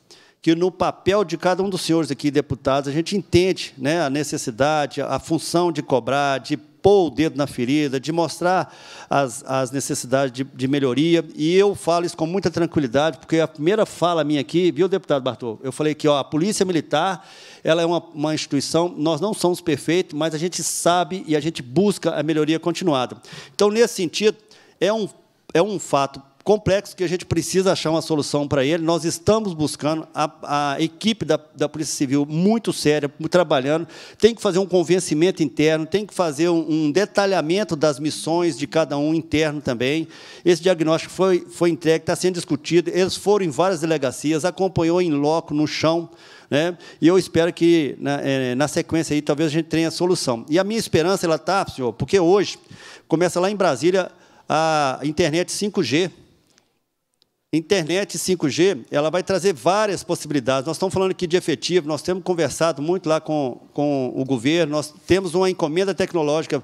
que no papel de cada um dos senhores aqui, deputados, a gente entende né, a necessidade, a função de cobrar, de pôr o dedo na ferida, de mostrar as, as necessidades de, de, melhoria. E eu falo isso com muita tranquilidade, porque a primeira fala minha aqui, viu, deputado Bartô? Eu falei que ó, a Polícia Militar ela é uma, uma instituição, nós não somos perfeitos, mas a gente sabe e a gente busca a melhoria continuada. Então, nesse sentido, é um, é um fato complexo que a gente precisa achar uma solução para ele. Nós estamos buscando, a, a equipe da, da, Polícia Civil muito séria, trabalhando, tem que fazer um convencimento interno, tem que fazer um, um detalhamento das missões de cada um interno também. Esse diagnóstico foi, foi entregue, está sendo discutido, eles foram em várias delegacias, acompanhou em loco, no chão, né? E eu espero que, na, é, na, sequência, aí, talvez a gente tenha a solução. E a minha esperança ela está, senhor, porque hoje começa lá em Brasília a internet 5G. Internet 5G, ela vai trazer várias possibilidades. Nós estamos falando aqui de efetivo, nós temos conversado muito lá com, com o governo, nós temos uma encomenda tecnológica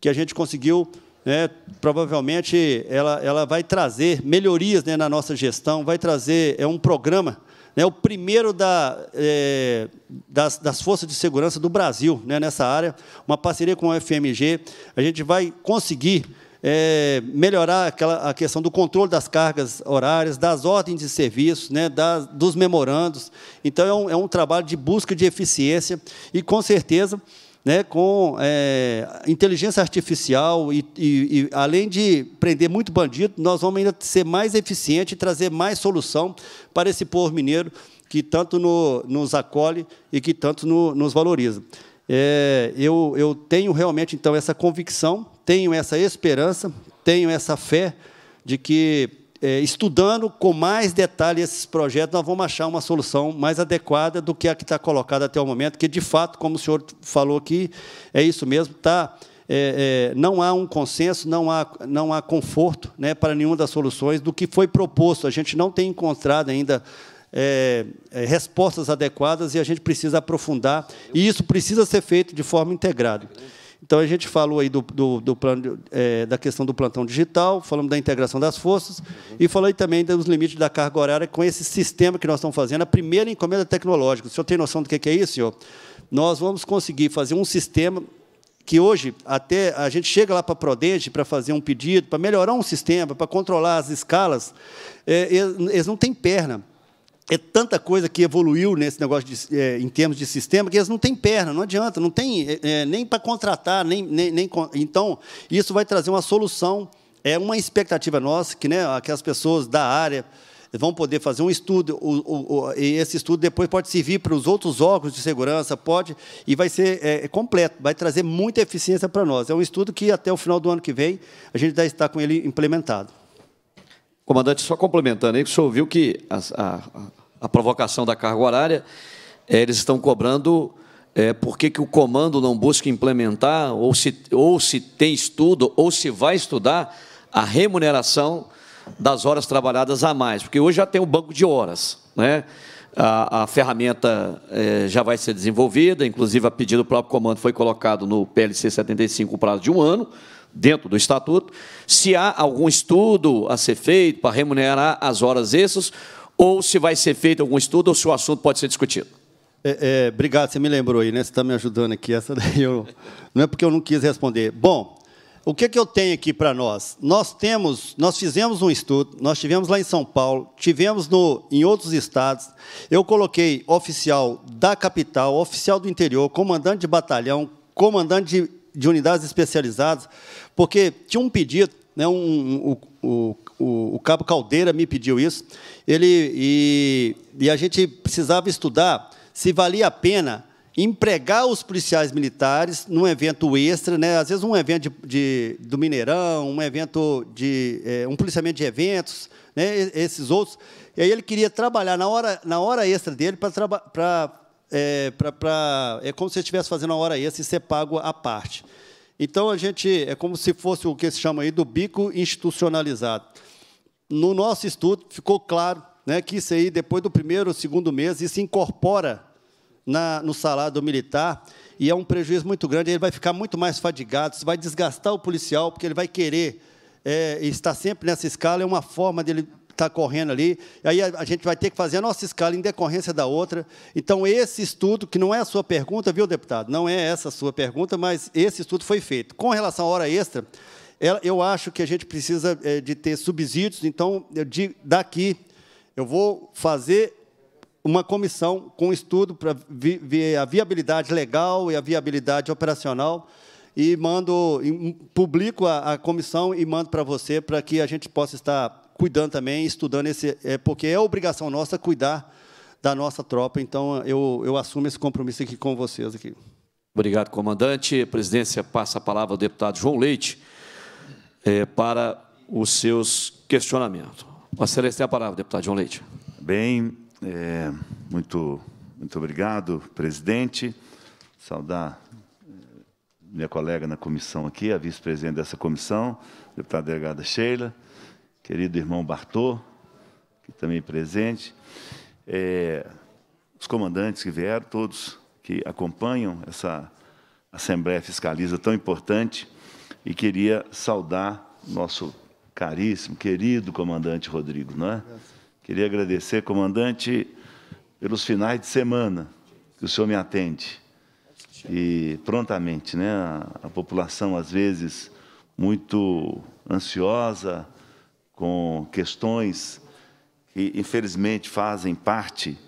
que a gente conseguiu, né, provavelmente ela, ela vai trazer melhorias né, na nossa gestão, vai trazer, é um programa, né, o primeiro da, é, das, das forças de segurança do Brasil né, nessa área, uma parceria com a FMG, a gente vai conseguir é, melhorar aquela, a questão do controle das cargas horárias, das ordens de serviço, né, das, dos memorandos. Então, é um, é um trabalho de busca de eficiência e, com certeza, né, com é, inteligência artificial e, e, e, além de prender muito bandido, nós vamos ainda ser mais eficiente e trazer mais solução para esse povo mineiro que tanto no, nos acolhe e que tanto no, nos valoriza. É, eu, eu tenho realmente então essa convicção tenho essa esperança, tenho essa fé de que, é, estudando com mais detalhe esses projetos, nós vamos achar uma solução mais adequada do que a que está colocada até o momento, que, de fato, como o senhor falou aqui, é isso mesmo, tá? é, é, não há um consenso, não há, não há conforto né, para nenhuma das soluções do que foi proposto. A gente não tem encontrado ainda é, respostas adequadas e a gente precisa aprofundar. E isso precisa ser feito de forma integrada. Então, a gente falou aí do, do, do plano, é, da questão do plantão digital, falamos da integração das forças uhum. e falei também dos limites da carga horária com esse sistema que nós estamos fazendo, a primeira encomenda tecnológica. O senhor tem noção do que é isso, senhor? Nós vamos conseguir fazer um sistema que hoje até a gente chega lá para a Prodente para fazer um pedido, para melhorar um sistema, para controlar as escalas, é, eles não têm perna é tanta coisa que evoluiu nesse negócio de, é, em termos de sistema que eles não têm perna, não adianta, não tem é, é nem para contratar, nem, nem, nem, então isso vai trazer uma solução, é uma expectativa nossa que, né, aquelas as pessoas da área vão poder fazer um estudo, o, o, e esse estudo depois pode servir para os outros órgãos de segurança, pode, e vai ser é, é, completo, vai trazer muita eficiência para nós. É um estudo que, até o final do ano que vem, a gente deve está com ele implementado. Comandante, só complementando aí, que o senhor ouviu que a, a, a provocação da carga horária, é, eles estão cobrando é, por que, que o comando não busca implementar, ou se, ou se tem estudo, ou se vai estudar a remuneração das horas trabalhadas a mais, porque hoje já tem um banco de horas. Né? A, a ferramenta é, já vai ser desenvolvida, inclusive a pedido do próprio comando foi colocado no PLC 75 o prazo de um ano, dentro do estatuto, se há algum estudo a ser feito para remunerar as horas extras ou se vai ser feito algum estudo ou se o assunto pode ser discutido. É, é, obrigado, você me lembrou aí, né? Você está me ajudando aqui. Essa daí eu, não é porque eu não quis responder. Bom, o que, é que eu tenho aqui para nós? Nós temos, nós fizemos um estudo, nós tivemos lá em São Paulo, tivemos no, em outros estados. Eu coloquei oficial da capital, oficial do interior, comandante de batalhão, comandante de, de unidades especializadas, porque tinha um pedido, né, um, um, um, o, o Cabo Caldeira me pediu isso. Ele, e, e a gente precisava estudar se valia a pena empregar os policiais militares num evento extra, né? às vezes um evento de, de do Mineirão, um evento de é, um policiamento de eventos, né? esses outros. E aí ele queria trabalhar na hora, na hora extra dele para é, pra, pra, é como se estivesse fazendo a hora extra e ser pago à parte. Então a gente é como se fosse o que se chama aí do bico institucionalizado no nosso estudo ficou claro né, que isso aí, depois do primeiro ou segundo mês, isso incorpora na, no salário do militar e é um prejuízo muito grande. Ele vai ficar muito mais fadigado, isso vai desgastar o policial, porque ele vai querer é, estar sempre nessa escala, é uma forma dele estar tá correndo ali. Aí a, gente vai ter que fazer a nossa escala em decorrência da outra. Então, esse estudo, que não é a sua pergunta, viu, deputado? Não é essa a sua pergunta, mas esse estudo foi feito. Com relação à hora extra, eu acho que a gente precisa eh, de ter subsídios, então, daqui, eu vou fazer uma comissão com estudo para ver a viabilidade legal e a viabilidade operacional e mando, publico a, a comissão e mando para você para que a gente possa estar cuidando também, estudando esse, é, porque é obrigação nossa cuidar da nossa tropa. Então eu, eu assumo esse compromisso aqui com vocês aqui. Obrigado, comandante. A presidência passa a palavra ao deputado João Leite é, para os seus questionamentos. Vossa tem a palavra, deputado João Leite. Bem, é, muito, muito obrigado, presidente. Saudar é, minha colega na comissão aqui, a vice-presidente dessa comissão, deputada delegada Sheila, querido irmão Bartô, que também é presente, é, os comandantes que vieram, todos que acompanham essa Assembleia Fiscaliza tão importante e queria saudar nosso caríssimo, querido comandante Rodrigo, não é? Queria agradecer, comandante, pelos finais de semana que o senhor me atende. E prontamente, né? A, a população, às vezes, muito ansiosa com questões que, infelizmente, fazem parte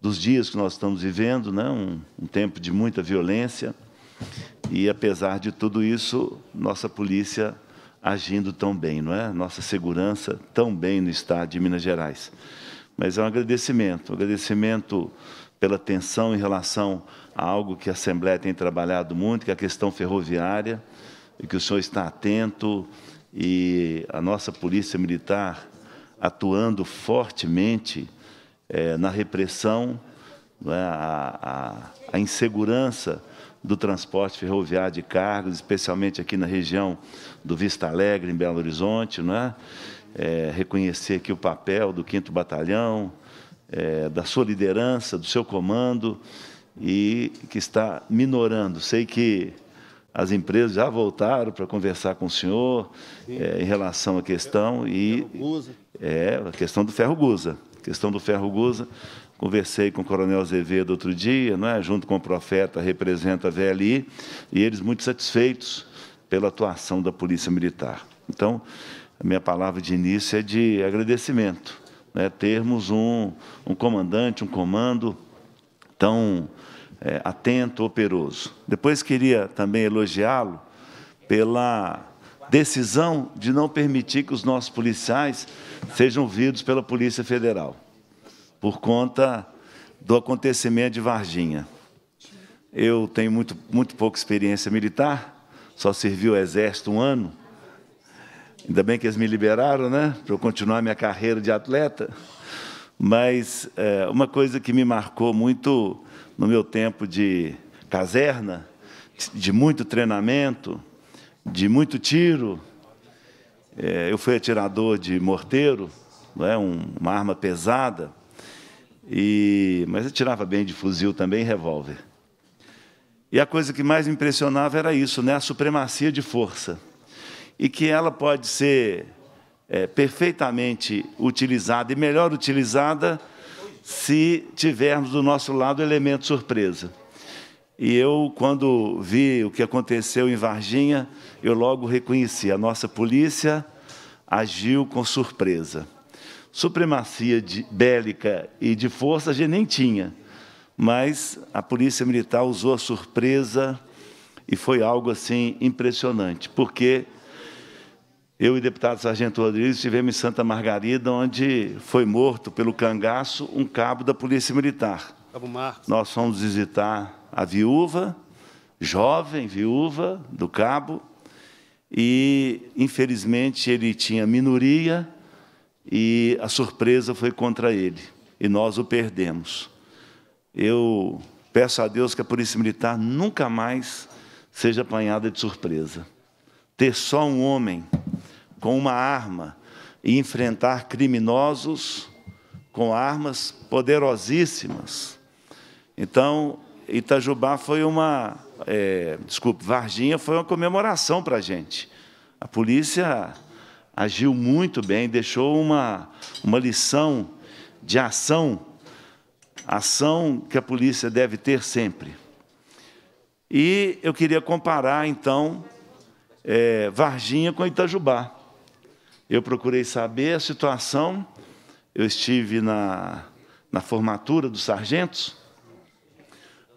dos dias que nós estamos vivendo, né? um, um tempo de muita violência. E apesar de tudo isso, nossa polícia agindo tão bem, não é? Nossa segurança tão bem no estado de Minas Gerais. Mas é um agradecimento, um agradecimento pela atenção em relação a algo que a Assembleia tem trabalhado muito, que é a questão ferroviária, e que o senhor está atento e a nossa Polícia Militar atuando fortemente é, na repressão, é? a, a, a insegurança do transporte ferroviário de cargas, especialmente aqui na região do Vista Alegre, em Belo Horizonte, é? é, reconhecer aqui o papel do 5 Batalhão, é, da sua liderança, do seu comando, e que está minorando. Sei que as empresas já voltaram para conversar com o senhor é, em relação à questão e é a questão do ferro A questão do ferro Guza. Conversei com o Coronel Azevedo outro dia, não é? junto com o profeta, representa a VLI, e eles muito satisfeitos pela atuação da Polícia Militar. Então, a minha palavra de início é de agradecimento, né? termos um, um comandante, um comando tão é, atento, operoso. Depois queria também elogiá-lo pela decisão de não permitir que os nossos policiais sejam ouvidos pela Polícia Federal por conta do acontecimento de Varginha. Eu tenho muito, muito pouca experiência militar, só servi o Exército um ano. Ainda bem que eles me liberaram, né? Para eu continuar minha carreira de atleta. Mas é, uma coisa que me marcou muito no meu tempo de caserna, de muito treinamento, de muito tiro. É, eu fui atirador de morteiro, não é? Um, uma arma pesada. E, mas eu tirava bem de fuzil também e revólver. E a coisa que mais me impressionava era isso, né? a supremacia de força. E que ela pode ser é, perfeitamente utilizada e melhor utilizada se tivermos do nosso lado o elemento surpresa. E eu, quando vi o que aconteceu em Varginha, eu logo reconheci: a nossa polícia agiu com surpresa supremacia de, bélica e de força a gente nem tinha, mas a polícia militar usou a surpresa e foi algo assim impressionante, porque eu e o deputado Sargento Rodrigues estivemos em Santa Margarida, onde foi morto pelo cangaço um cabo da Polícia Militar. Cabo Marcos. Nós fomos visitar a viúva, jovem viúva do cabo, e infelizmente ele tinha minoria e a surpresa foi contra ele, e nós o perdemos. Eu peço a Deus que a Polícia Militar nunca mais seja apanhada de surpresa. Ter só um homem com uma arma e enfrentar criminosos com armas poderosíssimas. Então, Itajubá foi uma. É, desculpe, Varginha foi uma comemoração para a gente. A polícia agiu muito bem, deixou uma, uma lição de ação, ação que a polícia deve ter sempre. E eu queria comparar, então, é, Varginha com Itajubá. Eu procurei saber a situação, eu estive na, na formatura dos sargentos,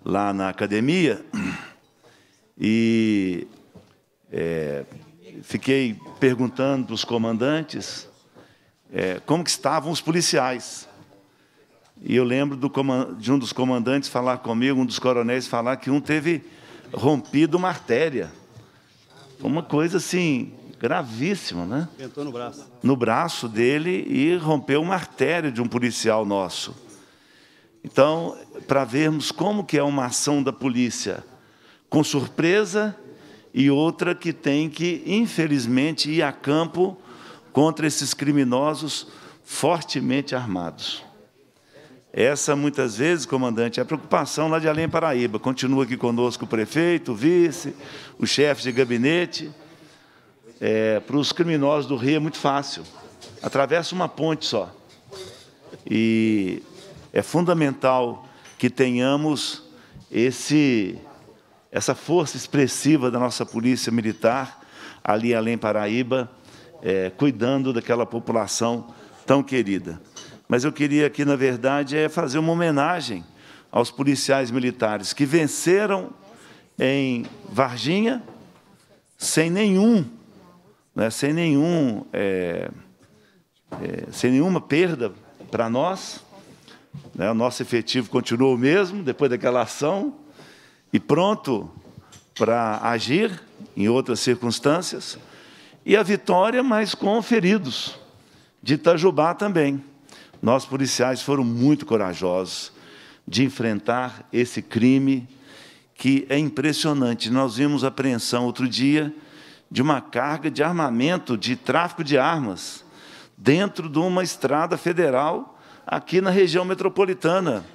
lá na academia, e é, fiquei perguntando para os comandantes é, como que estavam os policiais. E eu lembro do, de um dos comandantes falar comigo, um dos coronéis falar que um teve rompido uma artéria. Foi uma coisa assim gravíssima, né? Entrou no braço. No braço dele e rompeu uma artéria de um policial nosso. Então, para vermos como que é uma ação da polícia, com surpresa e outra que tem que, infelizmente, ir a campo contra esses criminosos fortemente armados. Essa, muitas vezes, comandante, é a preocupação lá de Além Paraíba. Continua aqui conosco o prefeito, o vice, o chefe de gabinete. É, para os criminosos do Rio é muito fácil. Atravessa uma ponte só. E é fundamental que tenhamos esse essa força expressiva da nossa polícia militar, ali além Paraíba, é, cuidando daquela população tão querida. Mas eu queria aqui, na verdade, é fazer uma homenagem aos policiais militares que venceram em Varginha sem nenhum, né, sem nenhum, é, é, sem nenhuma perda para nós. Né, o nosso efetivo continuou o mesmo depois daquela ação, e pronto para agir em outras circunstâncias, e a vitória, mas com feridos, de Itajubá também. Nós, policiais, foram muito corajosos de enfrentar esse crime que é impressionante. Nós vimos apreensão outro dia de uma carga de armamento, de tráfico de armas, dentro de uma estrada federal aqui na região metropolitana,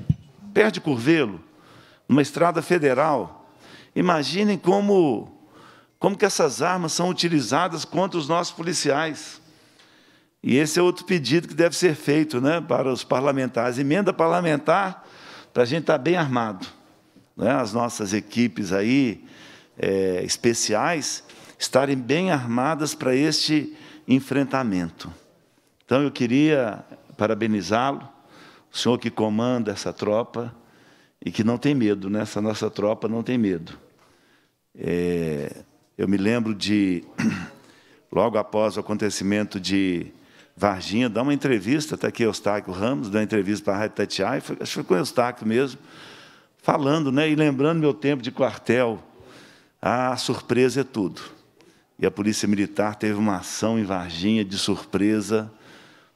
perto de Curvelo numa estrada federal. Imaginem como, como que essas armas são utilizadas contra os nossos policiais. E esse é outro pedido que deve ser feito né, para os parlamentares. Emenda parlamentar para a gente estar tá bem armado. Né? As nossas equipes aí é, especiais estarem bem armadas para este enfrentamento. Então eu queria parabenizá-lo, o senhor que comanda essa tropa, e que não tem medo, né? essa nossa tropa não tem medo. É, eu me lembro de, logo após o acontecimento de Varginha, dar uma entrevista, até aqui Eustáquio Ramos, deu uma entrevista para a Rádio Tatiai, foi, acho que foi com o Eustáquio mesmo, falando né? e lembrando meu tempo de quartel. A surpresa é tudo. E a Polícia Militar teve uma ação em Varginha de surpresa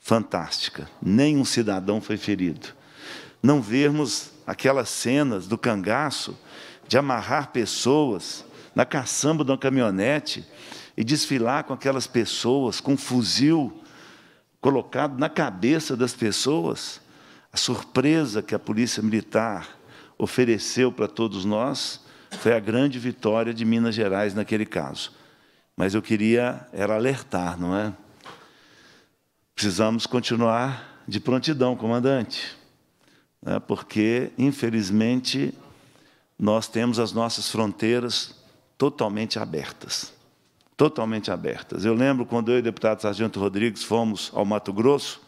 fantástica. Nenhum cidadão foi ferido. Não vermos aquelas cenas do cangaço, de amarrar pessoas na caçamba de uma caminhonete e desfilar com aquelas pessoas, com um fuzil colocado na cabeça das pessoas. A surpresa que a Polícia Militar ofereceu para todos nós foi a grande vitória de Minas Gerais naquele caso. Mas eu queria era alertar, não é? Precisamos continuar de prontidão, comandante né, porque, infelizmente, nós temos as nossas fronteiras totalmente abertas. Totalmente abertas. Eu lembro quando eu e o deputado Sargento Rodrigues fomos ao Mato Grosso,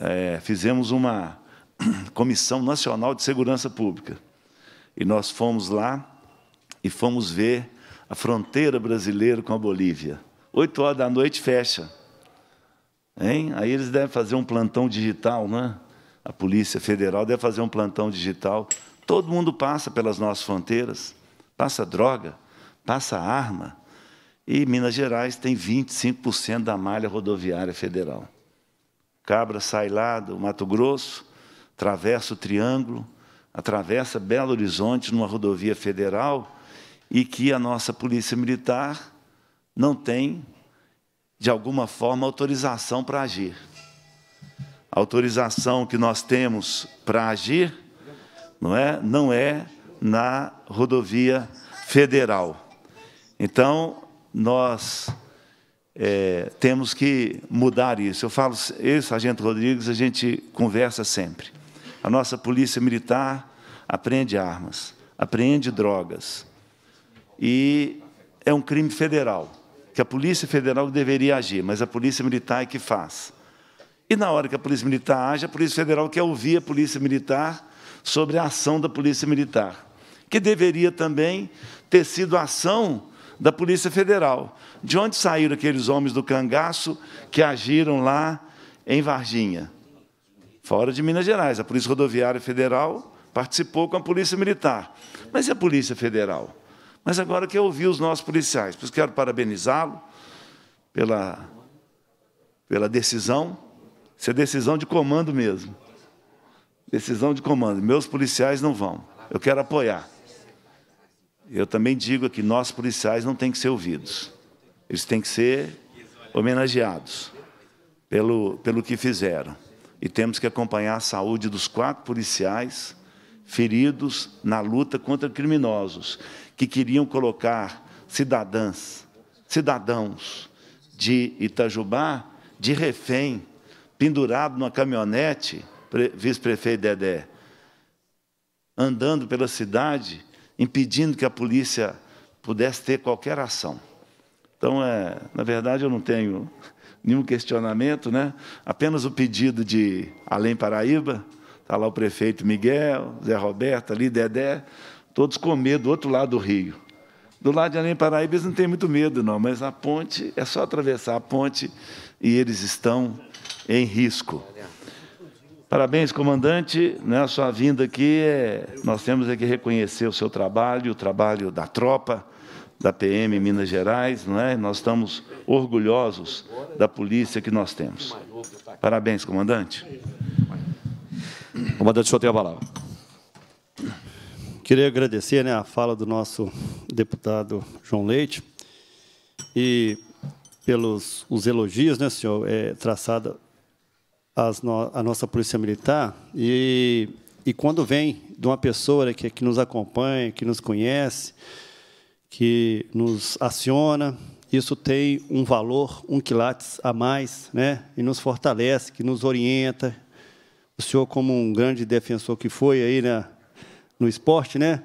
é, fizemos uma Comissão Nacional de Segurança Pública. E nós fomos lá e fomos ver a fronteira brasileira com a Bolívia. Oito horas da noite fecha. Hein? Aí eles devem fazer um plantão digital, né? a Polícia Federal deve fazer um plantão digital. Todo mundo passa pelas nossas fronteiras, passa droga, passa arma. E Minas Gerais tem 25% da malha rodoviária federal. Cabra sai lá do Mato Grosso, atravessa o Triângulo, atravessa Belo Horizonte numa rodovia federal e que a nossa Polícia Militar não tem, de alguma forma, autorização para agir autorização que nós temos para agir, não é? Não é na rodovia federal. Então, nós é, temos que mudar isso. Eu falo, eu, Sargento Rodrigues, a gente conversa sempre. A nossa polícia militar apreende armas, apreende drogas. E é um crime federal, que a Polícia Federal deveria agir, mas a Polícia Militar é que faz. E na hora que a Polícia Militar age, a Polícia Federal quer ouvir a Polícia Militar sobre a ação da Polícia Militar, que deveria também ter sido a ação da Polícia Federal. De onde saíram aqueles homens do cangaço que agiram lá em Varginha? Fora de Minas Gerais. A Polícia Rodoviária Federal participou com a Polícia Militar. Mas e a Polícia Federal? Mas agora quer ouvir os nossos policiais. Por isso quero parabenizá-lo pela, pela decisão isso é decisão de comando mesmo. Decisão de comando. Meus policiais não vão. Eu quero apoiar. Eu também digo aqui, nós policiais não têm que ser ouvidos. Eles têm que ser homenageados pelo, pelo que fizeram. E temos que acompanhar a saúde dos quatro policiais feridos na luta contra criminosos que queriam colocar cidadãs, cidadãos de Itajubá de refém pendurado numa caminhonete, vice-prefeito Dedé, andando pela cidade, impedindo que a polícia pudesse ter qualquer ação. Então, é, na verdade, eu não tenho nenhum questionamento, né? apenas o pedido de Além Paraíba, está lá o prefeito Miguel, Zé Roberto ali, Dedé, todos com medo do outro lado do rio. Do lado de Além Paraíba eles não têm muito medo, não, mas a ponte, é só atravessar a ponte e eles estão em risco. Parabéns, comandante. Né, a sua vinda aqui, é, nós temos é que reconhecer o seu trabalho, o trabalho da tropa, da PM Minas Gerais. Né, nós estamos orgulhosos da polícia que nós temos. Parabéns, comandante. Comandante, o senhor tem a palavra. Queria agradecer né, a fala do nosso deputado João Leite. E pelos os elogios, né, senhor, é, traçada no, a nossa Polícia Militar. E, e quando vem de uma pessoa né, que, que nos acompanha, que nos conhece, que nos aciona, isso tem um valor, um quilates a mais, né? e nos fortalece, que nos orienta. O senhor, como um grande defensor que foi aí na, né, no esporte, né?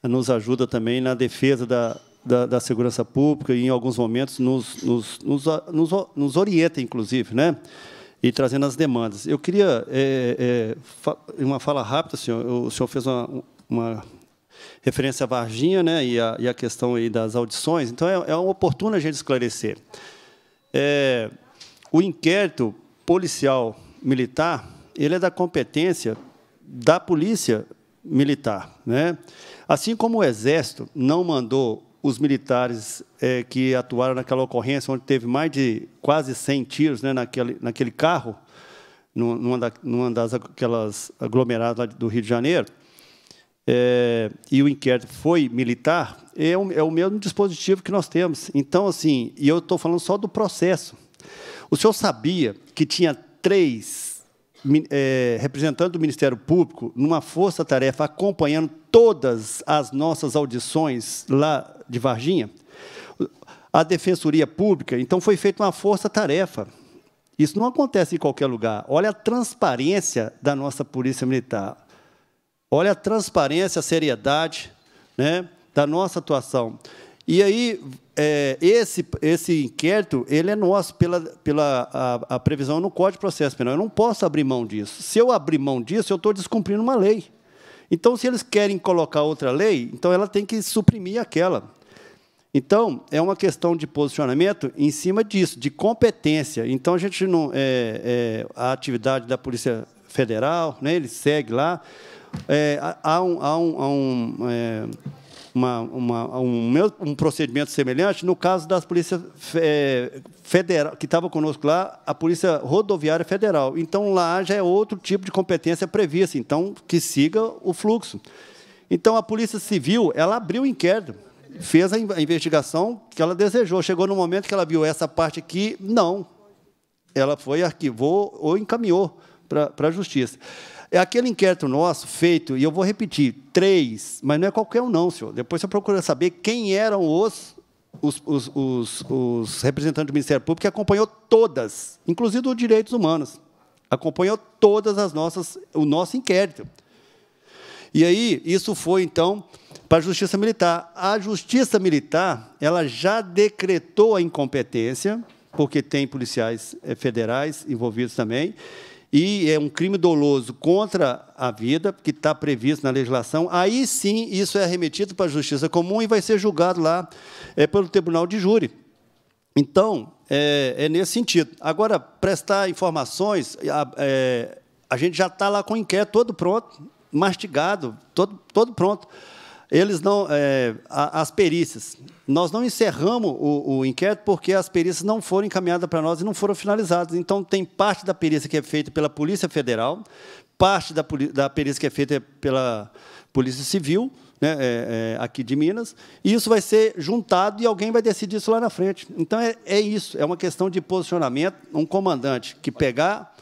nos ajuda também na defesa da, da, da segurança pública e, em alguns momentos, nos, nos, nos, nos, nos orienta, inclusive, né? e trazendo as demandas. Eu queria, é, é, uma fala rápida, senhor, o senhor fez uma, uma referência à Varginha né, e, a, e a questão aí das audições, então é, é oportuno a gente esclarecer. É, o inquérito policial militar ele é da competência da polícia militar. Né? Assim como o Exército não mandou os militares é, que atuaram naquela ocorrência, onde teve mais de quase 100 tiros né, naquele, naquele carro, numa, da, numa das aquelas aglomeradas do Rio de Janeiro, é, e o inquérito foi militar, é o, é o mesmo dispositivo que nós temos. Então, assim, e eu estou falando só do processo. O senhor sabia que tinha três é, representante do Ministério Público, numa força-tarefa acompanhando todas as nossas audições lá de Varginha, a Defensoria Pública, então foi feita uma força-tarefa. Isso não acontece em qualquer lugar. Olha a transparência da nossa Polícia Militar. Olha a transparência, a seriedade né, da nossa atuação. E aí, é, esse, esse inquérito ele é nosso pela, pela a, a previsão no Código de Processo Penal. Eu não posso abrir mão disso. Se eu abrir mão disso, eu estou descumprindo uma lei. Então, se eles querem colocar outra lei, então ela tem que suprimir aquela. Então, é uma questão de posicionamento em cima disso, de competência. Então, a gente não. É, é, a atividade da Polícia Federal, né, ele segue lá. É, há um. Há um, há um é, uma, uma, um, um, procedimento semelhante no caso das polícias é, federal que estava conosco lá, a polícia rodoviária federal. Então lá já é outro tipo de competência prevista, então que siga o fluxo. Então a polícia civil ela abriu o inquérito, fez a, in a investigação que ela desejou. Chegou no momento que ela viu essa parte aqui, não, ela foi arquivou ou encaminhou para a justiça. É aquele inquérito nosso feito, e eu vou repetir, três, mas não é qualquer um, não, senhor. Depois você procura saber quem eram os, os, os, os, os representantes do Ministério Público, que acompanhou todas, inclusive os direitos humanos. Acompanhou todas as nossas, o nosso inquérito. E aí, isso foi, então, para a Justiça Militar. A Justiça Militar, ela já decretou a incompetência, porque tem policiais eh, federais envolvidos também, e é um crime doloso contra a vida, que está previsto na legislação, aí sim isso é remetido para a justiça comum e vai ser julgado lá é, pelo tribunal de júri. Então, é, é nesse sentido. Agora, prestar informações, a, é, a gente já está lá com o inquérito todo pronto, mastigado, todo, todo pronto eles não é, as perícias. Nós não encerramos o, o, inquérito porque as perícias não foram encaminhadas para nós e não foram finalizadas. Então, tem parte da perícia que é feita pela Polícia Federal, parte da, da perícia que é feita pela Polícia Civil, né, é, é, aqui de Minas, e isso vai ser juntado e alguém vai decidir isso lá na frente. Então, é, é isso, é uma questão de posicionamento. Um comandante que pegar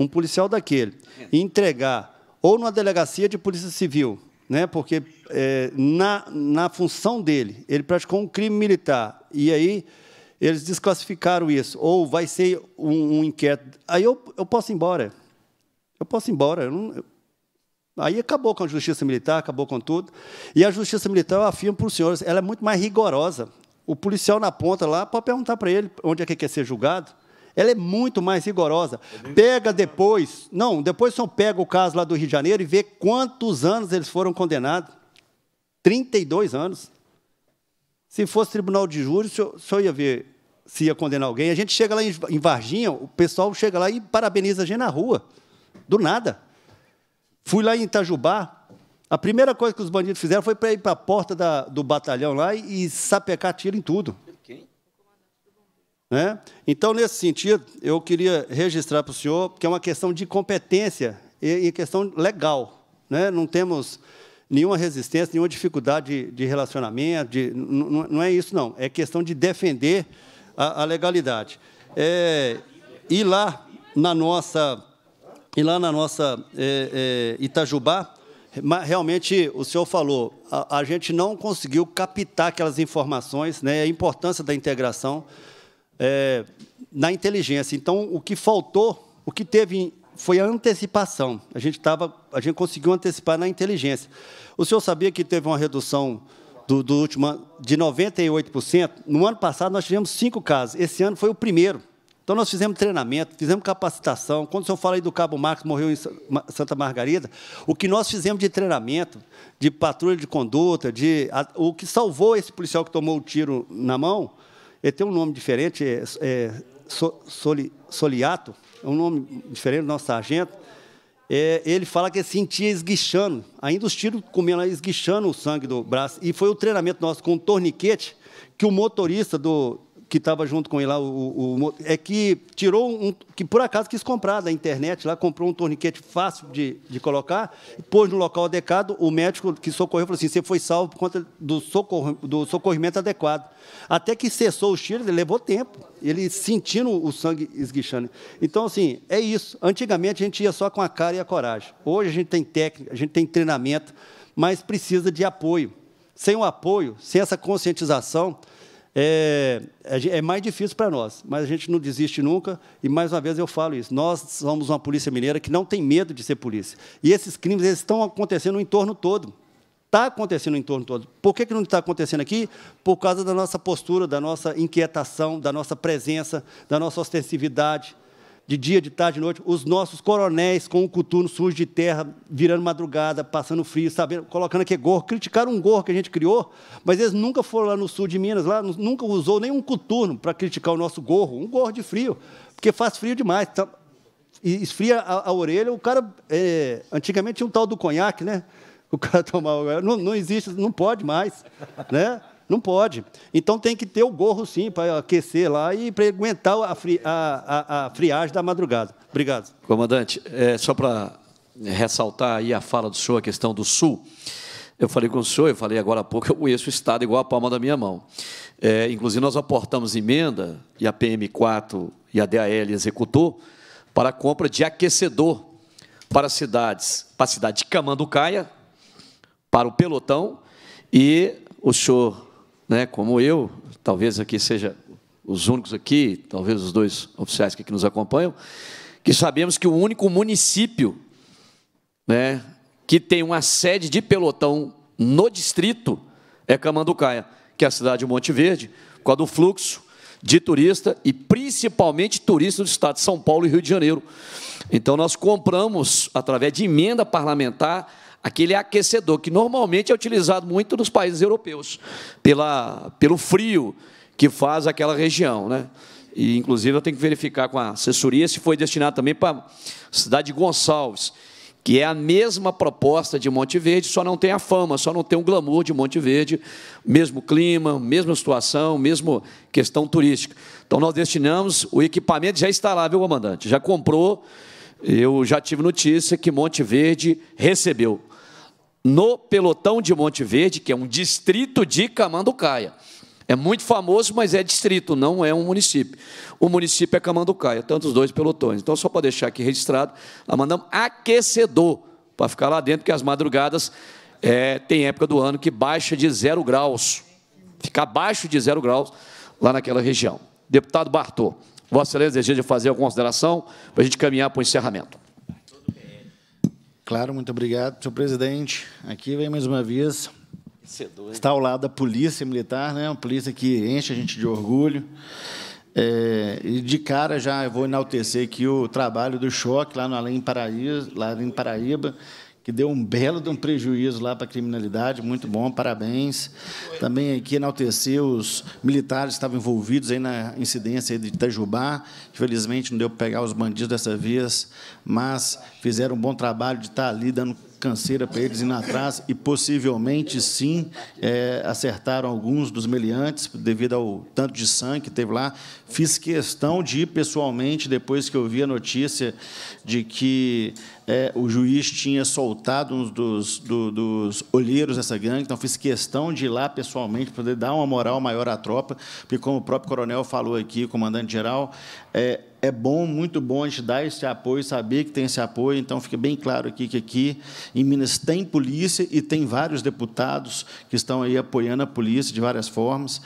um policial daquele e entregar ou numa delegacia de Polícia Civil né, porque é, na, na função dele, ele praticou um crime militar, e aí eles desclassificaram isso, ou vai ser um, um inquérito. Aí eu, eu posso ir embora. Eu posso ir embora. Eu não, eu... aí acabou com a justiça militar, acabou com tudo. E a justiça militar, eu afirmo para os senhores, ela é muito mais rigorosa. O policial na ponta lá pode perguntar para ele onde é que quer ser julgado. Ela é muito mais rigorosa. Pega depois, não, depois só pega o caso lá do Rio de Janeiro e vê quantos anos eles foram condenados. 32 anos. Se fosse tribunal de júri, o senhor, o senhor ia ver se ia condenar alguém. A gente chega lá em Varginha, o pessoal chega lá e parabeniza a gente na rua. Do nada. Fui lá em Itajubá, a primeira coisa que os bandidos fizeram foi para ir para a porta da, do batalhão lá e, e sapecar tiro em tudo. Né? Então, nesse sentido, eu queria registrar para o senhor que é uma questão de competência e, e questão legal. Né? Não temos nenhuma resistência, nenhuma dificuldade de, de relacionamento, de, não é isso, não. É questão de defender a, a legalidade. É, e lá na nossa, e lá na nossa é, é, Itajubá, realmente o senhor falou, a, a, gente não conseguiu captar aquelas informações, né, a importância da integração é, na inteligência. Então, o que faltou, o que teve foi a antecipação. A gente, tava, a gente conseguiu antecipar na inteligência. O senhor sabia que teve uma redução do, do último ano de 98%? No ano passado, nós tivemos cinco casos. Esse ano foi o primeiro. Então, nós fizemos treinamento, fizemos capacitação. Quando o senhor fala aí do Cabo Marcos, morreu em Santa Margarida, o que nós fizemos de treinamento, de patrulha de conduta, de, a, o que salvou esse policial que tomou o tiro na mão, ele tem um nome diferente, é, é Soli, Soliato, é um nome diferente do nosso sargento. É, ele fala que ele sentia esguichando, ainda os tiros comendo, esguichando o sangue do braço. E foi o treinamento nosso com o torniquete que o motorista do, que estava junto com ele lá, o, o, é que tirou um. que por acaso quis comprar da internet lá, comprou um torniquete fácil de, de colocar, pôs no local adequado, o médico que socorreu falou assim: você foi salvo por conta do, socor do socorrimento adequado. Até que cessou os tiro ele levou tempo, ele sentindo o sangue esguichando. Então, assim, é isso. Antigamente a gente ia só com a cara e a coragem. Hoje a gente tem técnica, a gente tem treinamento, mas precisa de apoio. Sem o apoio, sem essa conscientização, é, é mais difícil para nós, mas a gente não desiste nunca, e mais uma vez eu falo isso, nós somos uma polícia mineira que não tem medo de ser polícia. E esses crimes eles estão acontecendo no entorno todo, está acontecendo no entorno todo. Por que, que não está acontecendo aqui? Por causa da nossa postura, da nossa inquietação, da nossa presença, da nossa ostensividade, de dia, de tarde, de noite, os nossos coronéis com o coturno sujo de terra, virando madrugada, passando frio, sabendo, colocando aqui gorro, criticaram um gorro que a gente criou, mas eles nunca foram lá no sul de Minas, lá nunca usou nenhum coturno para criticar o nosso gorro, um gorro de frio, porque faz frio demais, tá, esfria a, a, orelha, o cara, é, antigamente tinha um tal do conhaque, né? O cara tomava, não, não existe, não pode mais, né? Não pode. Então tem que ter o gorro, sim, para aquecer lá e para aguentar a, fri a, a, a, friagem da madrugada. Obrigado. Comandante, é, só para ressaltar aí a fala do senhor, a questão do Sul. Eu falei com o senhor, eu falei agora há pouco, eu conheço o Estado igual a palma da minha mão. É, inclusive, nós aportamos emenda, e a PM4 e a DAL executou, para a compra de aquecedor para cidades, para a cidade de Camanducaia, para o Pelotão, e o senhor né, como eu, talvez aqui seja os únicos aqui, talvez os dois oficiais que aqui nos acompanham, que sabemos que o único município né, que tem uma sede de pelotão no distrito é Camanducaia, que é a cidade de Monte Verde, por causa do fluxo de turista e principalmente turistas do estado de São Paulo e Rio de Janeiro. Então nós compramos através de emenda parlamentar aquele aquecedor que normalmente é utilizado muito nos países europeus, pela, pelo frio que faz aquela região. Né? E, inclusive, eu tenho que verificar com a assessoria se foi destinado também para a cidade de Gonçalves, que é a mesma proposta de Monte Verde, só não tem a fama, só não tem o glamour de Monte Verde, mesmo clima, mesma situação, mesma questão turística. Então, nós destinamos, o equipamento já está lá, viu, comandante? Já comprou, eu já tive notícia que Monte Verde recebeu no pelotão de Monte Verde, que é um distrito de Camanducaia. É muito famoso, mas é distrito, não é um município. O município é Camanducaia, tanto os dois pelotões. Então, só para deixar aqui registrado, nós mandamos aquecedor para ficar lá dentro, porque as madrugadas é, tem época do ano que baixa de zero graus. Fica abaixo de zero graus lá naquela região. Deputado Bartô, Vossa Excelência deseja fazer alguma consideração para a gente caminhar para o encerramento. Claro, muito obrigado, senhor presidente. Aqui vem mais uma vez. Está ao lado da polícia militar, né? Uma polícia que enche a gente de orgulho. É, e de cara já vou enaltecer aqui o trabalho do Choque lá no Além lá em Paraíba que deu um belo de um prejuízo lá para a criminalidade, muito bom, parabéns. Também aqui enalteceu os militares que estavam envolvidos aí na incidência de Itajubá. Infelizmente não deu para pegar os bandidos dessa vez, mas fizeram um bom trabalho de estar tá ali dando canseira para eles indo atrás e possivelmente sim é, acertaram alguns dos meliantes devido ao tanto de sangue que teve lá. Fiz questão de ir pessoalmente depois que eu vi a notícia de que é, o juiz tinha soltado um dos, do, dos olheiros dessa gangue, então fiz questão de ir lá pessoalmente para poder dar uma moral maior à tropa, porque, como o próprio coronel falou aqui, comandante-geral, é, é bom, muito bom a gente dar esse apoio, saber que tem esse apoio. Então, fica bem claro aqui que aqui em Minas tem polícia e tem vários deputados que estão aí apoiando a polícia de várias formas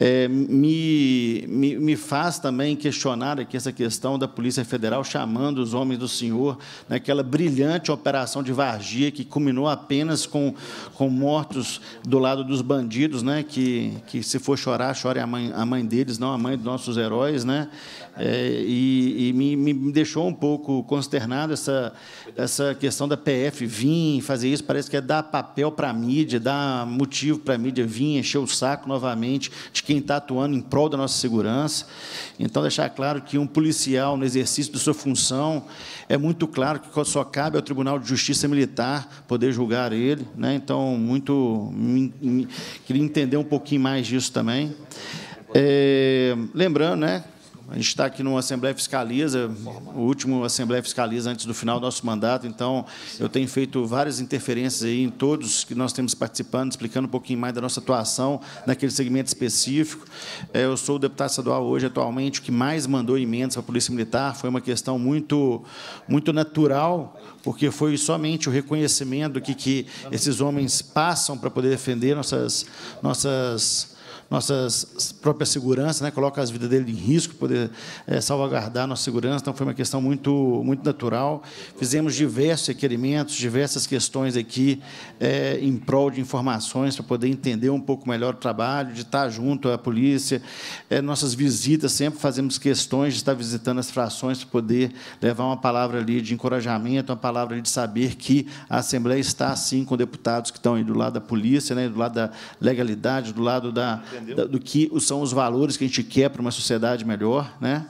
é, me, me, me, faz também questionar aqui essa questão da Polícia Federal chamando os homens do Senhor naquela brilhante operação de Vargia que culminou apenas com, com mortos do lado dos bandidos, né? que, que se for chorar, chore a mãe, a mãe deles, não a mãe dos nossos heróis. Né? É, e, e me, me deixou um pouco consternado essa, essa questão da PF vir fazer isso, parece que é dar papel para a mídia, dar motivo para a mídia vir encher o saco novamente de quem está atuando em prol da nossa segurança. Então, deixar claro que um policial, no exercício de sua função, é muito claro que só cabe ao Tribunal de Justiça Militar poder julgar ele. Né? Então, muito queria entender um pouquinho mais disso também. É, lembrando, né, a gente está aqui numa Assembleia Fiscaliza, o último Assembleia Fiscaliza antes do final do nosso mandato, então eu tenho feito várias interferências aí em todos que nós temos participando, explicando um pouquinho mais da nossa atuação naquele segmento específico. É, eu sou o deputado estadual hoje, atualmente, o que mais mandou emendas para a Polícia Militar foi uma questão muito, muito natural, porque foi somente o reconhecimento que, que esses homens passam para poder defender nossas... nossas nossa própria segurança, né? coloca as vidas dele em risco, poder é, salvaguardar a nossa segurança. Então, foi uma questão muito, muito natural. Fizemos diversos requerimentos, diversas questões aqui é, em prol de informações para poder entender um pouco melhor o trabalho, de estar junto à polícia. É, nossas visitas, sempre fazemos questões de estar visitando as frações para poder levar uma palavra ali de encorajamento, uma palavra ali de saber que a Assembleia está, sim, com deputados que estão aí do lado da polícia, né, do lado da legalidade, do lado da do que são os valores que a gente quer para uma sociedade melhor, né?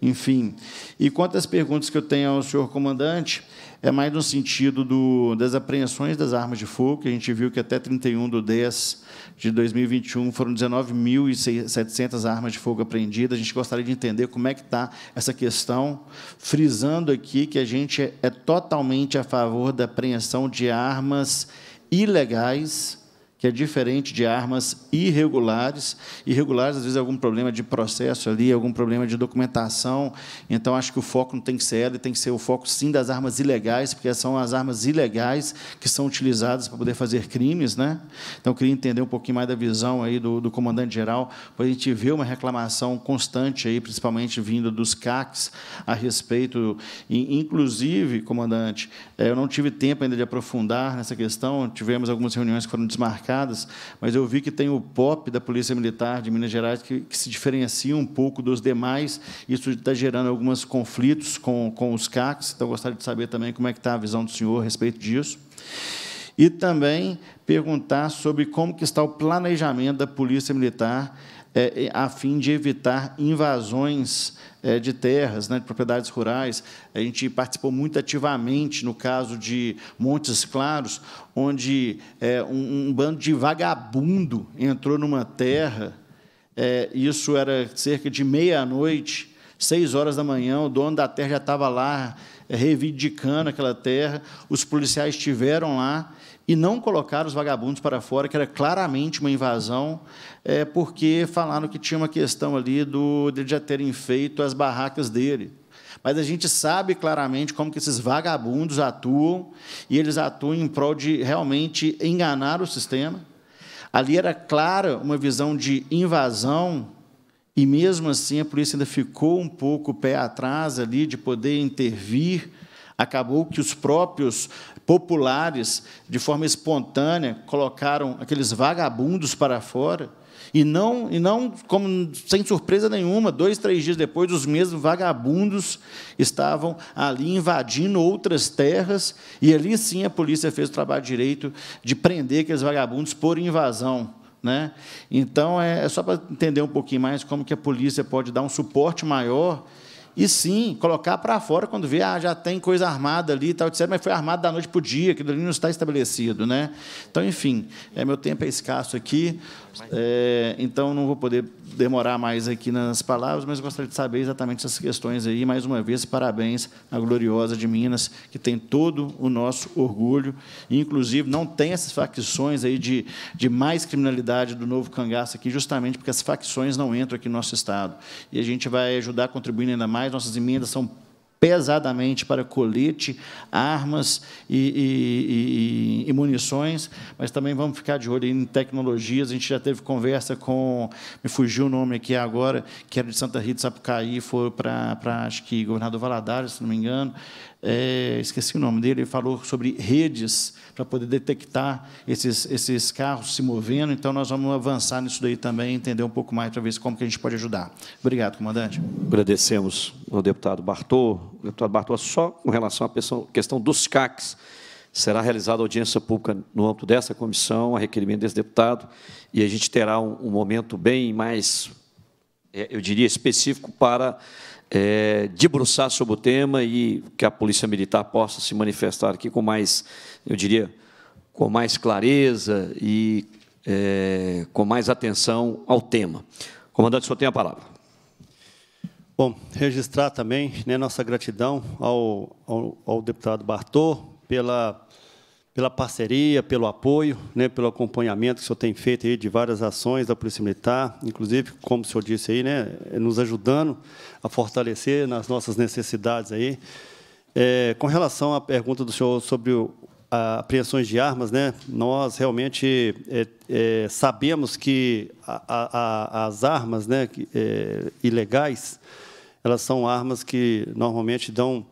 Enfim. E quantas perguntas que eu tenho ao senhor comandante, é mais no sentido do, das apreensões das armas de fogo, que a gente viu que até 31 de 10 de 2021 foram 19.700 armas de fogo apreendidas. A gente gostaria de entender como é que está essa questão, frisando aqui que a gente é, é totalmente a favor da apreensão de armas ilegais, que é diferente de armas irregulares. Irregulares, às vezes, é algum problema de processo ali, algum problema de documentação. Então, acho que o foco não tem que ser ela, tem que ser o foco, sim, das armas ilegais, porque são as armas ilegais que são utilizadas para poder fazer crimes. Né? Então, queria entender um pouquinho mais da visão aí do, do comandante-geral, pois a gente vê uma reclamação constante, aí, principalmente vindo dos CACs, a respeito. E, inclusive, comandante, eh, eu não tive tempo ainda de aprofundar nessa questão, tivemos algumas reuniões que foram desmarcadas, marcadas, mas eu vi que tem o POP da Polícia Militar de Minas Gerais que, que se diferencia um pouco dos demais. Isso está gerando alguns conflitos com, com os CACs, então gostaria de saber também como é que está a visão do senhor a respeito disso. E também perguntar sobre como que está o planejamento da Polícia Militar é, é, a fim de evitar invasões é, de terras, né, de propriedades rurais. A gente participou muito ativamente no caso de Montes Claros, onde é, um, um, bando de vagabundo entrou numa terra, é, isso era cerca de meia-noite, seis horas da manhã, o dono da terra já estava lá é, reivindicando aquela terra, os policiais estiveram lá e não colocar os vagabundos para fora, que era claramente uma invasão, é, porque falaram que tinha uma questão ali do, de já terem feito as barracas dele. Mas a gente sabe claramente como que esses vagabundos atuam, e eles atuam em prol de realmente enganar o sistema. Ali era clara uma visão de invasão, e mesmo assim a polícia ainda ficou um pouco pé atrás ali de poder intervir acabou que os próprios populares, de forma espontânea, colocaram aqueles vagabundos para fora. E não, e não como, sem surpresa nenhuma, dois, três dias depois, os mesmos vagabundos estavam ali invadindo outras terras, e ali sim a polícia fez o trabalho direito de prender aqueles vagabundos por invasão. Né? Então, é, é só para entender um pouquinho mais como que a polícia pode dar um suporte maior e sim, colocar para fora quando vê, ah, já tem coisa armada ali e tal, etc., mas foi armado da noite para o dia, aquilo ali não está estabelecido. Né? Então, enfim, é, meu tempo é escasso aqui. É, então, não vou poder demorar mais aqui nas palavras, mas gostaria de saber exatamente essas questões aí. Mais uma vez, parabéns à Gloriosa de Minas, que tem todo o nosso orgulho, e, inclusive não tem essas facções aí de, de mais criminalidade do novo cangaço aqui, justamente porque as facções não entram aqui no nosso Estado. E a gente vai ajudar contribuindo ainda mais, nossas emendas são pesadamente para colete, armas e, e, e, e, munições, mas também vamos ficar de olho em tecnologias. A gente já teve conversa com, me fugiu o nome aqui agora, que era de Santa Rita de Sapucaí, foi para, para acho que governador Valadares, se não me engano, é, esqueci o nome dele, ele falou sobre redes para poder detectar esses, esses carros se movendo. Então, nós vamos avançar nisso daí também, entender um pouco mais para ver como que a gente pode ajudar. Obrigado, comandante. Agradecemos ao deputado Bartô. deputado Bartô, só com relação à questão dos CACs, será realizada audiência pública no âmbito dessa comissão, a requerimento desse deputado, e a gente terá um, um momento bem mais, é, eu diria, específico para é, debruçar sobre o tema e que a Polícia Militar possa se manifestar aqui com mais, eu diria, com mais clareza e é, com mais atenção ao tema. Comandante, só tem a palavra. Bom, registrar também né, nossa gratidão ao, ao, ao deputado Bartô pela pela parceria, pelo apoio, né, pelo acompanhamento que o senhor tem feito aí de várias ações da Polícia Militar, inclusive, como o senhor disse aí, né, é, nos ajudando a fortalecer nas nossas necessidades aí. É, com relação à pergunta do senhor sobre o, a, apreensões de armas, né, nós realmente é, é, sabemos que a, a, as armas né, que, é, ilegais, elas são armas que normalmente dão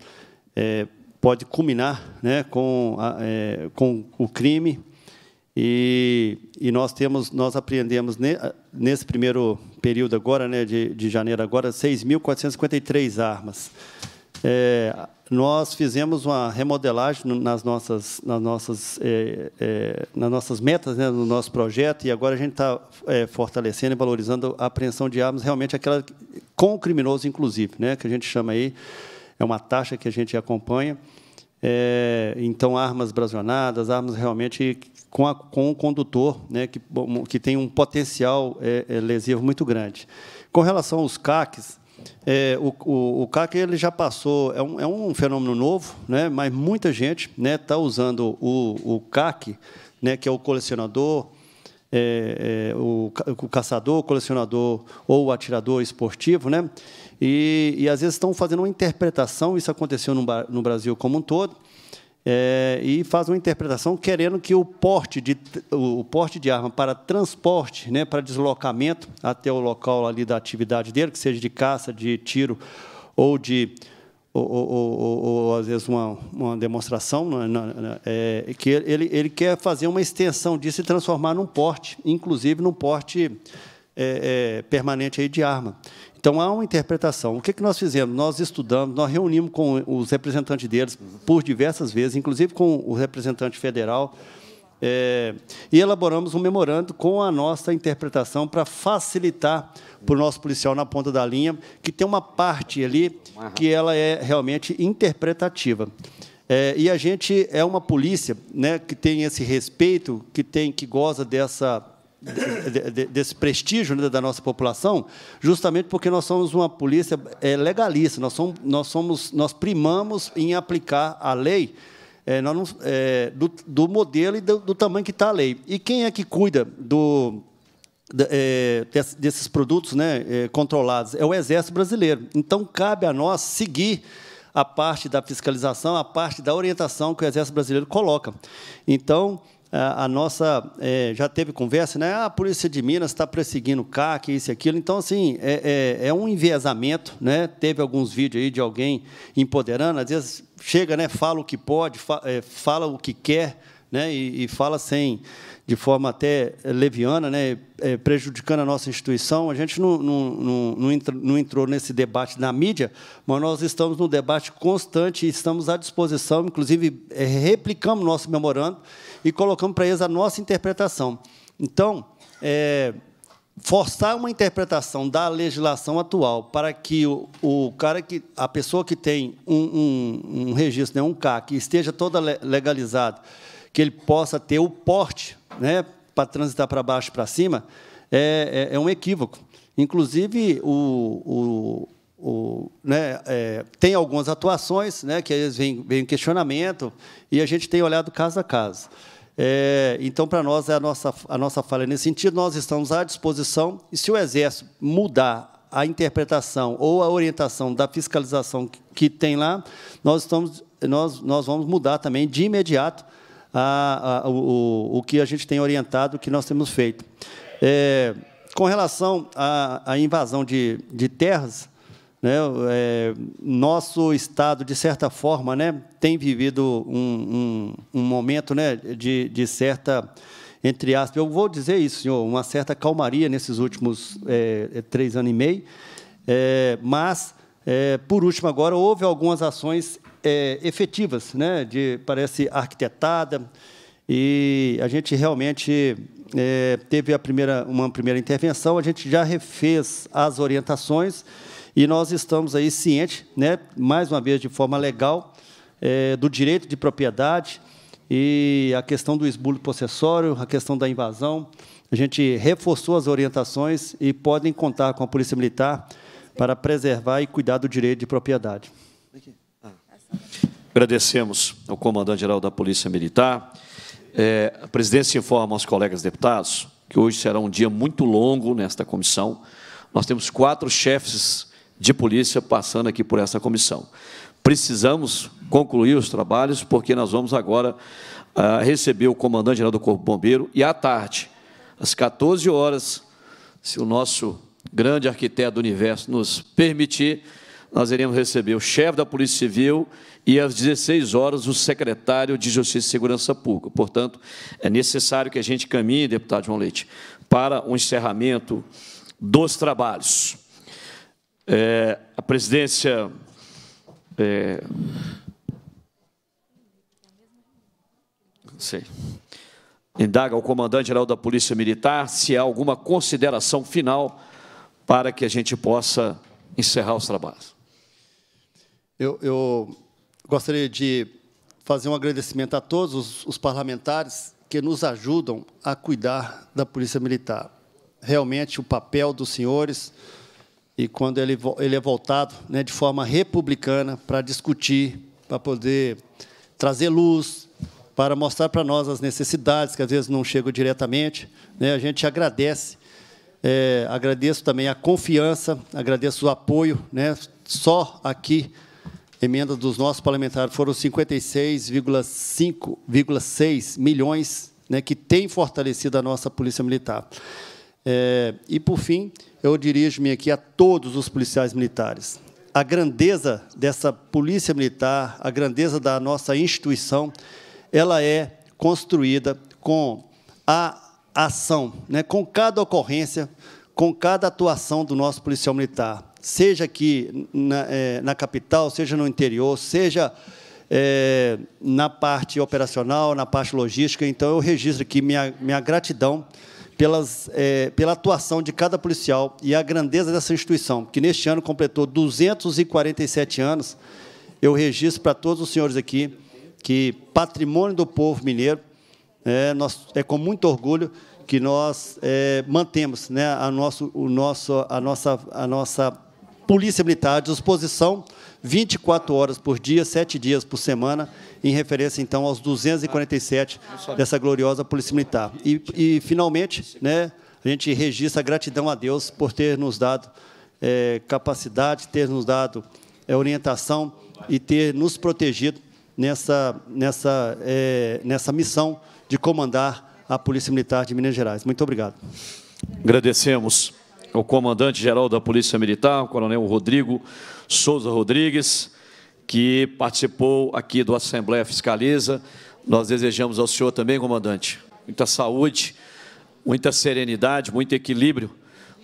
é, pode culminar né, com, a, é, com o crime. E, e, nós temos, nós apreendemos ne, nesse primeiro período agora, né, de, de janeiro agora, 6.453 armas. É, nós fizemos uma remodelagem nas nossas, nas nossas, é, é, nas nossas metas, né, no nosso projeto, e agora a gente está é, fortalecendo e valorizando a apreensão de armas, realmente aquela com o criminoso, inclusive, né, que a gente chama aí, é uma taxa que a gente acompanha. É, então, armas brasionadas, armas realmente com, a, com o condutor, né, que, que tem um potencial é, é, lesivo muito grande. Com relação aos CACs, é, o, o, o, CAC ele já passou, é um, é um fenômeno novo, né, mas muita gente está né, tá usando o, o CAC, né, que é o colecionador, é, é o, o caçador, colecionador ou o atirador esportivo, né, e, e às vezes estão fazendo uma interpretação, isso aconteceu no, no Brasil como um todo, é, e faz uma interpretação querendo que o porte de, o porte de arma para transporte, né, para deslocamento até o local ali da atividade dele, que seja de caça, de tiro ou de ou, ou, ou, ou, às vezes uma, uma demonstração, né, é, que ele, ele quer fazer uma extensão disso e transformar num porte, inclusive num porte é, é, permanente aí de arma. Então, há uma interpretação. O que, é que nós fizemos? Nós estudamos, nós reunimos com os representantes deles por diversas vezes, inclusive com o representante federal, é, e elaboramos um memorando com a nossa interpretação para facilitar para o nosso policial na ponta da linha, que tem uma parte ali que ela é realmente interpretativa. É, e a gente é uma polícia né, que tem esse respeito, que tem, que goza dessa desse prestígio né, da nossa população, justamente porque nós somos uma polícia é, legalista, nós somos, nós somos, nós primamos em aplicar a lei é, não, é, do, do, modelo e do, do tamanho que está a lei. E quem é que cuida do é, desses produtos né, é, controlados é o Exército Brasileiro. Então, cabe a nós seguir a parte da fiscalização, a parte da orientação que o Exército Brasileiro coloca. Então, é, a nossa é, já teve conversa, né? Ah, a polícia de Minas está perseguindo o CAC, isso e aquilo. Então, assim, é, é, é, um enviesamento, né? Teve alguns vídeos aí de alguém empoderando, às vezes chega, né? Fala o que pode, fa é, fala o que quer, né? E, e, fala sem, de forma até leviana, né? É, prejudicando a nossa instituição. A gente não, não, não, não entrou nesse debate na mídia, mas nós estamos num debate constante e estamos à disposição, inclusive replicamos nosso memorando e colocamos para eles a nossa interpretação. Então, é, forçar uma interpretação da legislação atual para que o, o cara que a pessoa que tem um, um, um registro, né, um CAC, esteja toda legalizada, que ele possa ter o porte, né, para transitar para baixo e para cima, é, é, é um equívoco. Inclusive o, o, o né, é, tem algumas atuações, né, que eles vem vêm questionamento e a gente tem olhado caso a caso. É, então, para nós, é a nossa, a nossa falha nesse sentido. Nós estamos à disposição, e se o Exército mudar a interpretação ou a orientação da fiscalização que tem lá, nós, estamos, nós, nós vamos mudar também de imediato a, a, o, o que a gente tem orientado, o que nós temos feito. É, com relação à, à invasão de, de terras, né? É, nosso Estado, de certa forma, né, tem vivido um, um, um momento né, de, de certa entre aspas, eu vou dizer isso, senhor, uma certa calmaria nesses últimos é, é três anos e meio, é, mas, é, por último, agora, houve algumas ações é, efetivas, né, de, parece arquitetada, e a gente realmente é, teve a primeira, uma primeira intervenção, a gente já refez as orientações, e nós estamos aí cientes, né, mais uma vez de forma legal, é, do direito de propriedade e a questão do esbulho possessório, a questão da invasão. A gente reforçou as orientações e podem contar com a Polícia Militar para preservar e cuidar do direito de propriedade. Agradecemos ao comandante-geral da Polícia Militar. É, a presidência informa aos colegas deputados que hoje será um dia muito longo nesta comissão. Nós temos quatro chefes de polícia passando aqui por essa comissão. Precisamos concluir os trabalhos, porque nós vamos agora ah, receber o comandante-geral do Corpo Bombeiro e, à tarde, às 14 horas, se o nosso grande arquiteto do universo nos permitir, nós iremos receber o chefe da Polícia Civil e, às 16 horas, o secretário de Justiça e Segurança Pública. Portanto, é necessário que a gente caminhe, deputado João Leite, para o encerramento dos trabalhos. É, a presidência. É, sei. Indaga ao comandante-geral da Polícia Militar se há alguma consideração final para que a gente possa encerrar os trabalhos. Eu, eu gostaria de fazer um agradecimento a todos os, os parlamentares que nos ajudam a cuidar da Polícia Militar. Realmente, o papel dos senhores e quando ele, ele é voltado né, de forma republicana para discutir, para poder trazer luz, para mostrar para nós as necessidades que às vezes não chegam diretamente. Né, a gente agradece. É, agradeço também a confiança, agradeço o apoio. Né, só aqui, emendas dos nossos parlamentares foram 56,5,6 milhões né, que tem fortalecido a nossa Polícia Militar. É, e, por fim, eu dirijo-me aqui a todos os policiais militares. A grandeza dessa polícia militar, a grandeza da nossa instituição, ela é construída com a ação, né, com cada ocorrência, com cada atuação do nosso policial militar, seja aqui na, é, na capital, seja no interior, seja é, na parte operacional, na parte logística. Então, eu registro aqui minha, minha gratidão pelas, é, pela atuação de cada policial e a grandeza dessa instituição, que neste ano completou 247 anos. Eu registro para todos os senhores aqui que patrimônio do povo mineiro, é, nós, é com muito orgulho que nós é, mantemos né, a, nosso, o nosso, a, nossa, a nossa Polícia Militar à disposição 24 horas por dia, 7 dias por semana, em referência, então, aos 247 dessa gloriosa Polícia Militar. E, e finalmente, né, a gente registra a gratidão a Deus por ter nos dado é, capacidade, ter nos dado é, orientação e ter nos protegido nessa, nessa, é, nessa missão de comandar a Polícia Militar de Minas Gerais. Muito obrigado. Agradecemos ao comandante-geral da Polícia Militar, o coronel Rodrigo Souza Rodrigues, que participou aqui do Assembleia Fiscaliza. Nós desejamos ao senhor também, comandante, muita saúde, muita serenidade, muito equilíbrio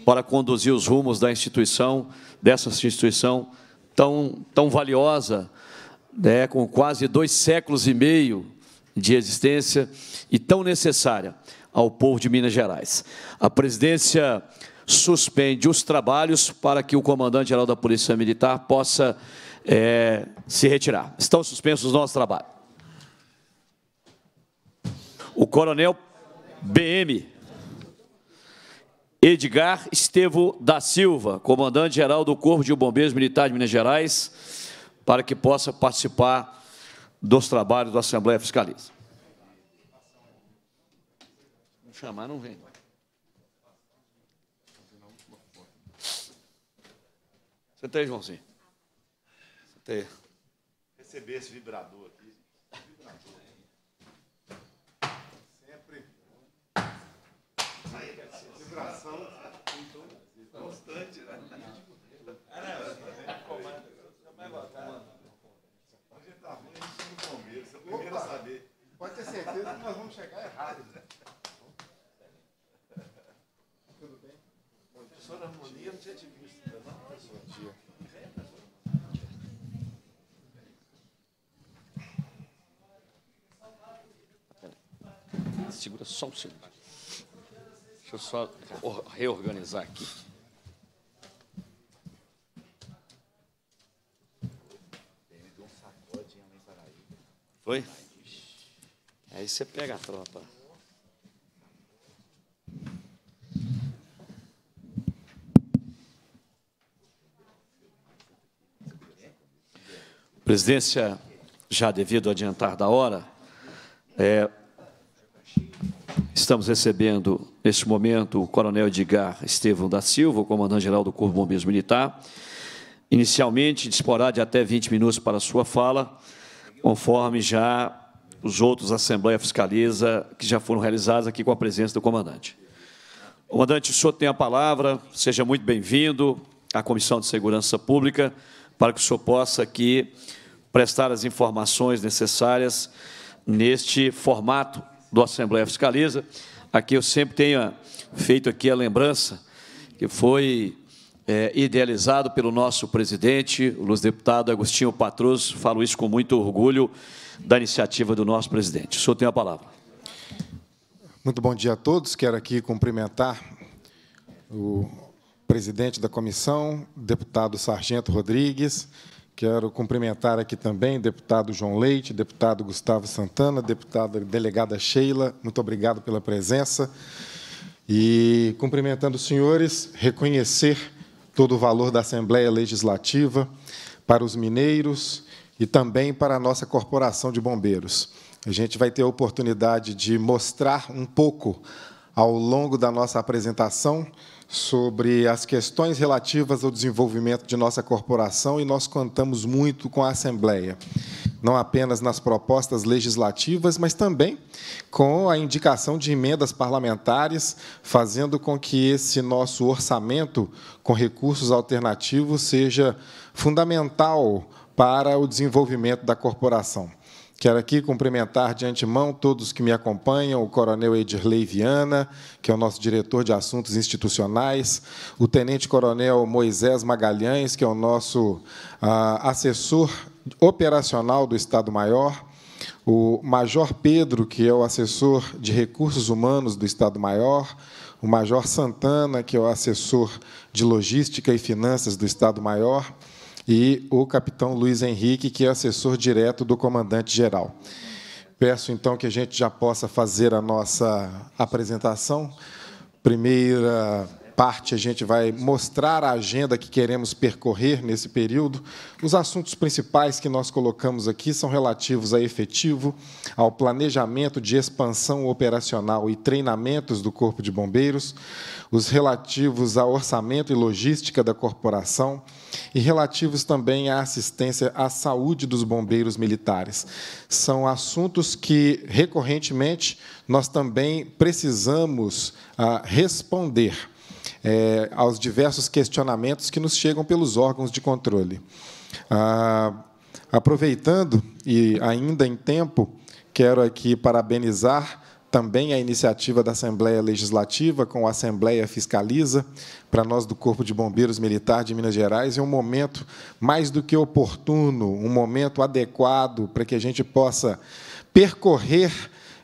para conduzir os rumos da instituição, dessa instituição tão, tão valiosa, né, com quase dois séculos e meio de existência e tão necessária ao povo de Minas Gerais. A presidência suspende os trabalhos para que o comandante-geral da Polícia Militar possa é, se retirar. Estão suspensos os nossos trabalhos. O coronel BM Edgar Estevo da Silva, comandante-geral do Corpo de Bombeiros Militar de Minas Gerais, para que possa participar dos trabalhos da Assembleia Fiscalista. Não chamar, não vem. Senta aí, Joãozinho. Senta aí. Receber esse vibrador aqui. Vibrador. Sempre. vibração constante, né? Ah, não. Hoje tá ruim, a gente não começa. É primeiro saber. Pode ter certeza que nós vamos chegar errado. segura só um segundo. Deixa eu só reorganizar aqui. Foi? Aí você pega a tropa. Presidência, já devido adiantar da hora, é, Estamos recebendo, neste momento, o coronel Edgar Estevão da Silva, comandante-geral do Corpo Bombeiros Militar. Inicialmente, disporá de até 20 minutos para sua fala, conforme já os outros Assembleia Fiscaliza, que já foram realizados aqui com a presença do comandante. Comandante, o senhor tem a palavra, seja muito bem-vindo à Comissão de Segurança Pública, para que o senhor possa aqui prestar as informações necessárias neste formato do Assembleia Fiscaliza. Aqui eu sempre tenho ah, feito aqui a lembrança que foi é, idealizado pelo nosso presidente, o deputado Agostinho Patroso. falo isso com muito orgulho da iniciativa do nosso presidente. O senhor tem a palavra. Muito bom dia a todos. Quero aqui cumprimentar o presidente da comissão, deputado Sargento Rodrigues, Quero cumprimentar aqui também deputado João Leite, deputado Gustavo Santana, deputada delegada Sheila, muito obrigado pela presença. E cumprimentando os senhores, reconhecer todo o valor da Assembleia Legislativa para os mineiros e também para a nossa Corporação de Bombeiros. A gente vai ter a oportunidade de mostrar um pouco ao longo da nossa apresentação sobre as questões relativas ao desenvolvimento de nossa corporação e nós contamos muito com a Assembleia, não apenas nas propostas legislativas, mas também com a indicação de emendas parlamentares, fazendo com que esse nosso orçamento com recursos alternativos seja fundamental para o desenvolvimento da corporação. Quero aqui cumprimentar de antemão todos que me acompanham, o Coronel Edirley Viana, que é o nosso diretor de assuntos institucionais, o Tenente Coronel Moisés Magalhães, que é o nosso ah, assessor operacional do Estado-Maior, o Major Pedro, que é o assessor de recursos humanos do Estado-Maior, o Major Santana, que é o assessor de logística e finanças do Estado-Maior, e o capitão Luiz Henrique, que é assessor direto do comandante-geral. Peço então que a gente já possa fazer a nossa apresentação. Primeira parte a gente vai mostrar a agenda que queremos percorrer nesse período. Os assuntos principais que nós colocamos aqui são relativos a efetivo, ao planejamento de expansão operacional e treinamentos do Corpo de Bombeiros, os relativos a orçamento e logística da corporação e relativos também à assistência à saúde dos bombeiros militares. São assuntos que recorrentemente nós também precisamos ah, responder é, aos diversos questionamentos que nos chegam pelos órgãos de controle. Ah, aproveitando e ainda em tempo, quero aqui parabenizar também a iniciativa da Assembleia Legislativa com a Assembleia Fiscaliza, para nós do Corpo de Bombeiros Militar de Minas Gerais, é um momento mais do que oportuno, um momento adequado para que a gente possa percorrer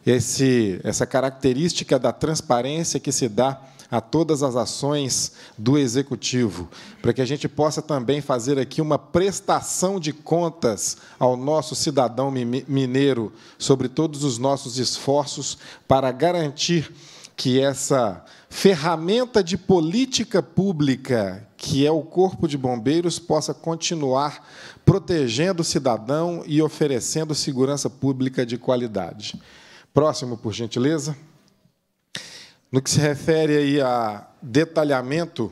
esse, essa característica da transparência que se dá a todas as ações do Executivo, para que a gente possa também fazer aqui uma prestação de contas ao nosso cidadão mineiro sobre todos os nossos esforços para garantir que essa ferramenta de política pública, que é o Corpo de Bombeiros, possa continuar protegendo o cidadão e oferecendo segurança pública de qualidade. Próximo, por gentileza. No que se refere aí a detalhamento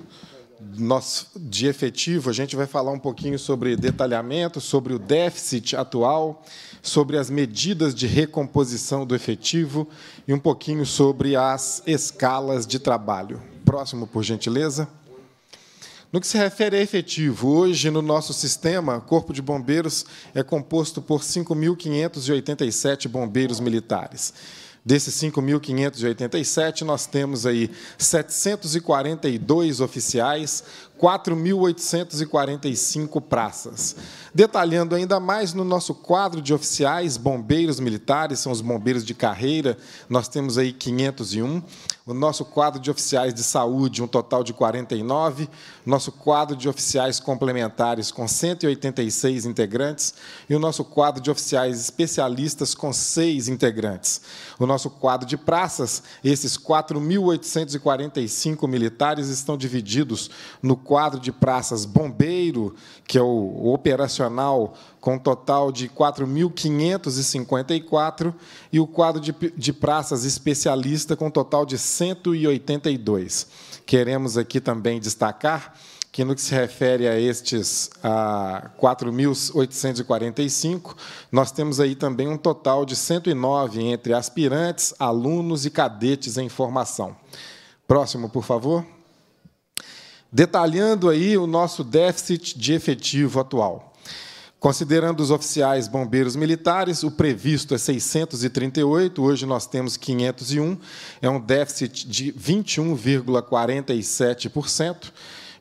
de efetivo, a gente vai falar um pouquinho sobre detalhamento, sobre o déficit atual, sobre as medidas de recomposição do efetivo e um pouquinho sobre as escalas de trabalho. Próximo, por gentileza. No que se refere a efetivo, hoje no nosso sistema, o Corpo de Bombeiros é composto por 5.587 bombeiros militares. Desses 5.587, nós temos aí 742 oficiais, 4.845 praças. Detalhando ainda mais no nosso quadro de oficiais, bombeiros militares, são os bombeiros de carreira, nós temos aí 501. O nosso quadro de oficiais de saúde, um total de 49. Nosso quadro de oficiais complementares, com 186 integrantes. E o nosso quadro de oficiais especialistas, com seis integrantes. O nosso quadro de praças, esses 4.845 militares estão divididos no quadro de praças Bombeiro, que é o operacional com um total de 4.554, e o quadro de, de praças especialista com um total de 182. Queremos aqui também destacar que, no que se refere a estes a 4.845, nós temos aí também um total de 109 entre aspirantes, alunos e cadetes em formação. Próximo, por favor detalhando aí o nosso déficit de efetivo atual. Considerando os oficiais bombeiros militares, o previsto é 638, hoje nós temos 501, é um déficit de 21,47%.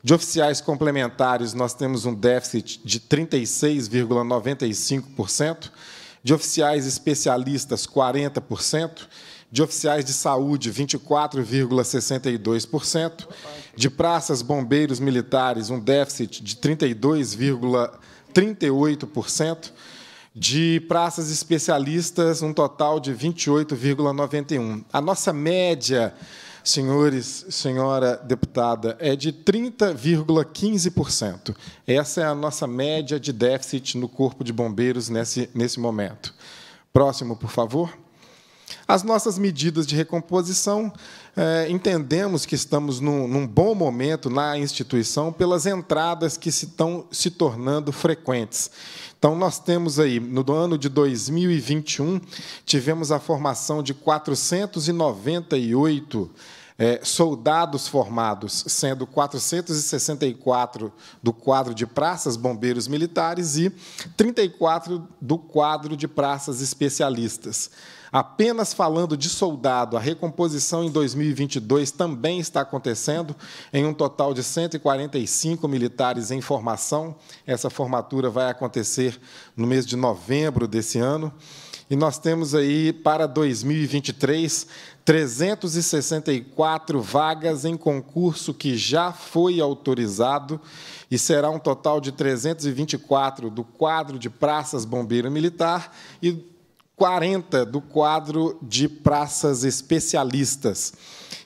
De oficiais complementares, nós temos um déficit de 36,95%. De oficiais especialistas, 40%. De oficiais de saúde, 24,62% de praças, bombeiros, militares, um déficit de 32,38%, de praças especialistas, um total de 28,91%. A nossa média, senhores, senhora deputada, é de 30,15%. Essa é a nossa média de déficit no Corpo de Bombeiros nesse, nesse momento. Próximo, por favor. As nossas medidas de recomposição é, entendemos que estamos num, num, bom momento na instituição pelas entradas que se estão se tornando frequentes. Então, nós temos aí, no ano de 2021, tivemos a formação de 498 é, soldados formados, sendo 464 do quadro de praças bombeiros militares e 34 do quadro de praças especialistas. Apenas falando de soldado, a recomposição em 2022 também está acontecendo, em um total de 145 militares em formação. Essa formatura vai acontecer no mês de novembro desse ano. E nós temos aí para 2023 364 vagas em concurso que já foi autorizado e será um total de 324 do quadro de praças bombeiro militar e 40 do quadro de praças especialistas.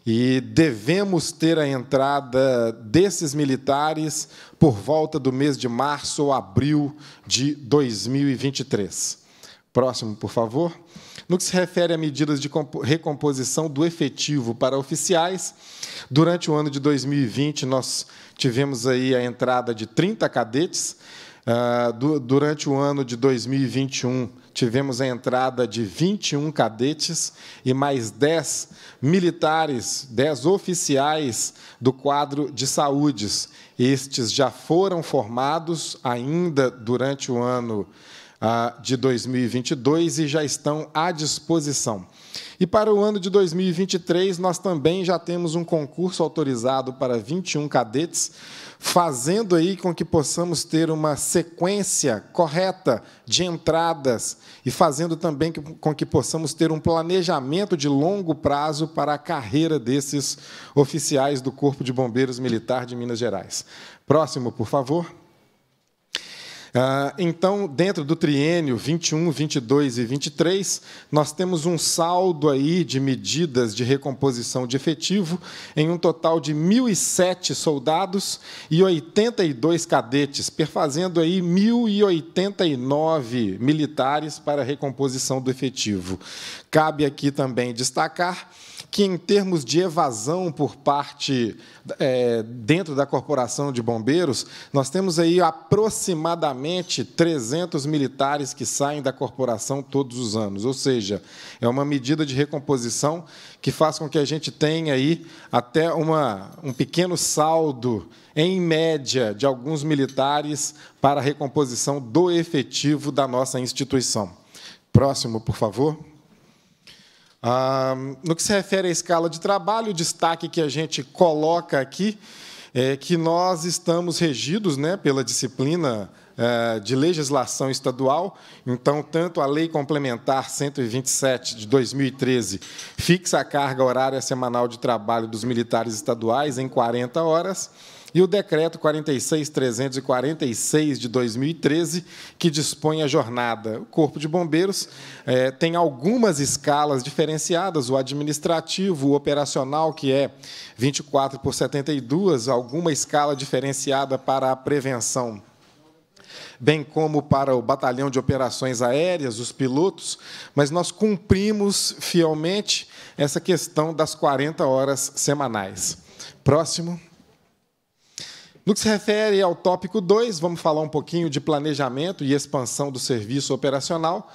E devemos ter a entrada desses militares por volta do mês de março ou abril de 2023. Próximo, por favor. No que se refere a medidas de recomposição do efetivo para oficiais, durante o ano de 2020 nós tivemos aí a entrada de 30 cadetes, ah, durante o ano de 2021 tivemos a entrada de 21 cadetes e mais 10 militares, 10 oficiais do quadro de saúdes. Estes já foram formados ainda durante o ano ah, de 2022 e já estão à disposição. E para o ano de 2023, nós também já temos um concurso autorizado para 21 cadetes fazendo aí com que possamos ter uma sequência correta de entradas e fazendo também com que possamos ter um planejamento de longo prazo para a carreira desses oficiais do Corpo de Bombeiros Militar de Minas Gerais. Próximo, por favor. Ah, então, dentro do triênio 21, 22 e 23, nós temos um saldo aí de medidas de recomposição de efetivo em um total de 1.007 soldados e 82 cadetes, perfazendo aí 1.089 militares para recomposição do efetivo. Cabe aqui também destacar que, em termos de evasão por parte é, dentro da corporação de bombeiros, nós temos aí aproximadamente 300 militares que saem da corporação todos os anos. Ou seja, é uma medida de recomposição que faz com que a gente tenha aí até uma, um pequeno saldo, em média, de alguns militares para a recomposição do efetivo da nossa instituição. Próximo, por favor no que se refere à escala de trabalho, o destaque que a gente coloca aqui é que nós estamos regidos né, pela disciplina é, de legislação estadual. Então, tanto a Lei Complementar 127 de 2013 fixa a carga horária semanal de trabalho dos militares estaduais em 40 horas e o decreto 46346 de 2013, que dispõe a jornada. O Corpo de Bombeiros é, tem algumas escalas diferenciadas, o administrativo, o operacional, que é 24 por 72, alguma escala diferenciada para a prevenção bem como para o Batalhão de Operações Aéreas, os pilotos, mas nós cumprimos fielmente essa questão das 40 horas semanais. Próximo. No que se refere ao tópico 2, vamos falar um pouquinho de planejamento e expansão do serviço operacional.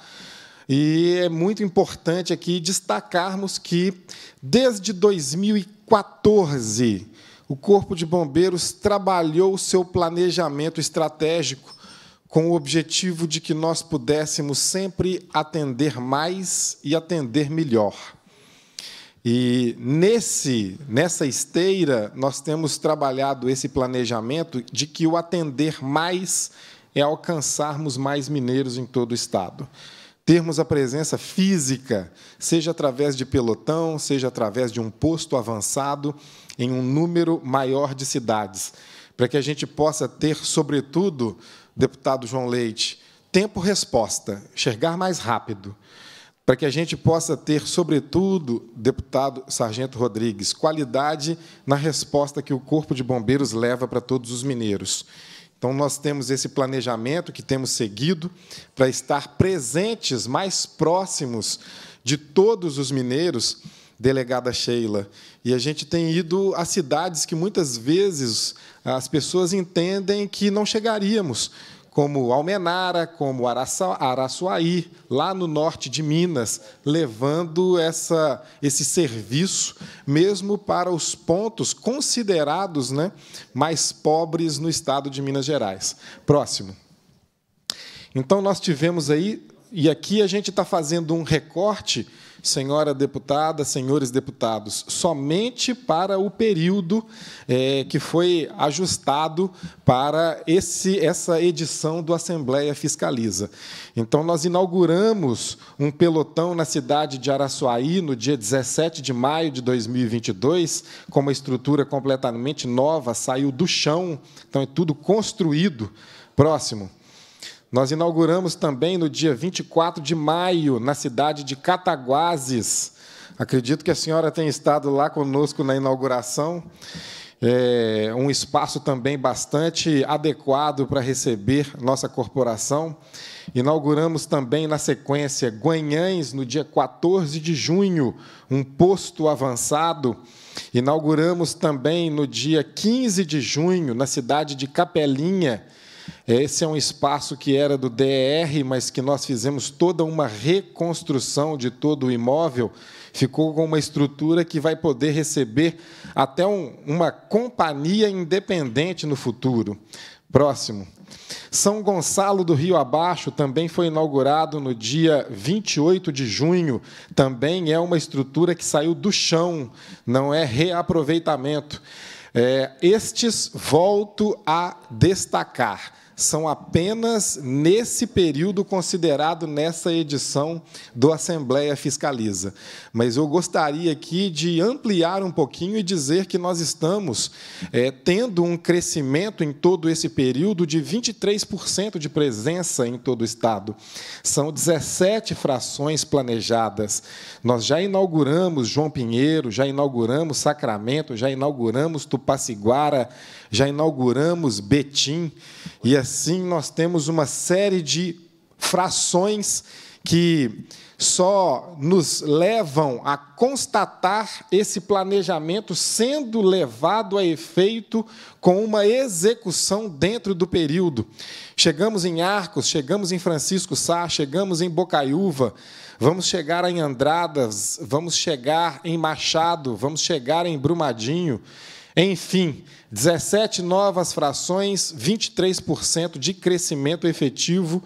E é muito importante aqui destacarmos que, desde 2014, o Corpo de Bombeiros trabalhou o seu planejamento estratégico com o objetivo de que nós pudéssemos sempre atender mais e atender melhor. E nesse, nessa esteira, nós temos trabalhado esse planejamento de que o atender mais é alcançarmos mais mineiros em todo o Estado. Termos a presença física, seja através de pelotão, seja através de um posto avançado, em um número maior de cidades, para que a gente possa ter, sobretudo, deputado João Leite, tempo-resposta, enxergar mais rápido para que a gente possa ter, sobretudo, deputado Sargento Rodrigues, qualidade na resposta que o Corpo de Bombeiros leva para todos os mineiros. Então, nós temos esse planejamento que temos seguido para estar presentes, mais próximos de todos os mineiros, delegada Sheila. E a gente tem ido a cidades que muitas vezes as pessoas entendem que não chegaríamos como Almenara, como Araçuaí, lá no norte de Minas, levando essa, esse serviço mesmo para os pontos considerados né, mais pobres no estado de Minas Gerais. Próximo. Então, nós tivemos aí, e aqui a gente está fazendo um recorte senhora deputada, senhores deputados, somente para o período é, que foi ajustado para esse, essa edição do Assembleia Fiscaliza. Então, nós inauguramos um pelotão na cidade de Araçuaí no dia 17 de maio de 2022, com uma estrutura completamente nova, saiu do chão, então é tudo construído. Próximo. Nós inauguramos também no dia 24 de maio, na cidade de Cataguases. Acredito que a senhora tenha estado lá conosco na inauguração. É um espaço também bastante adequado para receber nossa corporação. Inauguramos também, na sequência, Guanhães, no dia 14 de junho, um posto avançado. Inauguramos também, no dia 15 de junho, na cidade de Capelinha, esse é um espaço que era do DR, mas que nós fizemos toda uma reconstrução de todo o imóvel. Ficou com uma estrutura que vai poder receber até um, uma companhia independente no futuro. Próximo. São Gonçalo do Rio Abaixo também foi inaugurado no dia 28 de junho. Também é uma estrutura que saiu do chão, não é reaproveitamento. É, estes volto a destacar são apenas nesse período considerado nessa edição do Assembleia Fiscaliza. Mas eu gostaria aqui de ampliar um pouquinho e dizer que nós estamos é, tendo um crescimento em todo esse período de 23% de presença em todo o Estado. São 17 frações planejadas. Nós já inauguramos João Pinheiro, já inauguramos Sacramento, já inauguramos Tupaciguara, já inauguramos Betim. E assim nós temos uma série de frações que só nos levam a constatar esse planejamento sendo levado a efeito com uma execução dentro do período. Chegamos em Arcos, chegamos em Francisco Sá, chegamos em Bocaiúva, vamos chegar em Andradas, vamos chegar em Machado, vamos chegar em Brumadinho, enfim, 17 novas frações, 23% de crescimento efetivo,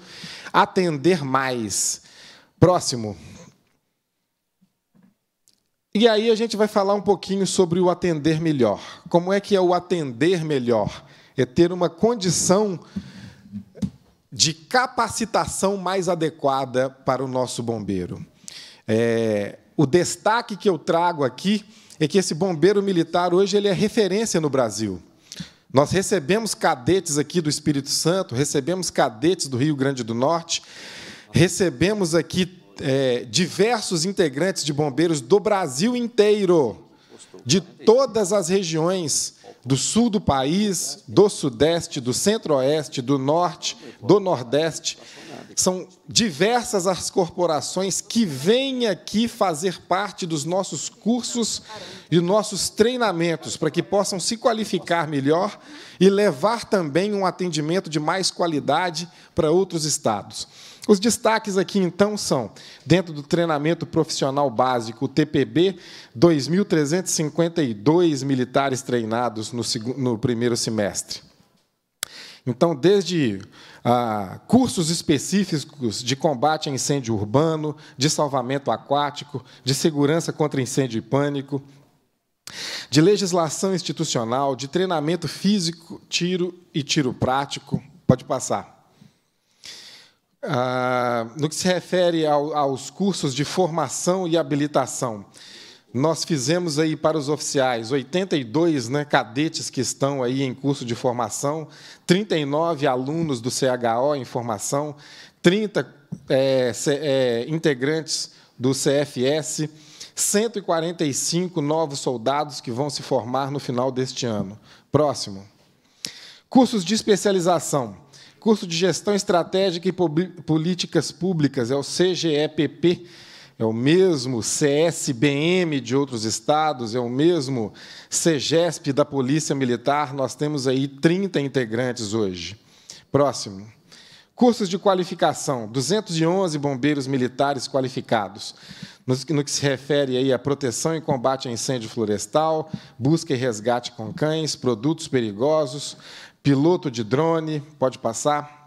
atender mais. Próximo. E aí a gente vai falar um pouquinho sobre o atender melhor. Como é que é o atender melhor? É ter uma condição de capacitação mais adequada para o nosso bombeiro. É, o destaque que eu trago aqui é que esse bombeiro militar hoje ele é referência no Brasil. Nós recebemos cadetes aqui do Espírito Santo, recebemos cadetes do Rio Grande do Norte, recebemos aqui é, diversos integrantes de bombeiros do Brasil inteiro, de todas as regiões do sul do país, do sudeste, do centro-oeste, do norte, do nordeste. São diversas as corporações que vêm aqui fazer parte dos nossos cursos e nossos treinamentos, para que possam se qualificar melhor e levar também um atendimento de mais qualidade para outros estados. Os destaques aqui, então, são, dentro do treinamento profissional básico, o TPB, 2.352 militares treinados no, segundo, no primeiro semestre. Então, desde ah, cursos específicos de combate a incêndio urbano, de salvamento aquático, de segurança contra incêndio e pânico, de legislação institucional, de treinamento físico, tiro e tiro prático. Pode passar. Ah, no que se refere ao, aos cursos de formação e habilitação, nós fizemos aí para os oficiais 82 né, cadetes que estão aí em curso de formação, 39 alunos do CHO em formação, 30 é, é, integrantes do CFS, 145 novos soldados que vão se formar no final deste ano. Próximo. Cursos de especialização. Curso de Gestão Estratégica e Políticas Públicas, é o CGEPP é o mesmo CSBM de outros estados, é o mesmo CEGESP da Polícia Militar. Nós temos aí 30 integrantes hoje. Próximo. Cursos de qualificação: 211 bombeiros militares qualificados. No que se refere aí à proteção e combate a incêndio florestal, busca e resgate com cães, produtos perigosos, piloto de drone, pode passar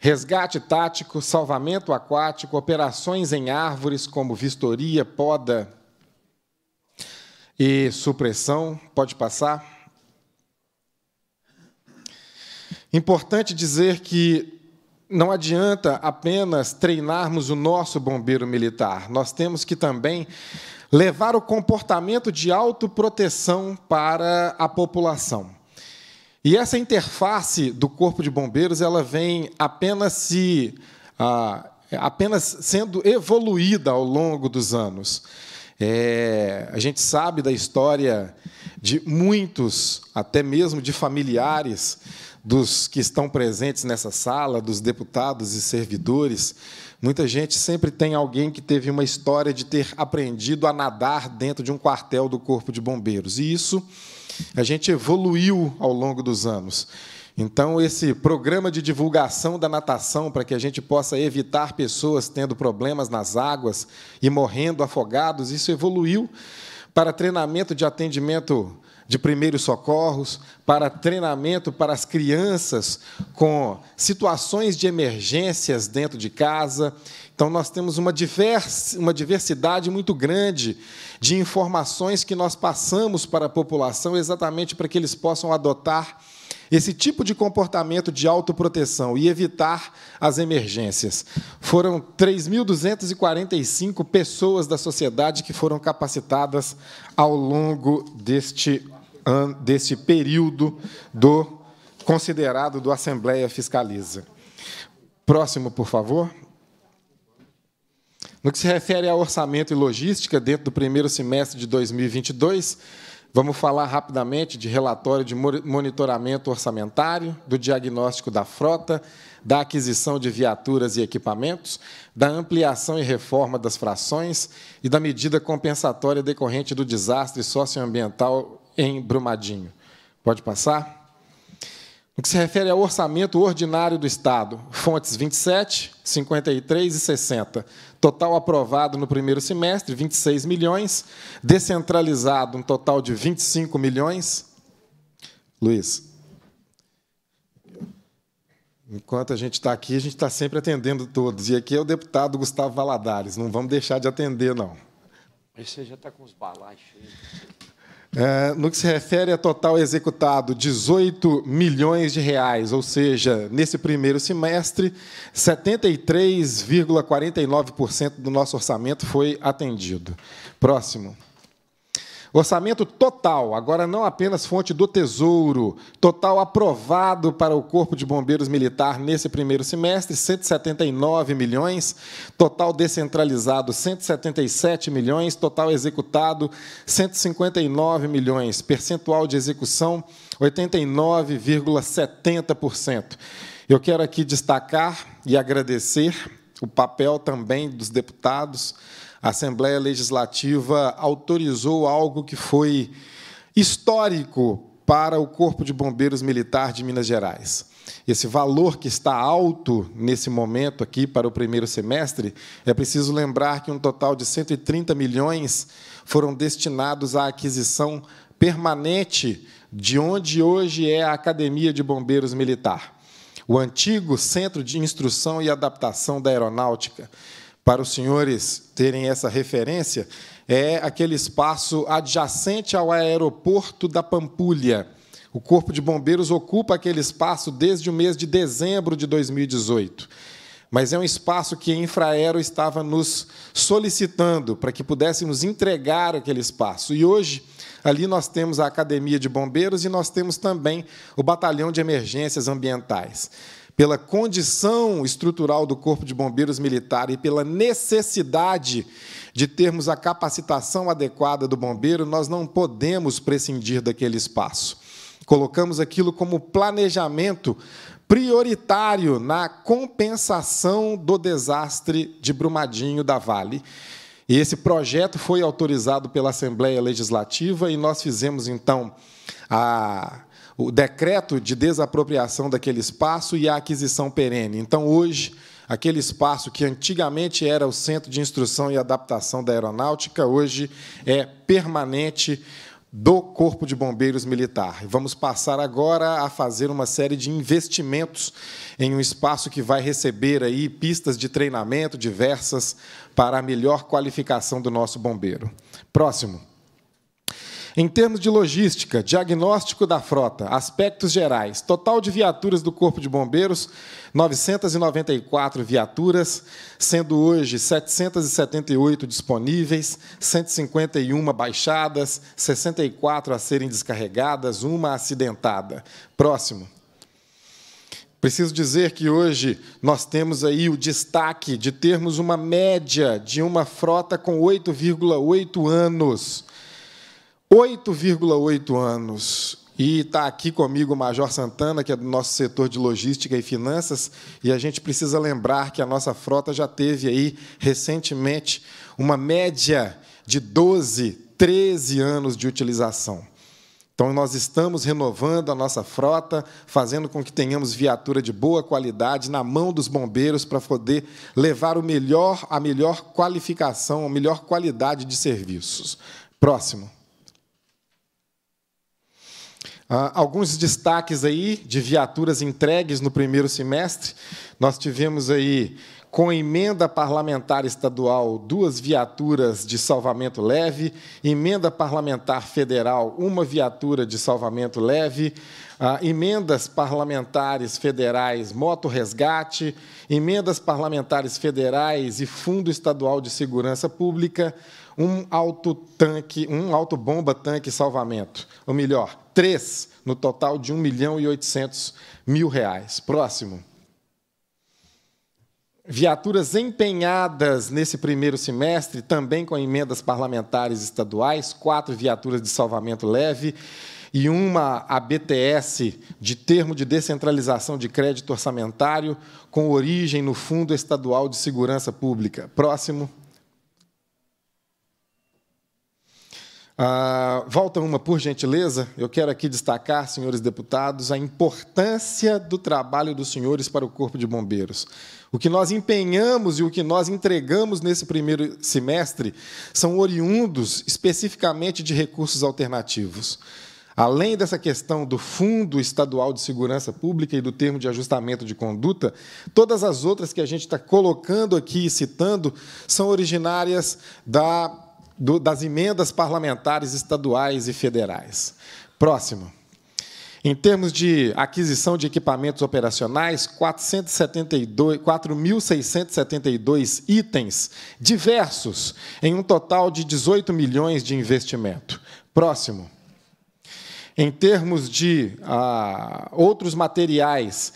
Resgate tático, salvamento aquático, operações em árvores como vistoria, poda e supressão. Pode passar? Importante dizer que não adianta apenas treinarmos o nosso bombeiro militar, nós temos que também levar o comportamento de autoproteção para a população. E essa interface do Corpo de Bombeiros ela vem apenas se ah, apenas sendo evoluída ao longo dos anos. É, a gente sabe da história de muitos, até mesmo de familiares dos que estão presentes nessa sala, dos deputados e servidores. Muita gente sempre tem alguém que teve uma história de ter aprendido a nadar dentro de um quartel do Corpo de Bombeiros. E isso a gente evoluiu ao longo dos anos. Então, esse programa de divulgação da natação, para que a gente possa evitar pessoas tendo problemas nas águas e morrendo afogados, isso evoluiu para treinamento de atendimento de primeiros socorros, para treinamento para as crianças com situações de emergências dentro de casa. Então, nós temos uma, diversidade muito grande de informações que nós passamos para a população, exatamente para que eles possam adotar esse tipo de comportamento de autoproteção e evitar as emergências. Foram 3.245 pessoas da sociedade que foram capacitadas ao longo deste, deste período do considerado do Assembleia Fiscaliza. Próximo, por favor. No que se refere a orçamento e logística, dentro do primeiro semestre de 2022, vamos falar rapidamente de relatório de monitoramento orçamentário, do diagnóstico da frota, da aquisição de viaturas e equipamentos, da ampliação e reforma das frações e da medida compensatória decorrente do desastre socioambiental em Brumadinho. Pode passar? No que se refere ao orçamento ordinário do Estado, fontes 27, 53 e 60. Total aprovado no primeiro semestre, 26 milhões. Descentralizado, um total de 25 milhões. Luiz. Enquanto a gente está aqui, a gente está sempre atendendo todos. E aqui é o deputado Gustavo Valadares. Não vamos deixar de atender, não. Mas você já está com os balais cheios. É, no que se refere a total executado, 18 milhões de reais, ou seja, nesse primeiro semestre, 73,49% do nosso orçamento foi atendido. Próximo. Orçamento total, agora não apenas fonte do Tesouro, total aprovado para o Corpo de Bombeiros Militar nesse primeiro semestre, 179 milhões, total descentralizado 177 milhões, total executado 159 milhões, percentual de execução 89,70%. Eu quero aqui destacar e agradecer o papel também dos deputados a Assembleia Legislativa autorizou algo que foi histórico para o Corpo de Bombeiros Militar de Minas Gerais. Esse valor que está alto nesse momento aqui para o primeiro semestre, é preciso lembrar que um total de 130 milhões foram destinados à aquisição permanente de onde hoje é a Academia de Bombeiros Militar, o antigo Centro de Instrução e Adaptação da Aeronáutica, para os senhores terem essa referência, é aquele espaço adjacente ao aeroporto da Pampulha. O Corpo de Bombeiros ocupa aquele espaço desde o mês de dezembro de 2018. Mas é um espaço que a Infraero estava nos solicitando para que pudéssemos entregar aquele espaço. E hoje, ali nós temos a Academia de Bombeiros e nós temos também o Batalhão de Emergências Ambientais pela condição estrutural do Corpo de Bombeiros Militar e pela necessidade de termos a capacitação adequada do bombeiro, nós não podemos prescindir daquele espaço. Colocamos aquilo como planejamento prioritário na compensação do desastre de Brumadinho da Vale. E esse projeto foi autorizado pela Assembleia Legislativa e nós fizemos então a o decreto de desapropriação daquele espaço e a aquisição perene. Então, hoje, aquele espaço que antigamente era o Centro de Instrução e Adaptação da Aeronáutica, hoje é permanente do Corpo de Bombeiros Militar. Vamos passar agora a fazer uma série de investimentos em um espaço que vai receber aí pistas de treinamento diversas para a melhor qualificação do nosso bombeiro. Próximo. Em termos de logística, diagnóstico da frota, aspectos gerais, total de viaturas do Corpo de Bombeiros, 994 viaturas, sendo hoje 778 disponíveis, 151 baixadas, 64 a serem descarregadas, uma acidentada. Próximo. Preciso dizer que hoje nós temos aí o destaque de termos uma média de uma frota com 8,8 anos 8,8 anos. E está aqui comigo o Major Santana, que é do nosso setor de logística e finanças, e a gente precisa lembrar que a nossa frota já teve aí recentemente uma média de 12, 13 anos de utilização. Então, nós estamos renovando a nossa frota, fazendo com que tenhamos viatura de boa qualidade na mão dos bombeiros para poder levar o melhor, a melhor qualificação, a melhor qualidade de serviços. Próximo. Ah, alguns destaques aí de viaturas entregues no primeiro semestre. Nós tivemos aí, com emenda parlamentar estadual, duas viaturas de salvamento leve, emenda parlamentar federal, uma viatura de salvamento leve, ah, emendas parlamentares federais, moto resgate, emendas parlamentares federais e Fundo Estadual de Segurança Pública, um tanque um autobomba tanque salvamento, ou melhor, três, no total de 1 milhão e 800 mil reais. Próximo. Viaturas empenhadas nesse primeiro semestre, também com emendas parlamentares estaduais, quatro viaturas de salvamento leve e uma ABTS de termo de descentralização de crédito orçamentário com origem no Fundo Estadual de Segurança Pública. Próximo. Ah, volta uma, por gentileza. Eu quero aqui destacar, senhores deputados, a importância do trabalho dos senhores para o Corpo de Bombeiros. O que nós empenhamos e o que nós entregamos nesse primeiro semestre são oriundos especificamente de recursos alternativos. Além dessa questão do Fundo Estadual de Segurança Pública e do termo de ajustamento de conduta, todas as outras que a gente está colocando aqui e citando são originárias da do, das emendas parlamentares estaduais e federais. Próximo. Em termos de aquisição de equipamentos operacionais, 4.672 itens diversos, em um total de 18 milhões de investimento. Próximo. Em termos de ah, outros materiais,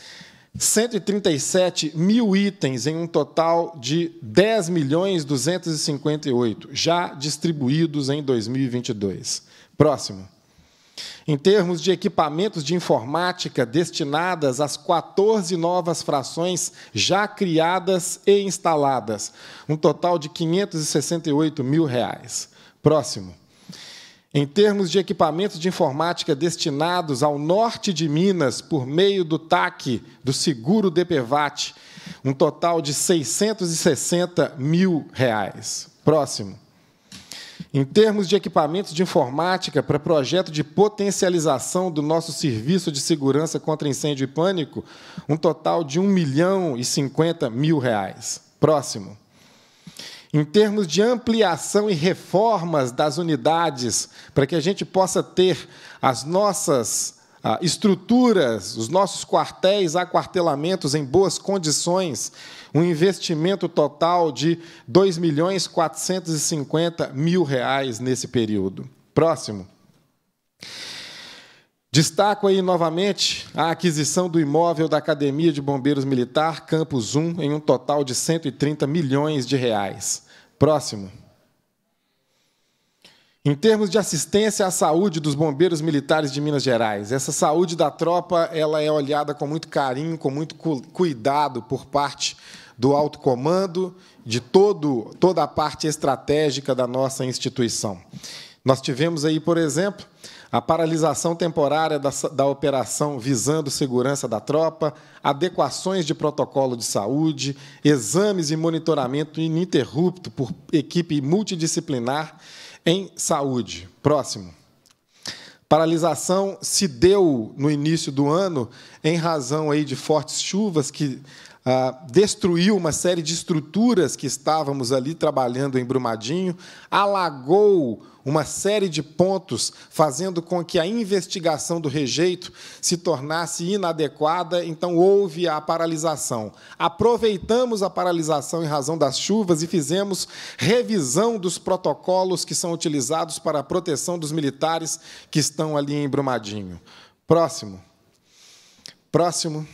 137 mil itens em um total de 10 milhões 258 já distribuídos em 2022. Próximo. Em termos de equipamentos de informática destinadas às 14 novas frações já criadas e instaladas, um total de 568 mil reais. Próximo. Em termos de equipamentos de informática destinados ao norte de Minas por meio do TAC, do seguro DPVAT, um total de 660 mil reais. Próximo. Em termos de equipamentos de informática para projeto de potencialização do nosso serviço de segurança contra incêndio e pânico, um total de 1 milhão e 50 mil reais. Próximo. Em termos de ampliação e reformas das unidades, para que a gente possa ter as nossas ah, estruturas, os nossos quartéis, aquartelamentos em boas condições, um investimento total de R$ 2.450.000 nesse período. Próximo. Destaco aí novamente a aquisição do imóvel da Academia de Bombeiros Militar Campus 1 em um total de 130 milhões de reais. Próximo. Em termos de assistência à saúde dos bombeiros militares de Minas Gerais, essa saúde da tropa ela é olhada com muito carinho, com muito cuidado por parte do alto comando, de todo, toda a parte estratégica da nossa instituição. Nós tivemos aí, por exemplo, a paralisação temporária da, da, operação visando segurança da tropa, adequações de protocolo de saúde, exames e monitoramento ininterrupto por equipe multidisciplinar em saúde. Próximo. Paralisação se deu no início do ano em razão aí de fortes chuvas que ah, destruiu uma série de estruturas que estávamos ali trabalhando em Brumadinho, alagou uma série de pontos, fazendo com que a investigação do rejeito se tornasse inadequada, então houve a paralisação. Aproveitamos a paralisação em razão das chuvas e fizemos revisão dos protocolos que são utilizados para a proteção dos militares que estão ali em Brumadinho. Próximo. Próximo.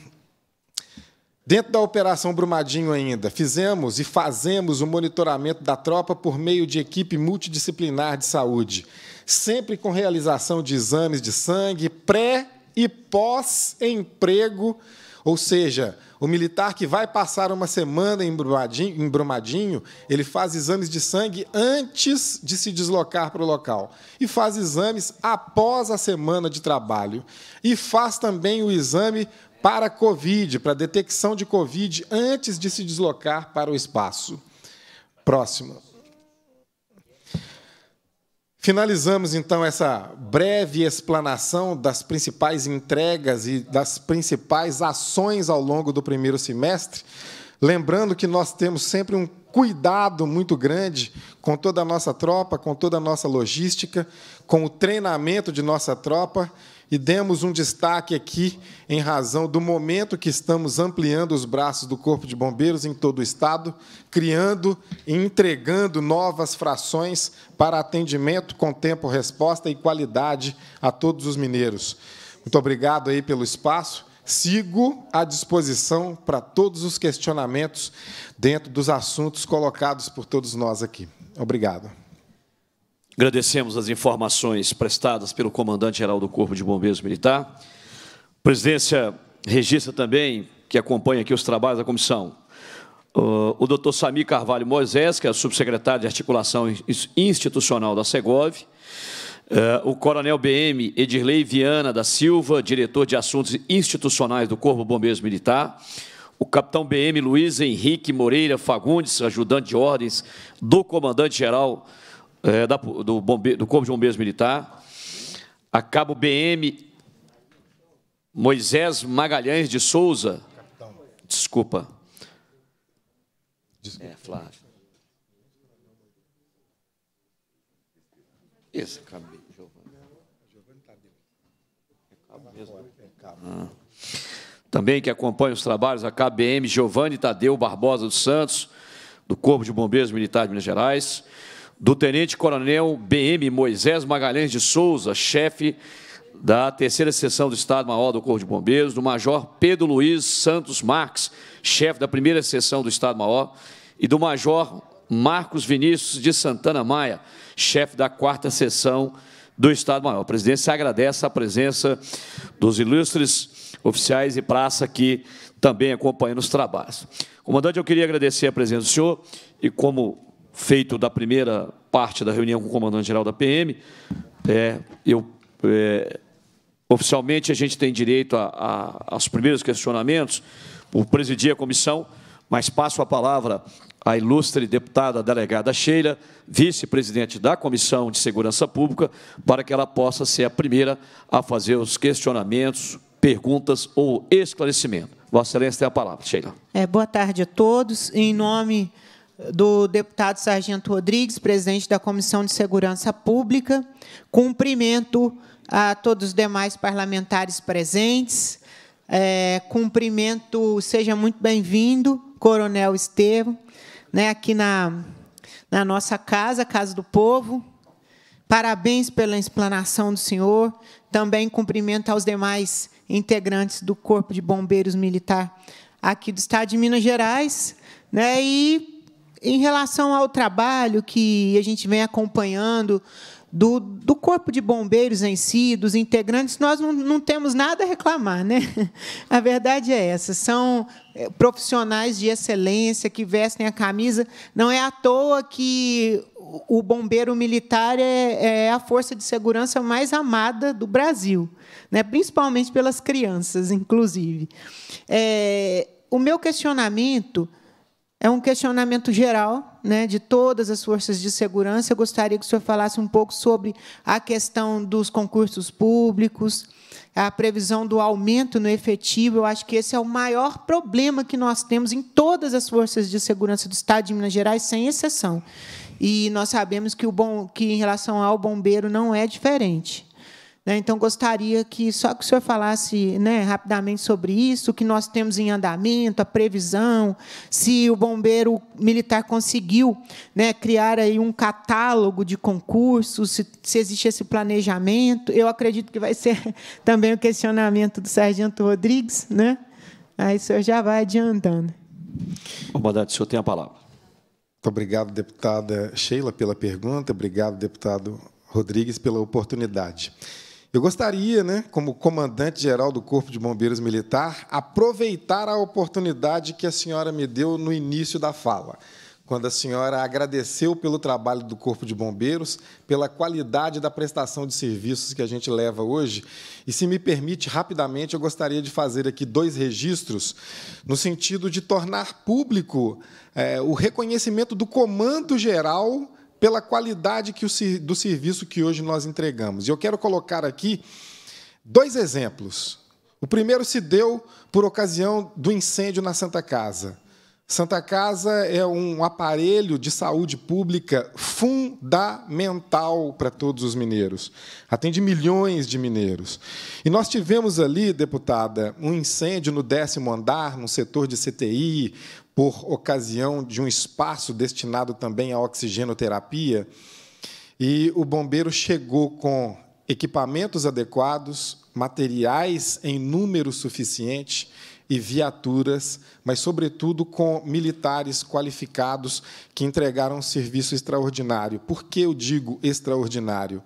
Dentro da Operação Brumadinho ainda, fizemos e fazemos o monitoramento da tropa por meio de equipe multidisciplinar de saúde, sempre com realização de exames de sangue pré e pós-emprego, ou seja, o militar que vai passar uma semana em Brumadinho, em Brumadinho, ele faz exames de sangue antes de se deslocar para o local e faz exames após a semana de trabalho e faz também o exame para Covid, para detecção de Covid, antes de se deslocar para o espaço. Próximo. Finalizamos então essa breve explanação das principais entregas e das principais ações ao longo do primeiro semestre. Lembrando que nós temos sempre um cuidado muito grande com toda a nossa tropa, com toda a nossa logística, com o treinamento de nossa tropa e demos um destaque aqui em razão do momento que estamos ampliando os braços do Corpo de Bombeiros em todo o Estado, criando e entregando novas frações para atendimento com tempo, resposta e qualidade a todos os mineiros. Muito obrigado aí pelo espaço. Sigo à disposição para todos os questionamentos dentro dos assuntos colocados por todos nós aqui. Obrigado. Agradecemos as informações prestadas pelo comandante-geral do Corpo de Bombeiros Militar. A presidência registra também, que acompanha aqui os trabalhos da comissão, o doutor Sami Carvalho Moisés, que é subsecretário de Articulação Institucional da Segov, é, o coronel BM Edirlei Viana da Silva, diretor de Assuntos Institucionais do Corpo Bombeiros Militar, o capitão BM Luiz Henrique Moreira Fagundes, ajudante de ordens do comandante-geral é, da, do, bombe, do Corpo de Bombeiros Militar, a Cabo BM Moisés Magalhães de Souza. Capitão. Desculpa. Desculpa. É, Flávio. Esse cabelo, Giovanni. Giovanni é tá mesmo. Né? É ah. Também que acompanha os trabalhos a KBM Giovanni Tadeu Barbosa dos Santos, do Corpo de Bombeiros Militar de Minas Gerais do Tenente Coronel BM Moisés Magalhães de Souza, chefe da terceira seção do Estado Maior do Corpo de Bombeiros, do Major Pedro Luiz Santos Marques, chefe da primeira seção do Estado Maior, e do Major Marcos Vinícius de Santana Maia, chefe da quarta seção do Estado Maior. A presidência agradece a presença dos ilustres oficiais e praça que também acompanham os trabalhos. Comandante, eu queria agradecer a presença do senhor e, como feito da primeira parte da reunião com o comandante-geral da PM. É, eu, é, oficialmente, a gente tem direito a, a, aos primeiros questionamentos por presidir a comissão, mas passo a palavra à ilustre deputada delegada Sheila, vice-presidente da Comissão de Segurança Pública, para que ela possa ser a primeira a fazer os questionamentos, perguntas ou esclarecimento. Vossa Excelência tem a palavra, Sheila. É, boa tarde a todos. Em nome do deputado Sargento Rodrigues, presidente da Comissão de Segurança Pública. Cumprimento a todos os demais parlamentares presentes. É, cumprimento, seja muito bem-vindo, Coronel Estevam, né, aqui na, na nossa casa, Casa do Povo. Parabéns pela explanação do senhor. Também cumprimento aos demais integrantes do Corpo de Bombeiros Militar aqui do Estado de Minas Gerais. Né, e em relação ao trabalho que a gente vem acompanhando do, do corpo de bombeiros em si, dos integrantes, nós não, não temos nada a reclamar. Né? A verdade é essa. São é, profissionais de excelência que vestem a camisa. Não é à toa que o bombeiro militar é, é, a força de segurança mais amada do Brasil, né? principalmente pelas crianças, inclusive. É, o meu questionamento é um questionamento geral né, de todas as forças de segurança. Eu gostaria que o senhor falasse um pouco sobre a questão dos concursos públicos, a previsão do aumento no efetivo. Eu acho que esse é o maior problema que nós temos em todas as forças de segurança do Estado de Minas Gerais, sem exceção. E nós sabemos que, o bom, que em relação ao bombeiro, não é diferente. Né? Então, gostaria que só que o senhor falasse né, rapidamente sobre isso, o que nós temos em andamento, a previsão, se o bombeiro militar conseguiu né, criar aí um catálogo de concursos, se, se, existe esse planejamento. Eu acredito que vai ser também o questionamento do sargento Rodrigues. Né? Aí o senhor já vai adiantando. Comandante, o senhor tem a palavra. Muito obrigado, deputada Sheila, pela pergunta. Obrigado, deputado Rodrigues, pela oportunidade. Eu gostaria, né, como comandante-geral do Corpo de Bombeiros Militar, aproveitar a oportunidade que a senhora me deu no início da fala, quando a senhora agradeceu pelo trabalho do Corpo de Bombeiros, pela qualidade da prestação de serviços que a gente leva hoje. E, se me permite, rapidamente, eu gostaria de fazer aqui dois registros no sentido de tornar público é, o reconhecimento do comando geral pela qualidade que o, do serviço que hoje nós entregamos. E eu quero colocar aqui dois exemplos. O primeiro se deu por ocasião do incêndio na Santa Casa. Santa Casa é um aparelho de saúde pública fundamental para todos os mineiros. Atende milhões de mineiros. E nós tivemos ali, deputada, um incêndio no décimo andar, no setor de CTI, por ocasião de um espaço destinado também à oxigenoterapia. E o bombeiro chegou com equipamentos adequados, materiais em número suficiente e viaturas, mas, sobretudo, com militares qualificados que entregaram um serviço extraordinário. Por que eu digo extraordinário?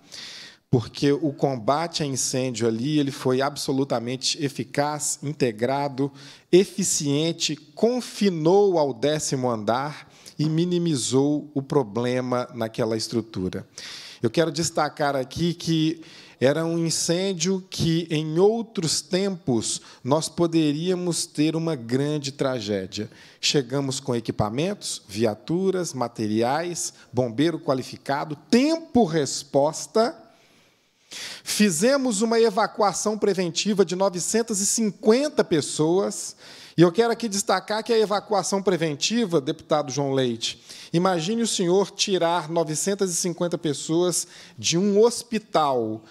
porque o combate a incêndio ali ele foi absolutamente eficaz, integrado, eficiente, confinou ao décimo andar e minimizou o problema naquela estrutura. Eu quero destacar aqui que era um incêndio que, em outros tempos, nós poderíamos ter uma grande tragédia. Chegamos com equipamentos, viaturas, materiais, bombeiro qualificado, tempo-resposta Fizemos uma evacuação preventiva de 950 pessoas. E eu quero aqui destacar que a evacuação preventiva, deputado João Leite, imagine o senhor tirar 950 pessoas de um hospital.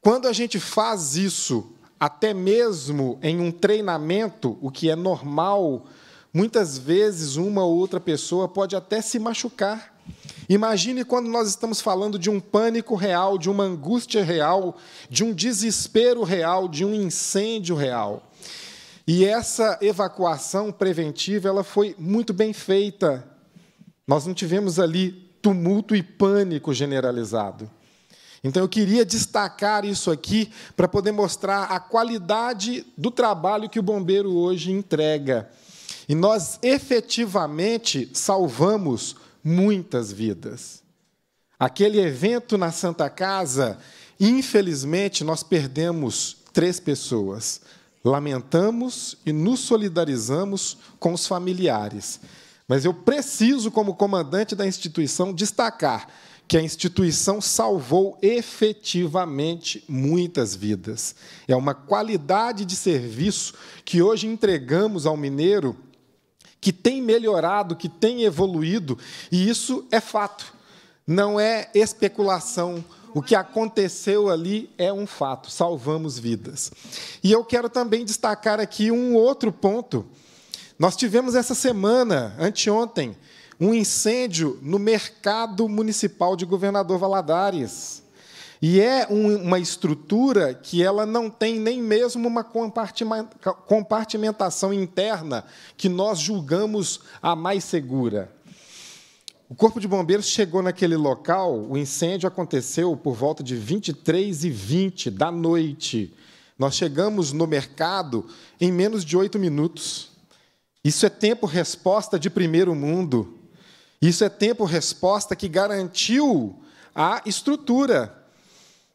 Quando a gente faz isso, até mesmo em um treinamento, o que é normal, muitas vezes uma ou outra pessoa pode até se machucar Imagine quando nós estamos falando de um pânico real, de uma angústia real, de um desespero real, de um incêndio real. E essa evacuação preventiva, ela foi muito bem feita. Nós não tivemos ali tumulto e pânico generalizado. Então eu queria destacar isso aqui para poder mostrar a qualidade do trabalho que o bombeiro hoje entrega. E nós efetivamente salvamos muitas vidas. Aquele evento na Santa Casa, infelizmente, nós perdemos três pessoas. Lamentamos e nos solidarizamos com os familiares. Mas eu preciso, como comandante da instituição, destacar que a instituição salvou efetivamente muitas vidas. É uma qualidade de serviço que hoje entregamos ao mineiro que tem melhorado, que tem evoluído, e isso é fato, não é especulação. O que aconteceu ali é um fato, salvamos vidas. E eu quero também destacar aqui um outro ponto. Nós tivemos essa semana, anteontem, um incêndio no mercado municipal de Governador Valadares. E é um, uma estrutura que ela não tem nem mesmo uma compartimentação interna que nós julgamos a mais segura. O Corpo de Bombeiros chegou naquele local, o incêndio aconteceu por volta de 23 e 20 da noite. Nós chegamos no mercado em menos de oito minutos. Isso é tempo-resposta de primeiro mundo. Isso é tempo-resposta que garantiu a estrutura.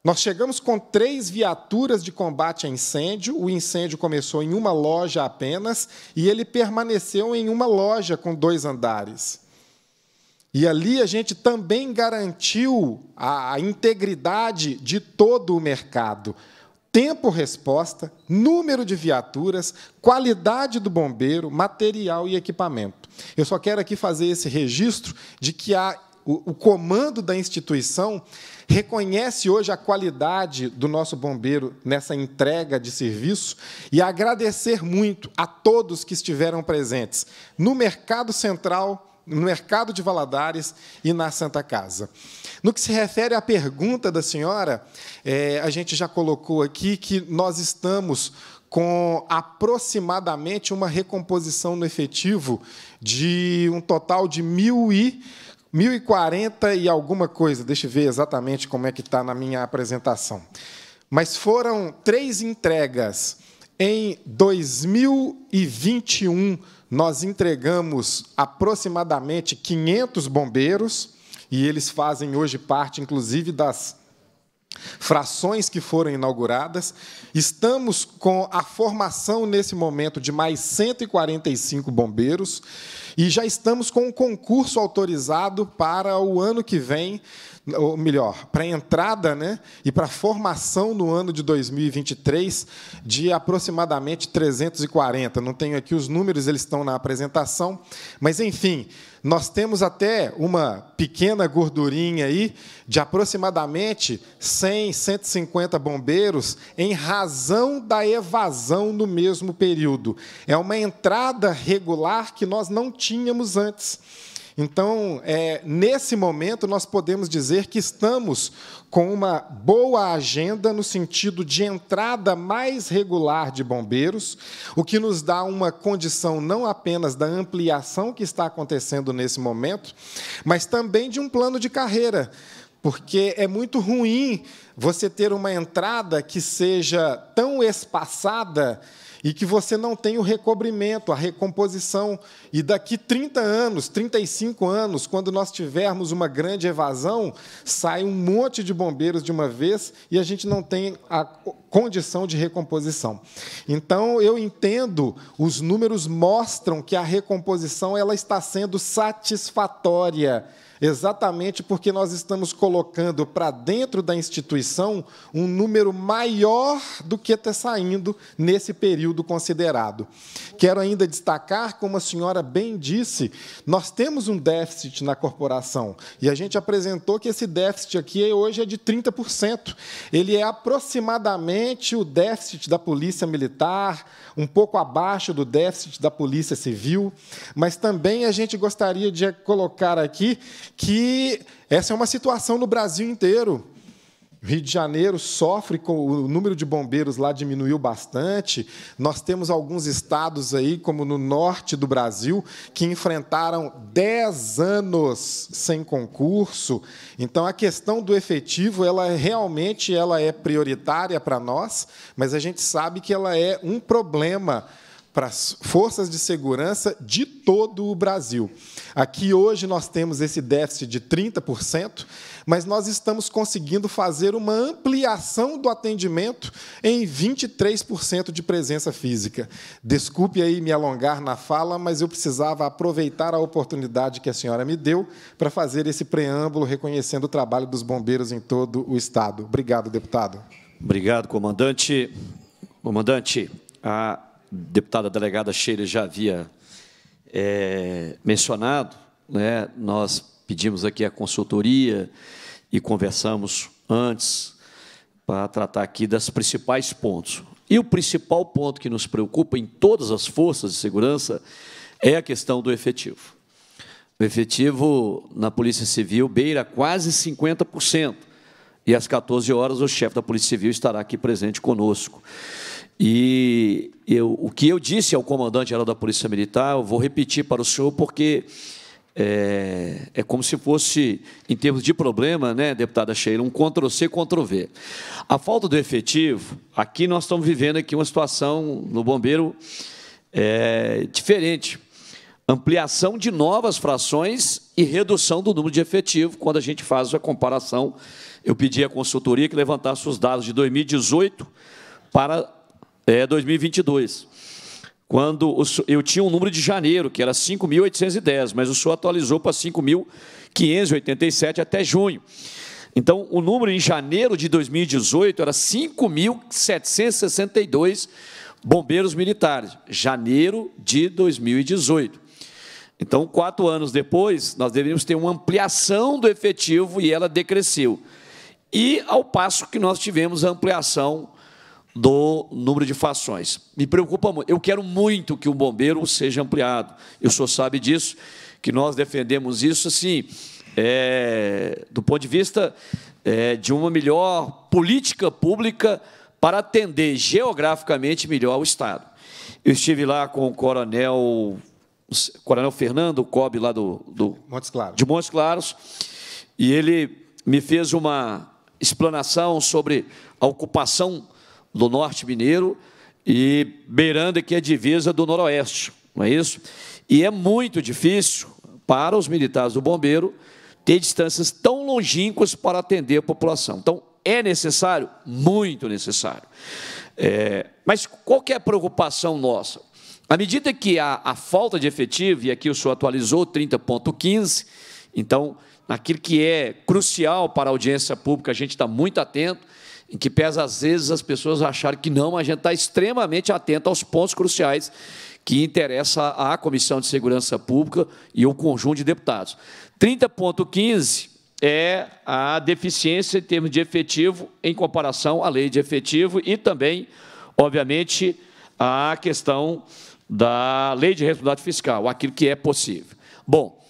Nós chegamos com três viaturas de combate a incêndio. O incêndio começou em uma loja apenas e ele permaneceu em uma loja com dois andares. E ali a gente também garantiu a, integridade de todo o mercado. Tempo resposta, número de viaturas, qualidade do bombeiro, material e equipamento. Eu só quero aqui fazer esse registro de que a o, o comando da instituição reconhece hoje a qualidade do nosso bombeiro nessa entrega de serviço e agradecer muito a todos que estiveram presentes no Mercado Central, no Mercado de Valadares e na Santa Casa. No que se refere à pergunta da senhora, é, a gente já colocou aqui que nós estamos com aproximadamente uma recomposição no efetivo de um total de mil e 1040 e alguma coisa, deixa eu ver exatamente como é que está na minha apresentação. Mas foram três entregas. Em 2021, nós entregamos aproximadamente 500 bombeiros, e eles fazem hoje parte, inclusive, das frações que foram inauguradas. Estamos com a formação, nesse momento, de mais 145 bombeiros e já estamos com um concurso autorizado para o ano que vem, ou melhor, para a entrada né, e para a formação no ano de 2023 de aproximadamente 340. Não tenho aqui os números, eles estão na apresentação, mas, enfim, nós temos até uma pequena gordurinha aí de aproximadamente 100, 150 bombeiros em razão da evasão no mesmo período. É uma entrada regular que nós não tínhamos antes. Então, é, nesse momento, nós podemos dizer que estamos com uma boa agenda no sentido de entrada mais regular de bombeiros, o que nos dá uma condição não apenas da ampliação que está acontecendo nesse momento, mas também de um plano de carreira porque é muito ruim você ter uma entrada que seja tão espaçada e que você não tem o recobrimento, a recomposição. E daqui 30 anos, 35 anos, quando nós tivermos uma grande evasão, sai um monte de bombeiros de uma vez e a gente não tem a condição de recomposição. Então, eu entendo, os números mostram que a recomposição ela está sendo satisfatória exatamente porque nós estamos colocando para dentro da instituição um número maior do que está saindo nesse período considerado. Quero ainda destacar, como a senhora bem disse, nós temos um déficit na corporação e a gente apresentou que esse déficit aqui é hoje é de 30%. Ele é aproximadamente o déficit da Polícia Militar, um pouco abaixo do déficit da Polícia Civil, mas também a gente gostaria de colocar aqui que essa é uma situação no Brasil inteiro. Rio de Janeiro sofre com o número de bombeiros lá diminuiu bastante. Nós temos alguns estados aí, como no norte do Brasil, que enfrentaram 10 anos sem concurso. Então a questão do efetivo, ela é, realmente ela é prioritária para nós, mas a gente sabe que ela é um problema para as forças de segurança de todo o Brasil. Aqui hoje nós temos esse déficit de 30%, mas nós estamos conseguindo fazer uma ampliação do atendimento em 23% de presença física. Desculpe aí me alongar na fala, mas eu precisava aproveitar a oportunidade que a senhora me deu para fazer esse preâmbulo reconhecendo o trabalho dos bombeiros em todo o estado. Obrigado, deputado. Obrigado, comandante. Comandante, a deputada delegada Sheila já havia é, mencionado, né, nós pedimos aqui a consultoria e conversamos antes para tratar aqui das principais pontos. E o principal ponto que nos preocupa em todas as forças de segurança é a questão do efetivo. O efetivo na Polícia Civil beira quase 50%. E às 14 horas, o chefe da Polícia Civil estará aqui presente conosco. E eu, o que eu disse ao comandante-geral da Polícia Militar, eu vou repetir para o senhor, porque é, é, como se fosse, em termos de problema, né, deputada Sheila, um Ctrl-C, Ctrl-V. A falta do efetivo, aqui nós estamos vivendo aqui uma situação no bombeiro é, diferente. Ampliação de novas frações e redução do número de efetivo, quando a gente faz a comparação. Eu pedi à consultoria que levantasse os dados de 2018 para é, 2022. Quando o, eu tinha um número de janeiro, que era 5.810, mas o senhor atualizou para 5.587 até junho. Então, o número em janeiro de 2018 era 5.762 bombeiros militares, janeiro de 2018. Então, quatro anos depois, nós deveríamos ter uma ampliação do efetivo e ela decresceu. E ao passo que nós tivemos a ampliação do número de fações. Me preocupa muito. Eu quero muito que o bombeiro seja ampliado. Eu só sabe disso, que nós defendemos isso assim, é, do ponto de vista é, de uma melhor política pública para atender geograficamente melhor o Estado. Eu estive lá com o coronel, coronel Fernando Cobb, lá do, do Montes Claros. de Montes Claros, e ele me fez uma explanação sobre a ocupação do norte mineiro e beirando aqui a divisa do noroeste, não é isso? E é muito difícil para os militares do bombeiro ter distâncias tão longínquas para atender a população. Então, é necessário? Muito necessário. É, mas qual é a preocupação nossa? À medida que há a falta de efetivo, e aqui o senhor atualizou 30.15, então, naquilo que é crucial para a audiência pública, a gente está muito atento, em que pesa às vezes as pessoas acharem que não, mas a gente está extremamente atento aos pontos cruciais que interessa à Comissão de Segurança Pública e ao conjunto de deputados. 30.15 é a deficiência em termos de efetivo em comparação à lei de efetivo e também, obviamente, a questão da lei de responsabilidade fiscal, aquilo que é possível. Bom,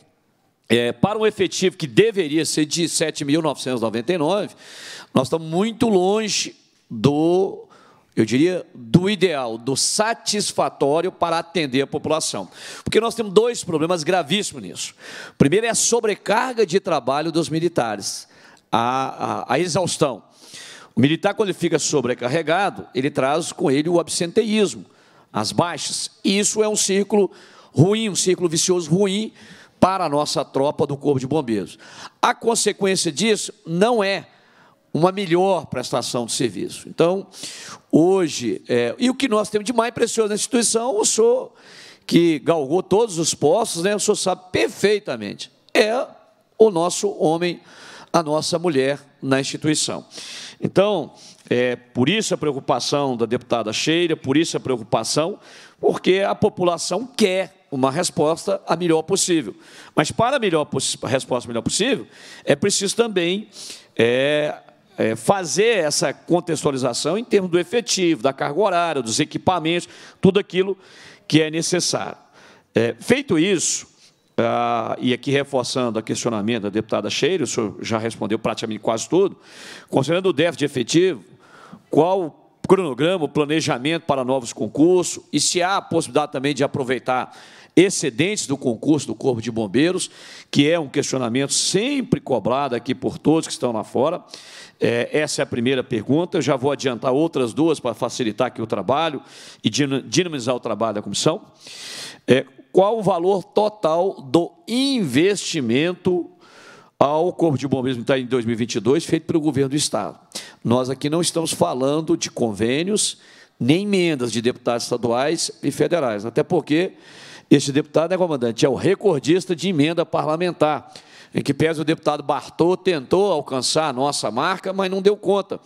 é, para um efetivo que deveria ser de 7.999, nós estamos muito longe do, eu diria, do ideal, do satisfatório para atender a população. Porque nós temos dois problemas gravíssimos nisso. primeiro é a sobrecarga de trabalho dos militares, a, a, a exaustão. O militar, quando ele fica sobrecarregado, ele traz com ele o absenteísmo, as baixas. E isso é um círculo ruim, um círculo vicioso ruim, para a nossa tropa do Corpo de Bombeiros. A consequência disso não é uma melhor prestação de serviço. Então, hoje, é, e o que nós temos de mais precioso na instituição, o senhor que galgou todos os postos, né, o senhor sabe perfeitamente, é o nosso homem, a nossa mulher na instituição. Então, é, por isso a preocupação da deputada Cheira, por isso a preocupação, porque a população quer uma resposta a melhor possível. Mas para a, melhor a resposta melhor possível, é preciso também é, é, fazer essa contextualização em termos do efetivo, da carga horária, dos equipamentos, tudo aquilo que é necessário. É, feito isso, ah, e aqui reforçando o questionamento da deputada Cheiro, o senhor já respondeu praticamente quase tudo, considerando o déficit efetivo, qual o cronograma, o planejamento para novos concursos, e se há a possibilidade também de aproveitar excedentes do concurso do Corpo de Bombeiros, que é um questionamento sempre cobrado aqui por todos que estão lá fora. É, essa é a primeira pergunta. Eu já vou adiantar outras duas para facilitar aqui o trabalho e dinamizar o trabalho da comissão. É, qual o valor total do investimento ao Corpo de Bombeiros Militar em 2022 feito pelo governo do Estado? Nós aqui não estamos falando de convênios nem emendas de deputados estaduais e federais, até porque este deputado, né, comandante, é o recordista de emenda parlamentar, em que pese o deputado Bartô tentou alcançar a nossa marca, mas não deu conta,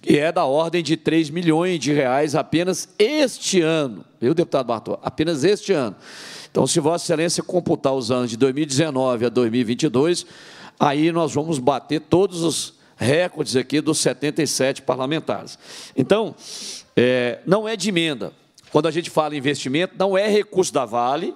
que é da ordem de 3 milhões de reais apenas este ano, viu, deputado Bartô? Apenas este ano. Então, se Vossa Excelência computar os anos de 2019 a 2022, aí nós vamos bater todos os recordes aqui dos 77 parlamentares. Então, é, não é de emenda, quando a gente fala em investimento, não é recurso da Vale,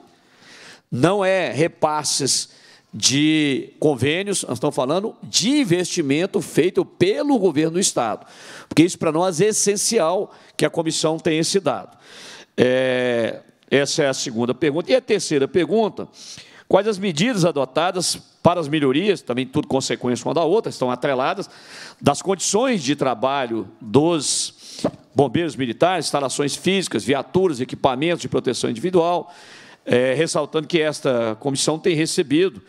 não é repasses de convênios, nós estamos falando de investimento feito pelo governo do Estado. Porque isso para nós é essencial que a comissão tenha esse dado. É, essa é a segunda pergunta. E a terceira pergunta: quais as medidas adotadas para as melhorias, também tudo consequência uma da outra, estão atreladas, das condições de trabalho dos bombeiros militares, instalações físicas, viaturas, equipamentos de proteção individual, é, ressaltando que esta comissão tem recebido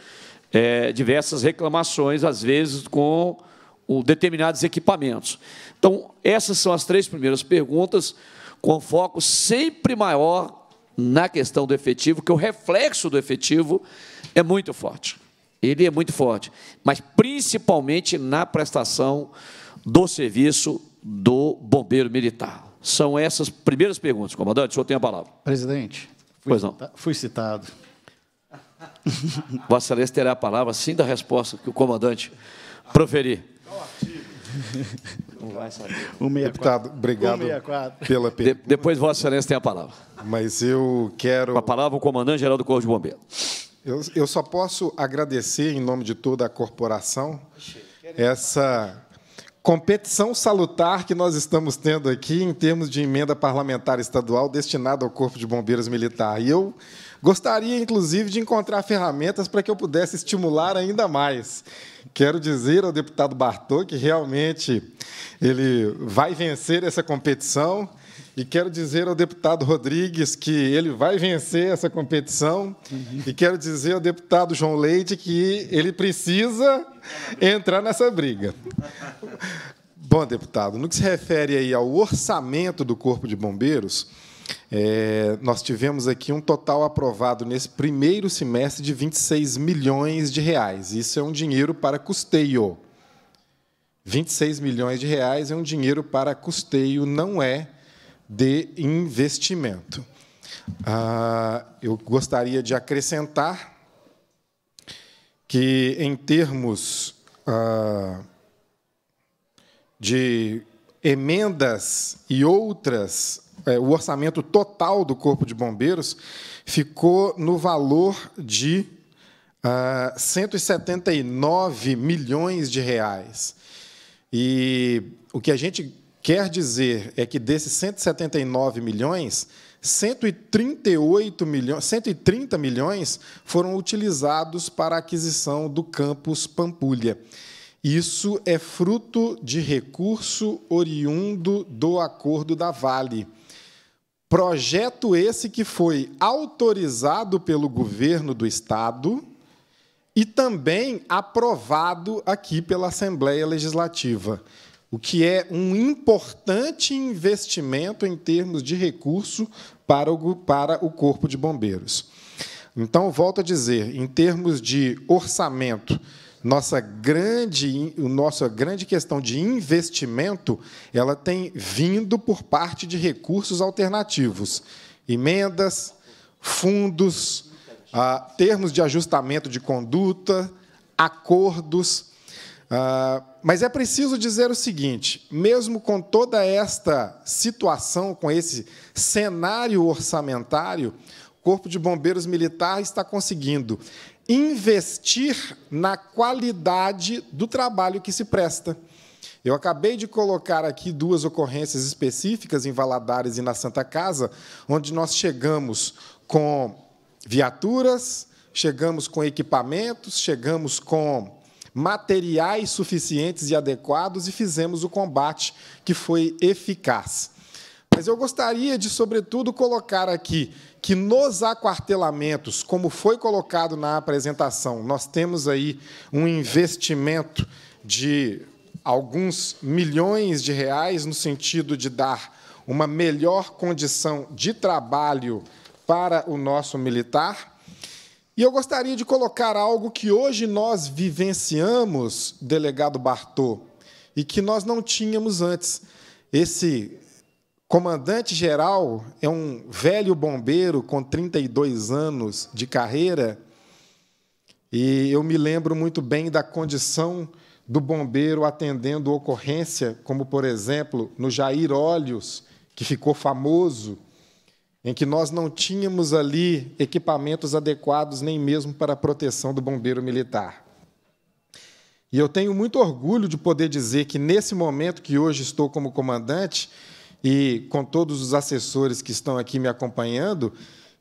é, diversas reclamações, às vezes com o, determinados equipamentos. Então, essas são as três primeiras perguntas, com foco sempre maior na questão do efetivo, que o reflexo do efetivo é muito forte. Ele é muito forte, mas principalmente na prestação do serviço do Bombeiro Militar? São essas primeiras perguntas. Comandante, o senhor tem a palavra. Presidente, fui, não? fui citado. Vossa Excelência terá a palavra sim da resposta que o comandante proferir. Deputado, obrigado pela pergunta. De, depois Vossa Excelência tem a palavra. Mas eu quero... A palavra o comandante-geral do Corpo de Bombeiros. Eu, eu só posso agradecer, em nome de toda a corporação, essa competição salutar que nós estamos tendo aqui em termos de emenda parlamentar estadual destinada ao Corpo de Bombeiros Militar. E eu gostaria, inclusive, de encontrar ferramentas para que eu pudesse estimular ainda mais. Quero dizer ao deputado Bartô que realmente ele vai vencer essa competição. E quero dizer ao deputado Rodrigues que ele vai vencer essa competição. Uhum. E quero dizer ao deputado João Leite que ele precisa entrar nessa briga. Bom, deputado, no que se refere aí ao orçamento do Corpo de Bombeiros, é, nós tivemos aqui um total aprovado nesse primeiro semestre de 26 milhões de reais. Isso é um dinheiro para custeio. 26 milhões de reais é um dinheiro para custeio, não é de investimento. Ah, eu gostaria de acrescentar que, em termos ah, de emendas e outras, eh, o orçamento total do Corpo de Bombeiros ficou no valor de ah, 179 milhões de reais. E o que a gente Quer dizer é que desses 179 milhões, 138 milhões, 130 milhões foram utilizados para a aquisição do campus Pampulha. Isso é fruto de recurso oriundo do acordo da Vale. Projeto esse que foi autorizado pelo governo do estado e também aprovado aqui pela Assembleia Legislativa o que é um importante investimento em termos de recurso para o, para o Corpo de Bombeiros. Então, volto a dizer, em termos de orçamento, nossa grande, nossa grande questão de investimento ela tem vindo por parte de recursos alternativos, emendas, fundos, ah, termos de ajustamento de conduta, acordos, ah, mas é preciso dizer o seguinte: mesmo com toda esta situação, com esse cenário orçamentário, o Corpo de Bombeiros Militar está conseguindo investir na qualidade do trabalho que se presta. Eu acabei de colocar aqui duas ocorrências específicas em Valadares e na Santa Casa, onde nós chegamos com viaturas, chegamos com equipamentos, chegamos com materiais suficientes e adequados e fizemos o combate que foi eficaz. Mas eu gostaria de, sobretudo, colocar aqui que nos aquartelamentos, como foi colocado na apresentação, nós temos aí um investimento de alguns milhões de reais no sentido de dar uma melhor condição de trabalho para o nosso militar. E eu gostaria de colocar algo que hoje nós vivenciamos, delegado Bartô, e que nós não tínhamos antes. Esse comandante geral é um velho bombeiro com 32 anos de carreira, e eu me lembro muito bem da condição do bombeiro atendendo ocorrência, como por exemplo no Jair Olhos, que ficou famoso em que nós não tínhamos ali equipamentos adequados nem mesmo para a proteção do bombeiro militar. E eu tenho muito orgulho de poder dizer que, nesse momento que hoje estou como comandante, e com todos os assessores que estão aqui me acompanhando,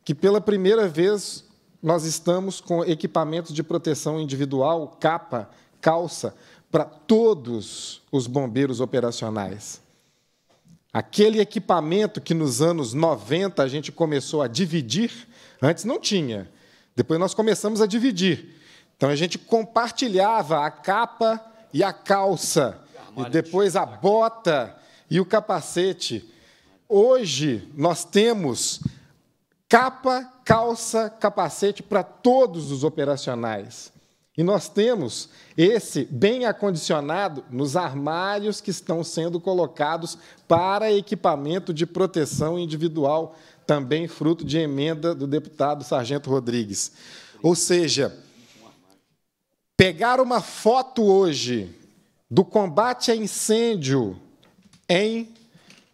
que pela primeira vez nós estamos com equipamentos de proteção individual, capa, calça, para todos os bombeiros operacionais. Aquele equipamento que nos anos 90 a gente começou a dividir, antes não tinha. Depois nós começamos a dividir. Então a gente compartilhava a capa e a calça, e depois a bota e o capacete. Hoje nós temos capa, calça, capacete para todos os operacionais. E nós temos esse bem acondicionado nos armários que estão sendo colocados para equipamento de proteção individual, também fruto de emenda do deputado Sargento Rodrigues. Ou seja, pegar uma foto hoje do combate a incêndio em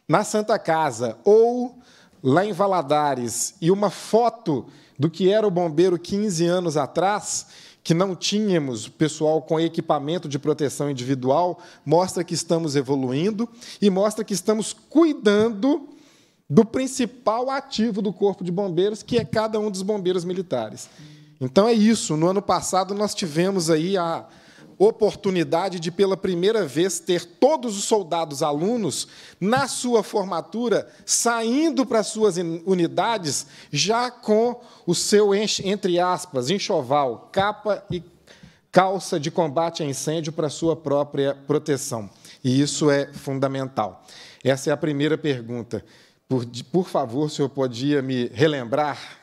na Santa Casa ou lá em Valadares e uma foto do que era o bombeiro 15 anos atrás, que não tínhamos pessoal com equipamento de proteção individual, mostra que estamos evoluindo e mostra que estamos cuidando do principal ativo do Corpo de Bombeiros, que é cada um dos bombeiros militares. Então é isso. No ano passado nós tivemos aí a oportunidade de, pela primeira vez, ter todos os soldados alunos na sua formatura, saindo para suas unidades, já com o seu, entre aspas, enxoval, capa e calça de combate a incêndio para sua própria proteção. E isso é fundamental. Essa é a primeira pergunta. Por, por favor, o senhor podia me relembrar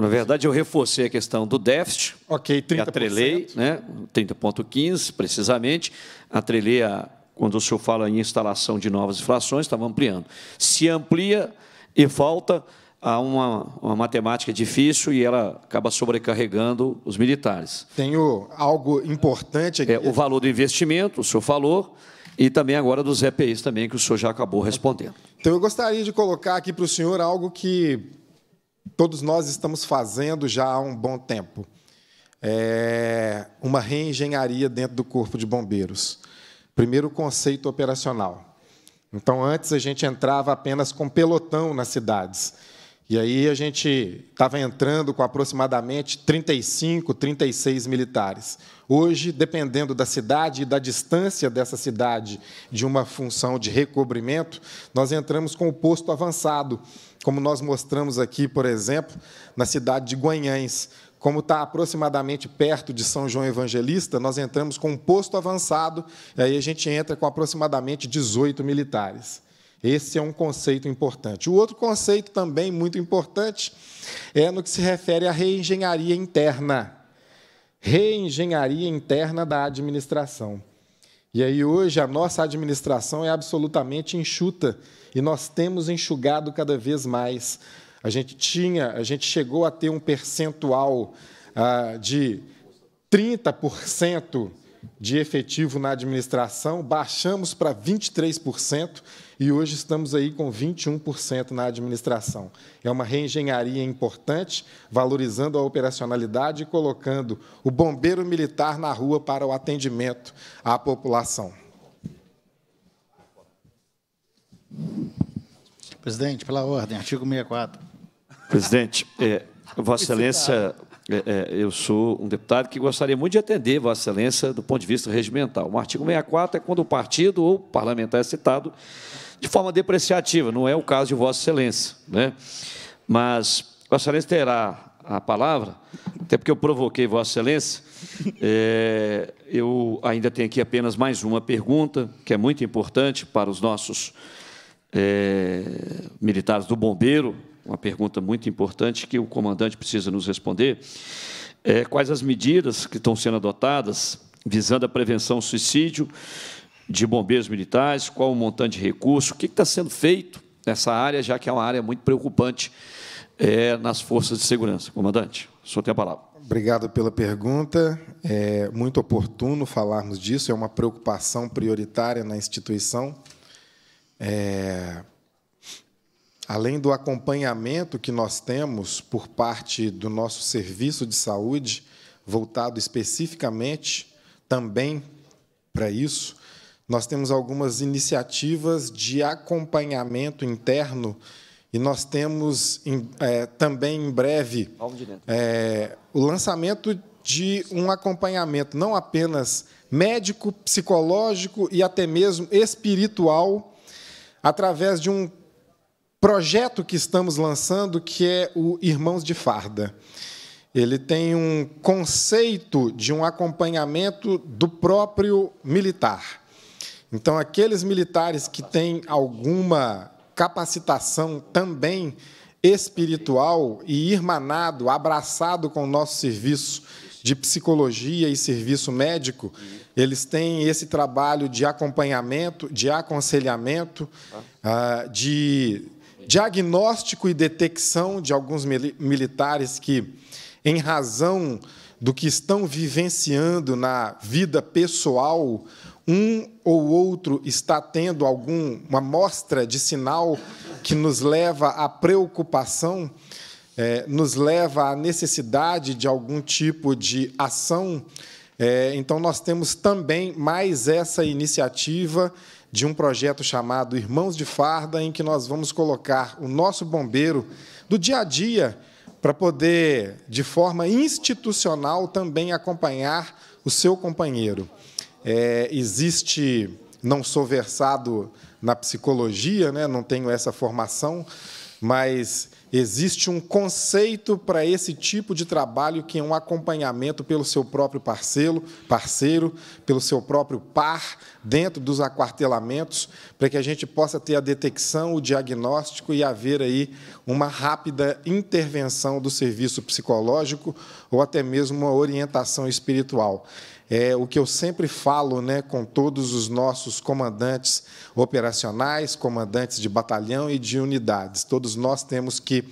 na verdade, eu reforcei a questão do déficit. Ok, 30%. Atrelei, né, 30,15% precisamente. Atrelei, a, quando o senhor fala em instalação de novas inflações, estava ampliando. Se amplia e falta a uma, uma matemática difícil e ela acaba sobrecarregando os militares. Tenho algo importante aqui. É, o valor do investimento, o senhor falou, e também agora dos EPIs também, que o senhor já acabou respondendo. Então, eu gostaria de colocar aqui para o senhor algo que todos nós estamos fazendo já há um bom tempo. É uma reengenharia dentro do Corpo de Bombeiros. Primeiro, o conceito operacional. Então, antes a gente entrava apenas com pelotão nas cidades. E aí a gente estava entrando com aproximadamente 35, 36 militares. Hoje, dependendo da cidade e da distância dessa cidade de uma função de recobrimento, nós entramos com o posto avançado, como nós mostramos aqui, por exemplo, na cidade de Guanhães. Como está aproximadamente perto de São João Evangelista, nós entramos com um posto avançado, e aí a gente entra com aproximadamente 18 militares. Esse é um conceito importante. O outro conceito também muito importante é no que se refere à reengenharia interna. Reengenharia interna da administração. E aí hoje a nossa administração é absolutamente enxuta e nós temos enxugado cada vez mais. A gente tinha, a gente chegou a ter um percentual ah, de 30% de efetivo na administração, baixamos para 23% e hoje estamos aí com 21% na administração. É uma reengenharia importante, valorizando a operacionalidade e colocando o bombeiro militar na rua para o atendimento à população. Presidente, pela ordem, artigo 64. Presidente, é, Vossa Excelência, é, é, eu sou um deputado que gostaria muito de atender Vossa Excelência do ponto de vista regimental. O artigo 64 é quando o partido ou parlamentar é citado de forma depreciativa, não é o caso de Vossa Excelência. Né? Mas Vossa Excelência terá a palavra, até porque eu provoquei Vossa Excelência. É, eu ainda tenho aqui apenas mais uma pergunta, que é muito importante para os nossos é, militares do Bombeiro, uma pergunta muito importante que o comandante precisa nos responder. É, quais as medidas que estão sendo adotadas visando a prevenção ao suicídio de bombeiros militares, qual o montante de recurso, o que está sendo feito nessa área, já que é uma área muito preocupante é, nas forças de segurança. Comandante, o senhor tem a palavra. Obrigado pela pergunta. É muito oportuno falarmos disso, é uma preocupação prioritária na instituição. É... Além do acompanhamento que nós temos por parte do nosso serviço de saúde, voltado especificamente também para isso, nós temos algumas iniciativas de acompanhamento interno e nós temos é, também em breve é, o lançamento de um acompanhamento não apenas médico, psicológico e até mesmo espiritual, através de um projeto que estamos lançando que é o Irmãos de Farda. Ele tem um conceito de um acompanhamento do próprio militar. Então, aqueles militares que têm alguma capacitação também espiritual e irmanado, abraçado com o nosso serviço de psicologia e serviço médico, eles têm esse trabalho de acompanhamento, de aconselhamento, ah, de diagnóstico e detecção de alguns militares que, em razão do que estão vivenciando na vida pessoal um ou outro está tendo alguma mostra de sinal que nos leva à preocupação, é, nos leva à necessidade de algum tipo de ação, é, então nós temos também mais essa iniciativa de um projeto chamado Irmãos de Farda, em que nós vamos colocar o nosso bombeiro do dia a dia para poder, de forma institucional, também acompanhar o seu companheiro. É, existe, não sou versado na psicologia, né? não tenho essa formação, mas existe um conceito para esse tipo de trabalho que é um acompanhamento pelo seu próprio parceiro, parceiro, pelo seu próprio par, dentro dos aquartelamentos, para que a gente possa ter a detecção, o diagnóstico e haver aí uma rápida intervenção do serviço psicológico ou até mesmo uma orientação espiritual é o que eu sempre falo né, com todos os nossos comandantes operacionais, comandantes de batalhão e de unidades. Todos nós temos que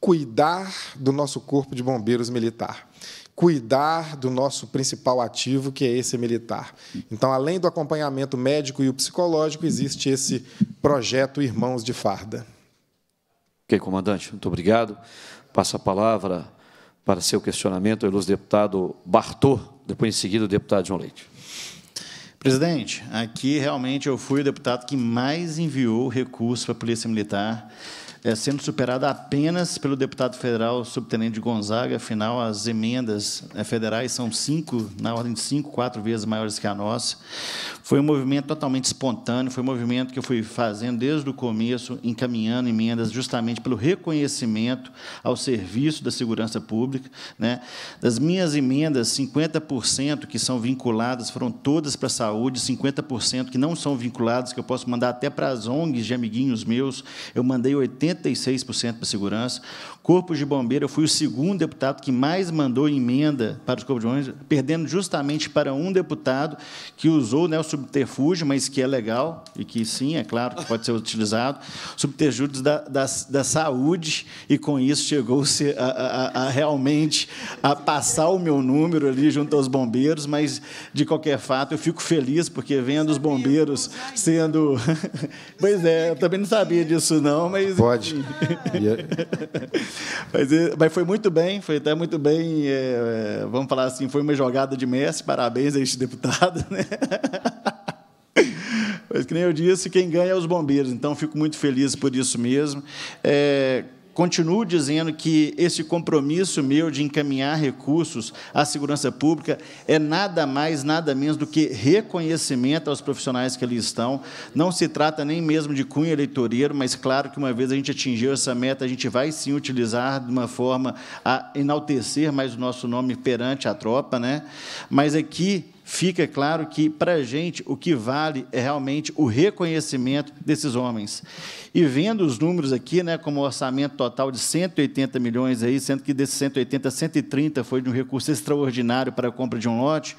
cuidar do nosso corpo de bombeiros militar cuidar do nosso principal ativo, que é esse militar. Então, além do acompanhamento médico e o psicológico, existe esse projeto Irmãos de Farda. Ok, comandante, muito obrigado. Passa a palavra para seu questionamento, o deputado Bartô, depois, em seguida, o deputado João Leite. Presidente, aqui realmente eu fui o deputado que mais enviou recursos para a Polícia Militar é, sendo superada apenas pelo deputado federal subtenente Gonzaga. Afinal, as emendas é, federais são cinco, na ordem de cinco, quatro vezes maiores que a nossa. Foi um movimento totalmente espontâneo, foi um movimento que eu fui fazendo desde o começo, encaminhando emendas justamente pelo reconhecimento ao serviço da segurança pública. Né? Das minhas emendas, 50% que são vinculadas foram todas para a saúde, 50% que não são vinculadas, que eu posso mandar até para as ONGs de amiguinhos meus, eu mandei 80 76% para segurança, Corpo de Bombeiro, eu fui o segundo deputado que mais mandou emenda para os corpos de bombeiros, perdendo justamente para um deputado que usou né, o subterfúgio, mas que é legal e que sim, é claro que pode ser utilizado, subterfúgios da, da, da saúde, e com isso chegou-se a, a, a, realmente a passar o meu número ali junto aos bombeiros, mas de qualquer fato eu fico feliz porque vendo os bombeiros sendo. pois é, eu também não sabia disso, não, mas. Pode mas, eh, mas, foi muito bem, foi até muito bem. É, vamos falar assim, foi uma jogada de mestre. Parabéns a este deputado. Né? Mas, que nem eu disse, quem ganha é os bombeiros. Então, fico muito feliz por isso mesmo. É, continuo dizendo que esse compromisso meu de encaminhar recursos à segurança pública é nada mais, nada menos do que reconhecimento aos profissionais que ali estão. Não se trata nem mesmo de cunho eleitoreiro, mas claro que uma vez a gente atingiu essa meta, a gente vai sim utilizar de uma forma a enaltecer mais o nosso nome perante a tropa, né? Mas aqui é fica claro que, para a gente, o que vale é realmente o reconhecimento desses homens. E vendo os números aqui, né, como orçamento total de 180 milhões, aí, sendo que desses 180, 130 foi de um recurso extraordinário para a compra de um lote,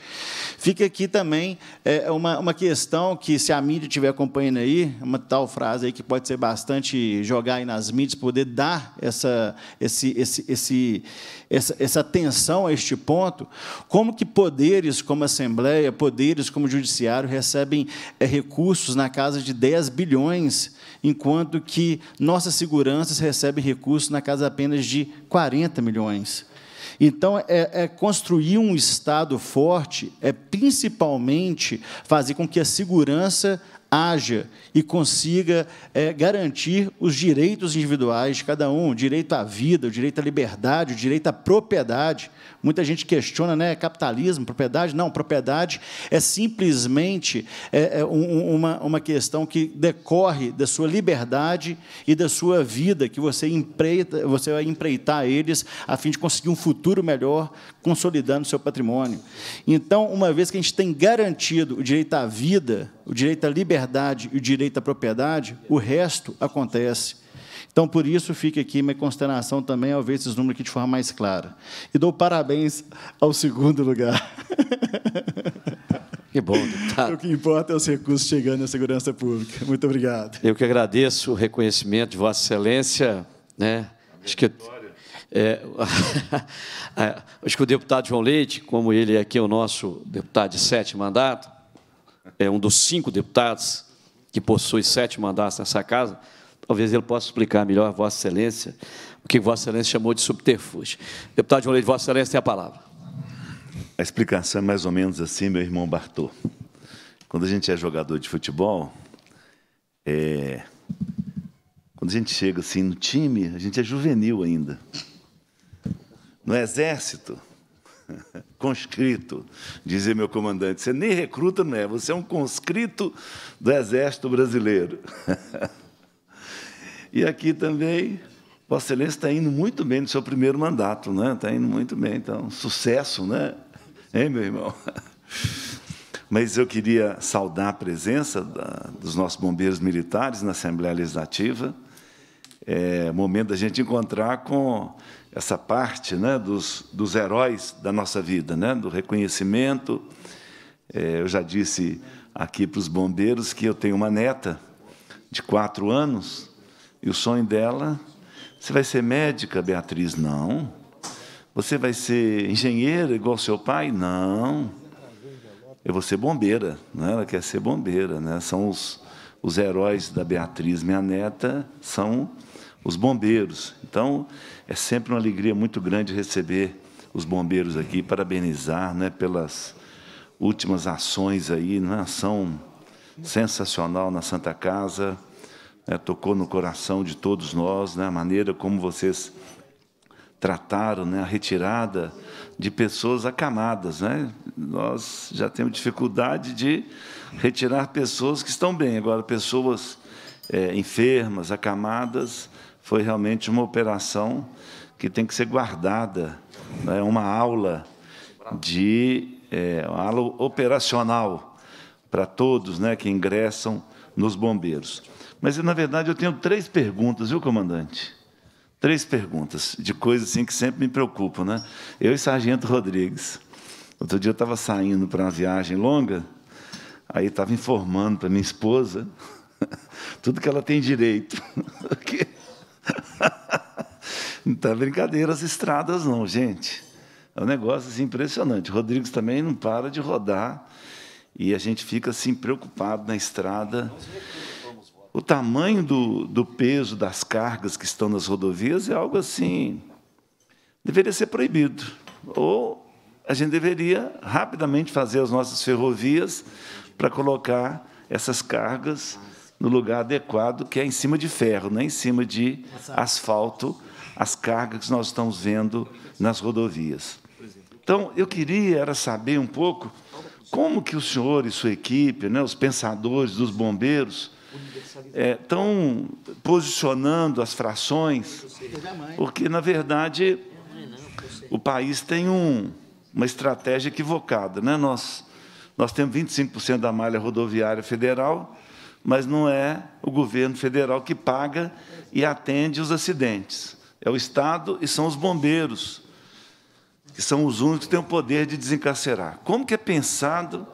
fica aqui também é, uma, uma questão que, se a mídia estiver acompanhando aí, uma tal frase aí que pode ser bastante jogar aí nas mídias, poder dar essa, esse, esse, esse, essa, essa atenção a este ponto, como que poderes como Assembleia, poderes como Judiciário recebem é, recursos na casa de 10 bilhões, enquanto que nossas seguranças recebem recursos na casa apenas de 40 milhões. Então, é, é, construir um Estado forte é principalmente fazer com que a segurança haja e consiga é, garantir os direitos individuais de cada um, direito à vida, direito à liberdade, direito à propriedade. Muita gente questiona, né, capitalismo, propriedade? Não, propriedade é simplesmente é, é um, uma, uma questão que decorre da sua liberdade e da sua vida, que você empreita, você vai empreitar eles a fim de conseguir um futuro melhor, consolidando seu patrimônio. Então, uma vez que a gente tem garantido o direito à vida, o direito à liberdade e o direito direito à propriedade, o resto acontece. Então, por isso, fica aqui minha consternação também ao ver esses números aqui de forma mais clara. E dou parabéns ao segundo lugar. Que bom, deputado. Tá. O que importa é os recursos chegando à segurança pública. Muito obrigado. Eu que agradeço o reconhecimento de Vossa Excelência. Né? Acho que, é, é, acho que o deputado João Leite, como ele é aqui é o nosso deputado de sete mandato, é um dos cinco deputados que possui sete mandatos nessa casa, talvez ele possa explicar melhor a Vossa Excelência o que Vossa Excelência chamou de subterfúgio. Deputado João Leite, Vossa Excelência tem a palavra. A explicação é mais ou menos assim, meu irmão Bartô. Quando a gente é jogador de futebol, é... quando a gente chega assim no time, a gente é juvenil ainda. No exército, conscrito, dizia meu comandante. Você nem recruta, não é? Você é um conscrito do Exército Brasileiro. e aqui também, Vossa Excelência está indo muito bem no seu primeiro mandato, né? Está indo muito bem, então, sucesso, né? Hein, meu irmão? Mas eu queria saudar a presença da, dos nossos bombeiros militares na Assembleia Legislativa. É momento da gente encontrar com essa parte né, dos, dos heróis da nossa vida, né, do reconhecimento. É, eu já disse aqui para os bombeiros que eu tenho uma neta de quatro anos e o sonho dela, você vai ser médica, Beatriz? Não. Você vai ser engenheira igual seu pai? Não. Eu vou ser bombeira, né? ela quer ser bombeira. Né? São os, os heróis da Beatriz, minha neta, são os bombeiros. Então, é sempre uma alegria muito grande receber os bombeiros aqui, parabenizar né, pelas últimas ações aí, uma né, ação sensacional na Santa Casa, né, tocou no coração de todos nós, né, a maneira como vocês trataram né, a retirada de pessoas acamadas. Né? Nós já temos dificuldade de retirar pessoas que estão bem, agora pessoas é, enfermas, acamadas, foi realmente uma operação que tem que ser guardada, é né? uma aula de é, uma aula operacional para todos, né, que ingressam nos bombeiros. Mas na verdade eu tenho três perguntas, viu, comandante? Três perguntas de coisas assim que sempre me preocupam, né? Eu e Sargento Rodrigues. Outro dia eu estava saindo para uma viagem longa, aí estava informando para minha esposa tudo que ela tem direito. não está brincadeira as estradas, não, gente. É um negócio assim, impressionante. O Rodrigues também não para de rodar e a gente fica assim preocupado na estrada. O tamanho do, do peso das cargas que estão nas rodovias é algo assim. Deveria ser proibido. Ou a gente deveria rapidamente fazer as nossas ferrovias para colocar essas cargas no lugar adequado, que é em cima de ferro, não é em cima de asfalto, as cargas que nós estamos vendo nas rodovias. Então, eu queria era saber um pouco como que o senhor e sua equipe, né, os pensadores dos bombeiros, estão é, posicionando as frações, porque, na verdade, o país tem um, uma estratégia equivocada. Né? Nós, nós temos 25% da malha rodoviária federal, mas não é o governo federal que paga e atende os acidentes. É o Estado e são os bombeiros, que são os únicos que têm o poder de desencarcerar. Como que é pensado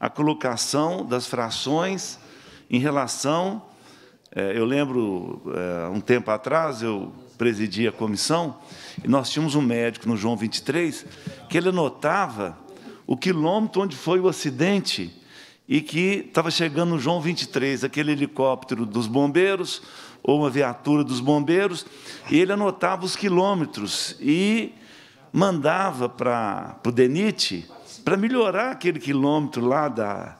a colocação das frações em relação... É, eu lembro, é, um tempo atrás, eu presidi a comissão, e nós tínhamos um médico no João 23, que ele anotava o quilômetro onde foi o acidente e que estava chegando o João 23, aquele helicóptero dos bombeiros, ou uma viatura dos bombeiros, e ele anotava os quilômetros e mandava para o DENIT para melhorar aquele quilômetro lá da.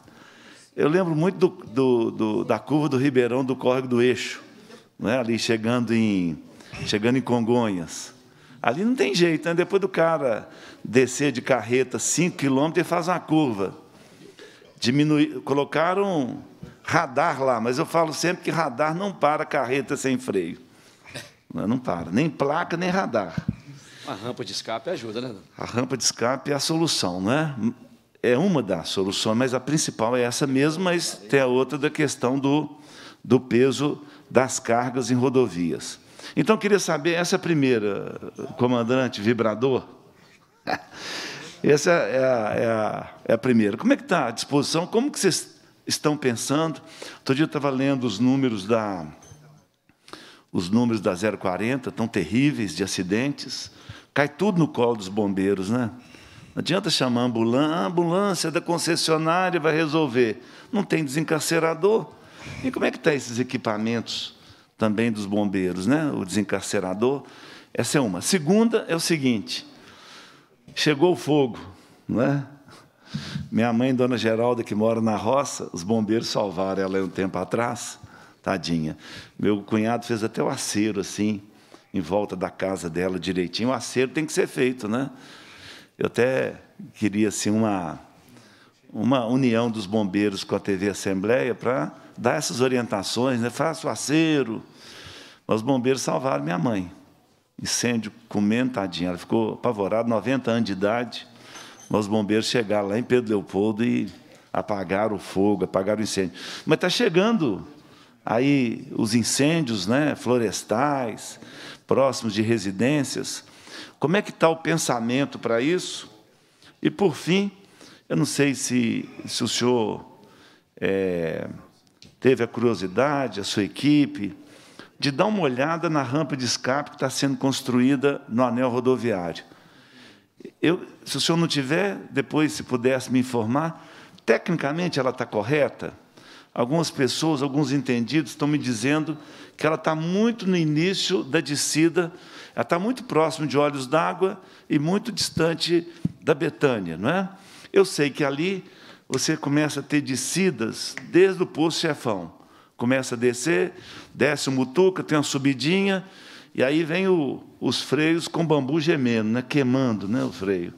Eu lembro muito do, do, do, da curva do Ribeirão do Córrego do Eixo, é? ali chegando em, chegando em Congonhas. Ali não tem jeito, né? depois do cara descer de carreta 5 quilômetros, ele faz uma curva colocaram radar lá, mas eu falo sempre que radar não para carreta sem freio. Não, para, nem placa, nem radar. A rampa de escape ajuda, né? A rampa de escape é a solução, né? É uma das soluções, mas a principal é essa mesmo, mas tem a outra da questão do, do peso das cargas em rodovias. Então, queria saber, essa primeira, comandante, vibrador, Essa é a, é a, é a primeira. Como é que está a disposição? Como que vocês estão pensando? Outro dia eu estava lendo os números da... Os números da 040 tão terríveis de acidentes. Cai tudo no colo dos bombeiros, né? Não adianta chamar a ambulância, a ah, ambulância da concessionária vai resolver. Não tem desencarcerador. E como é que estão tá esses equipamentos também dos bombeiros, né? o desencarcerador? Essa é uma. Segunda é o seguinte: Chegou o fogo, né? Minha mãe, Dona Geralda, que mora na roça, os bombeiros salvaram ela um tempo atrás, tadinha. Meu cunhado fez até o acero assim, em volta da casa dela direitinho. O acero tem que ser feito, né? Eu até queria assim uma uma união dos bombeiros com a TV Assembleia para dar essas orientações, né? Faça o acero. Mas os bombeiros salvaram minha mãe incêndio comentadinho. Ela ficou apavorada, 90 anos de idade. Nós bombeiros chegaram lá em Pedro Leopoldo e apagaram o fogo, apagaram o incêndio. Mas está chegando aí os incêndios né, florestais, próximos de residências. Como é que está o pensamento para isso? E, por fim, eu não sei se, se o senhor é, teve a curiosidade, a sua equipe, de dar uma olhada na rampa de escape que está sendo construída no anel rodoviário. Eu, se o senhor não tiver, depois, se pudesse me informar, tecnicamente ela está correta? Algumas pessoas, alguns entendidos, estão me dizendo que ela está muito no início da descida, ela está muito próximo de Olhos d'Água e muito distante da Betânia, não é? Eu sei que ali você começa a ter descidas desde o Poço Chefão. Começa a descer, desce o mutuca, tem uma subidinha, e aí vem o, os freios com bambu gemendo, né? queimando né? o freio.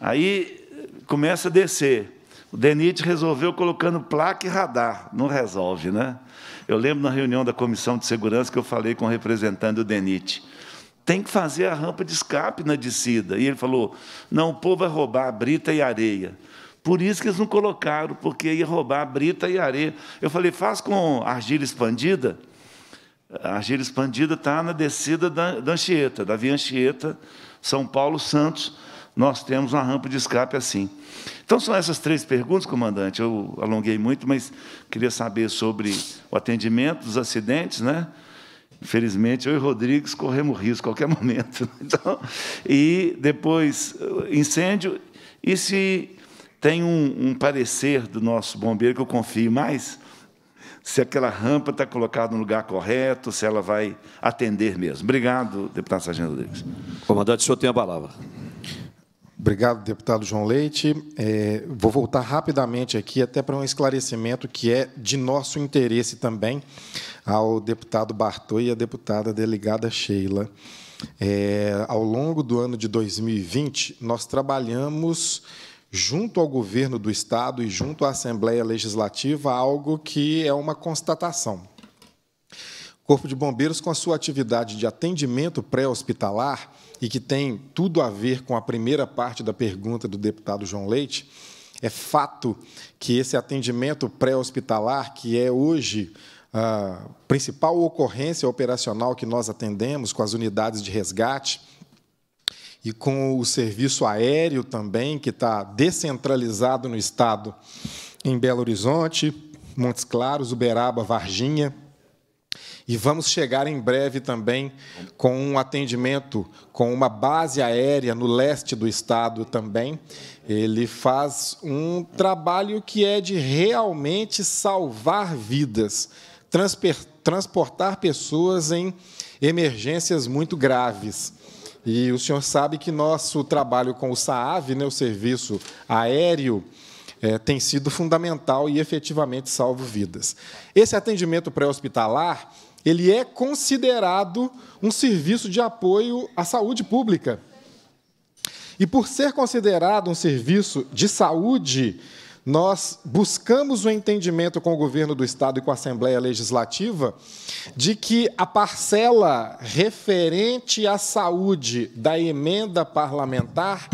Aí começa a descer. O DENIT resolveu colocando placa e radar. Não resolve, né? Eu lembro na reunião da comissão de segurança que eu falei com o representante do DENIT. Tem que fazer a rampa de escape na descida. E ele falou: não, o povo vai roubar brita e areia. Por isso que eles não colocaram, porque ia roubar brita e areia. Eu falei, faz com argila expandida. A argila expandida está na descida da, da Anchieta, da Via Anchieta, São Paulo, Santos. Nós temos uma rampa de escape assim. Então, são essas três perguntas, comandante. Eu alonguei muito, mas queria saber sobre o atendimento dos acidentes, né? Infelizmente, eu e Rodrigues corremos risco a qualquer momento. Né? Então, e depois, eh, incêndio. E se tem um, um parecer do nosso bombeiro que eu confio mais se aquela rampa está colocada no lugar correto, se ela vai atender mesmo. Obrigado, deputado Sargento Rodrigues. Comandante, o senhor tem a palavra. Obrigado, deputado João Leite. É, vou voltar rapidamente aqui, até para um esclarecimento que é de nosso interesse também, ao deputado Bartô e à deputada delegada Sheila. É, ao longo do ano de 2020, nós trabalhamos junto ao governo do Estado e junto à Assembleia Legislativa, algo que é uma constatação. O Corpo de Bombeiros, com a sua atividade de atendimento pré-hospitalar, e que tem tudo a ver com a primeira parte da pergunta do deputado João Leite, é fato que esse atendimento pré-hospitalar, que é hoje a principal ocorrência operacional que nós atendemos com as unidades de resgate, e com o serviço aéreo também, que está descentralizado no Estado, em Belo Horizonte, Montes Claros, Uberaba, Varginha. E vamos chegar em breve também com um atendimento, com uma base aérea no leste do estado também. Ele faz um trabalho que é de realmente salvar vidas, transportar pessoas em emergências muito graves. E o senhor sabe que nosso trabalho com o SAAV, né, o Serviço Aéreo, é, tem sido fundamental e efetivamente salvo vidas. Esse atendimento pré-hospitalar ele é considerado um serviço de apoio à saúde pública. E por ser considerado um serviço de saúde, nós buscamos o um entendimento com o governo do Estado e com a Assembleia Legislativa de que a parcela referente à saúde da emenda parlamentar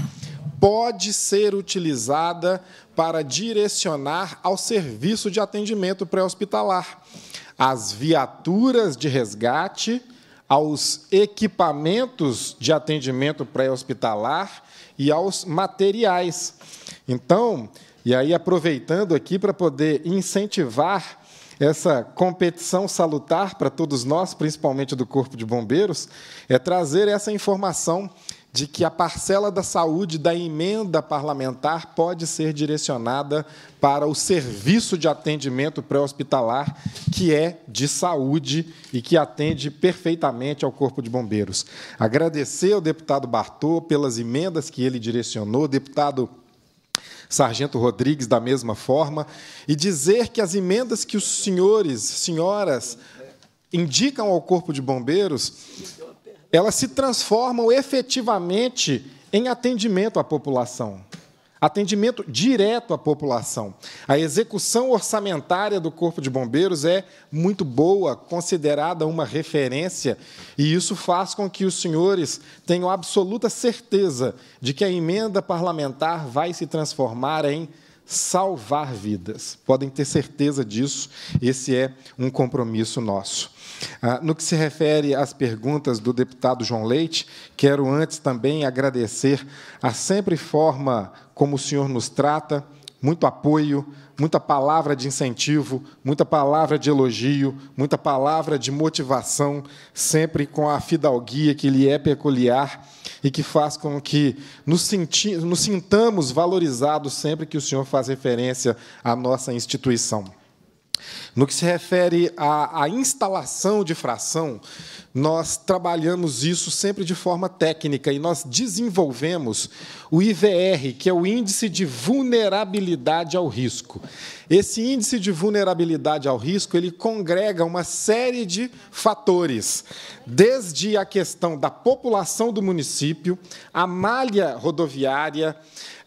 pode ser utilizada para direcionar ao serviço de atendimento pré-hospitalar, às viaturas de resgate, aos equipamentos de atendimento pré-hospitalar e aos materiais. Então, e aí, aproveitando aqui para poder incentivar essa competição salutar para todos nós, principalmente do Corpo de Bombeiros, é trazer essa informação de que a parcela da saúde da emenda parlamentar pode ser direcionada para o serviço de atendimento pré-hospitalar, que é de saúde e que atende perfeitamente ao Corpo de Bombeiros. Agradecer ao deputado Bartô pelas emendas que ele direcionou, deputado Sargento Rodrigues, da mesma forma, e dizer que as emendas que os senhores, senhoras, indicam ao Corpo de Bombeiros, elas se transformam efetivamente em atendimento à população atendimento direto à população. A execução orçamentária do Corpo de Bombeiros é muito boa, considerada uma referência, e isso faz com que os senhores tenham absoluta certeza de que a emenda parlamentar vai se transformar em salvar vidas. Podem ter certeza disso, esse é um compromisso nosso. Ah, no que se refere às perguntas do deputado João Leite, quero antes também agradecer a sempre forma como o senhor nos trata, muito apoio, muita palavra de incentivo, muita palavra de elogio, muita palavra de motivação, sempre com a fidalguia que lhe é peculiar e que faz com que nos, senti nos sintamos valorizados sempre que o senhor faz referência à nossa instituição. No que se refere à, à, instalação de fração, nós trabalhamos isso sempre de forma técnica e nós desenvolvemos o IVR, que é o Índice de Vulnerabilidade ao Risco. Esse Índice de Vulnerabilidade ao Risco ele congrega uma série de fatores, desde a questão da população do município, a malha rodoviária,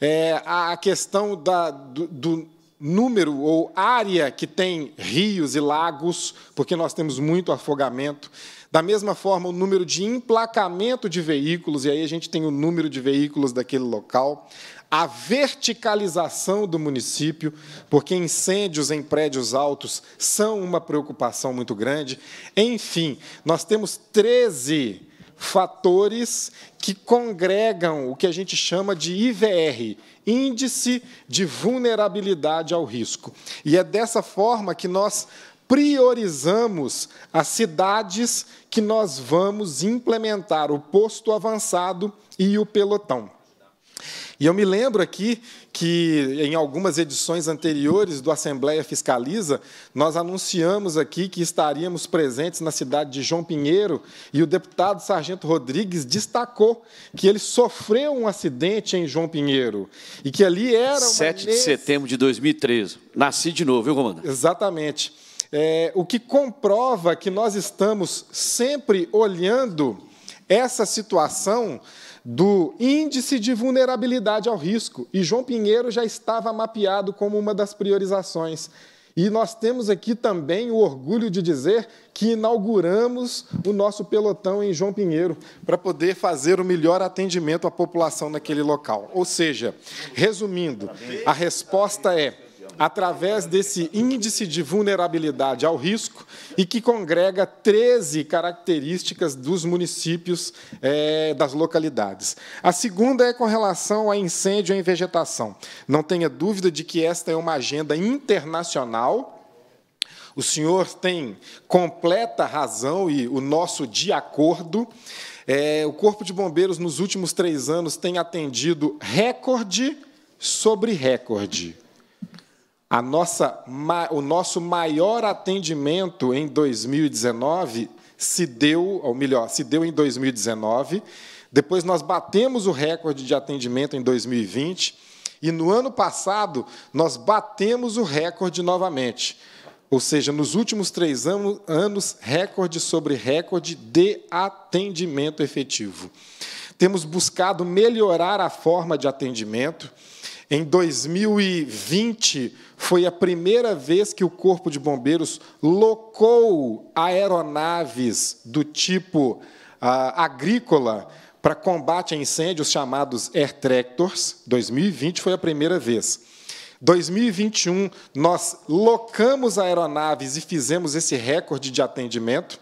é, a questão da, do, do número ou área que tem rios e lagos, porque nós temos muito afogamento. Da mesma forma, o número de emplacamento de veículos, e aí a gente tem o número de veículos daquele local. A verticalização do município, porque incêndios em prédios altos são uma preocupação muito grande. Enfim, nós temos 13 fatores que congregam o que a gente chama de IVR, Índice de Vulnerabilidade ao Risco. E é dessa forma que nós priorizamos as cidades que nós vamos implementar o posto avançado e o pelotão. E eu me lembro aqui que, em algumas edições anteriores do Assembleia Fiscaliza, nós anunciamos aqui que estaríamos presentes na cidade de João Pinheiro e o deputado Sargento Rodrigues destacou que ele sofreu um acidente em João Pinheiro e que ali era. Uma 7 de setembro de 2013. Nasci de novo, viu, comandante? Exatamente. É, o que comprova que nós estamos sempre olhando essa situação do Índice de Vulnerabilidade ao Risco, e João Pinheiro já estava mapeado como uma das priorizações. E nós temos aqui também o orgulho de dizer que inauguramos o nosso pelotão em João Pinheiro para poder fazer o melhor atendimento à população naquele local. Ou seja, resumindo, a resposta é através desse índice de vulnerabilidade ao risco e que congrega 13 características dos municípios é, das localidades. A segunda é com relação a incêndio em vegetação. Não tenha dúvida de que esta é uma agenda internacional. O senhor tem completa razão e o nosso de acordo. É, o Corpo de Bombeiros, nos últimos três anos, tem atendido recorde sobre recorde a nossa, o nosso maior atendimento em 2019 se deu, ou melhor, se deu em 2019. Depois nós batemos o recorde de atendimento em 2020 e no ano passado nós batemos o recorde novamente. Ou seja, nos últimos três anos, anos recorde sobre recorde de atendimento efetivo. Temos buscado melhorar a forma de atendimento em 2020, foi a primeira vez que o Corpo de Bombeiros locou aeronaves do tipo ah, agrícola para combate a incêndios chamados Air Tractors. 2020 foi a primeira vez. 2021, nós locamos aeronaves e fizemos esse recorde de atendimento.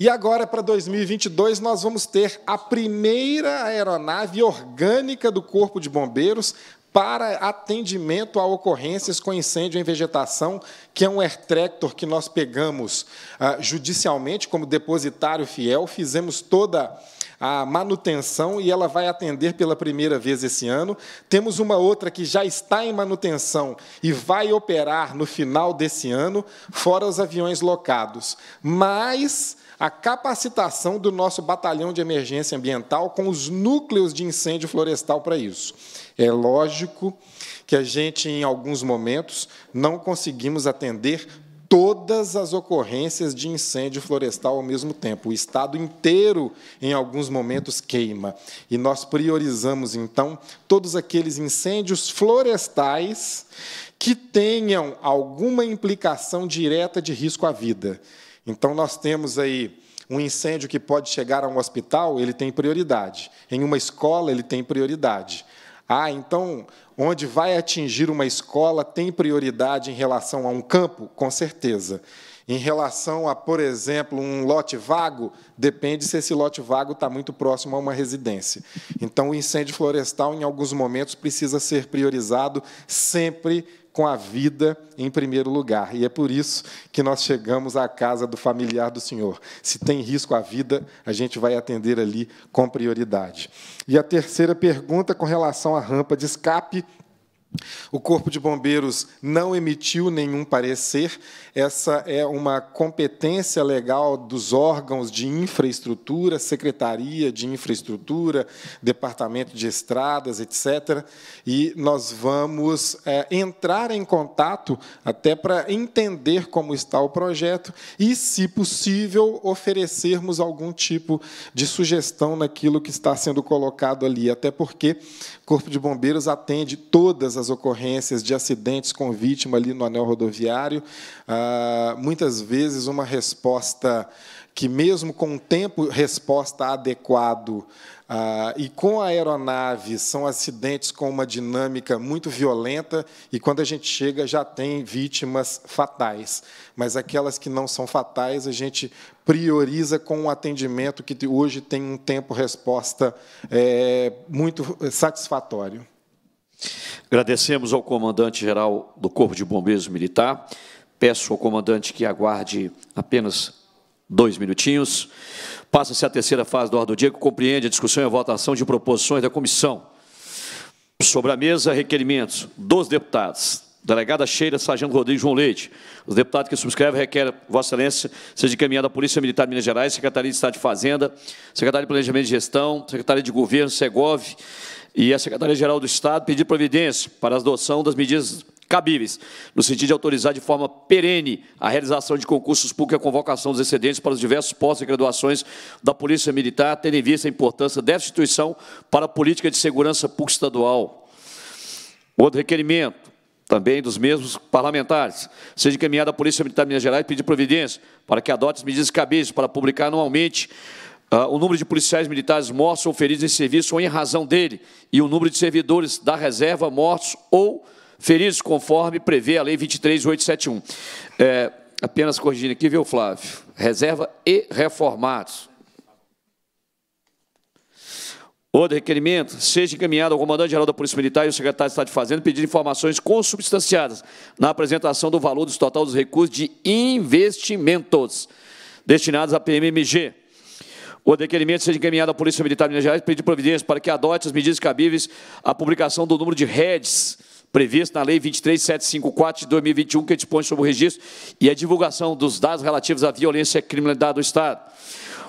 E agora, para 2022, nós vamos ter a primeira aeronave orgânica do Corpo de Bombeiros para atendimento a ocorrências com incêndio em vegetação, que é um air tractor que nós pegamos ah, judicialmente como depositário fiel, fizemos toda a manutenção e ela vai atender pela primeira vez esse ano. Temos uma outra que já está em manutenção e vai operar no final desse ano, fora os aviões locados. Mas a capacitação do nosso batalhão de emergência ambiental com os núcleos de incêndio florestal para isso. É lógico que a gente, em alguns momentos, não conseguimos atender todas as ocorrências de incêndio florestal ao mesmo tempo. O estado inteiro, em alguns momentos, queima. E nós priorizamos, então, todos aqueles incêndios florestais que tenham alguma implicação direta de risco à vida. Então, nós temos aí um incêndio que pode chegar a um hospital, ele tem prioridade. Em uma escola, ele tem prioridade. Ah, então, onde vai atingir uma escola tem prioridade em relação a um campo? Com certeza. Em relação a, por exemplo, um lote vago, depende se esse lote vago está muito próximo a uma residência. Então, o incêndio florestal, em alguns momentos, precisa ser priorizado sempre com a vida em primeiro lugar. E é por isso que nós chegamos à casa do familiar do Senhor. Se tem risco à vida, a gente vai atender ali com prioridade. E a terceira pergunta com relação à rampa de escape o Corpo de Bombeiros não emitiu nenhum parecer. Essa é uma competência legal dos órgãos de infraestrutura, Secretaria de Infraestrutura, Departamento de Estradas, etc. E nós vamos é, entrar em contato até para entender como está o projeto e, se possível, oferecermos algum tipo de sugestão naquilo que está sendo colocado ali. Até porque o Corpo de Bombeiros atende todas as as ocorrências de acidentes com vítima ali no anel rodoviário. Ah, muitas vezes, uma resposta que, mesmo com um tempo resposta adequado, ah, e com a aeronave, são acidentes com uma dinâmica muito violenta, e quando a gente chega já tem vítimas fatais. Mas aquelas que não são fatais, a gente prioriza com um atendimento que hoje tem um tempo-resposta é, muito satisfatório. Agradecemos ao comandante-geral do Corpo de Bombeiros Militar. Peço ao comandante que aguarde apenas dois minutinhos. Passa-se a terceira fase do ordem do dia, que compreende a discussão e a votação de proposições da comissão. Sobre a mesa, requerimentos dos deputados. Delegada Cheira, Sargento Rodrigues João Leite. Os deputados que subscrevem requerem, Vossa Excelência, seja encaminhada à Polícia Militar de Minas Gerais, Secretaria de Estado de Fazenda, Secretaria de Planejamento e Gestão, Secretaria de Governo, Segov, e a Secretaria-Geral do Estado pedir providência para a adoção das medidas cabíveis, no sentido de autorizar de forma perene a realização de concursos públicos e a convocação dos excedentes para os diversos postos e graduações da Polícia Militar, tendo em vista a importância dessa instituição para a política de segurança pública estadual. Outro requerimento, também dos mesmos parlamentares, seja encaminhada à Polícia Militar de Minas Gerais pedir providência para que adote as medidas cabíveis para publicar anualmente Uh, o número de policiais militares mortos ou feridos em serviço ou em razão dele, e o número de servidores da reserva mortos ou feridos, conforme prevê a Lei 23.871. É, apenas corrigindo aqui, viu, Flávio? Reserva e reformados. Outro requerimento, seja encaminhado ao comandante-geral da Polícia Militar e ao secretário de Estado de Fazenda pedir informações consubstanciadas na apresentação do valor do total dos recursos de investimentos destinados à PMMG o requerimento seja encaminhado à Polícia Militar de Minas Gerais pedir providência para que adote as medidas cabíveis à publicação do número de REDs previsto na Lei 23754 de 2021, que dispõe sobre o registro e a divulgação dos dados relativos à violência e criminalidade do Estado.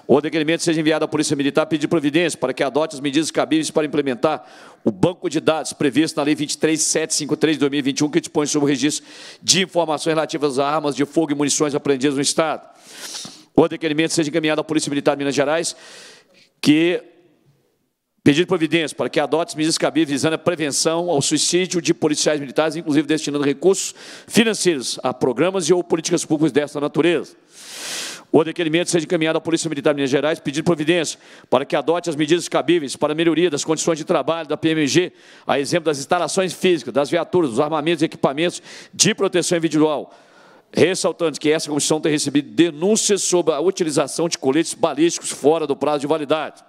O requerimento seja enviado à Polícia Militar pedir providência para que adote as medidas cabíveis para implementar o banco de dados previsto na Lei 23753 de 2021, que dispõe sobre o registro de informações relativas a armas de fogo e munições apreendidas no Estado o requerimento é seja encaminhado à Polícia Militar de Minas Gerais, que pedido de providência para que adote medidas cabíveis visando a prevenção ao suicídio de policiais militares, inclusive destinando recursos financeiros a programas e ou políticas públicas desta natureza. O requerimento é seja encaminhado à Polícia Militar de Minas Gerais, pedindo providência para que adote as medidas cabíveis para a melhoria das condições de trabalho da PMG, a exemplo das instalações físicas, das viaturas, dos armamentos e equipamentos de proteção individual, ressaltando que essa comissão tem recebido denúncias sobre a utilização de coletes balísticos fora do prazo de validade.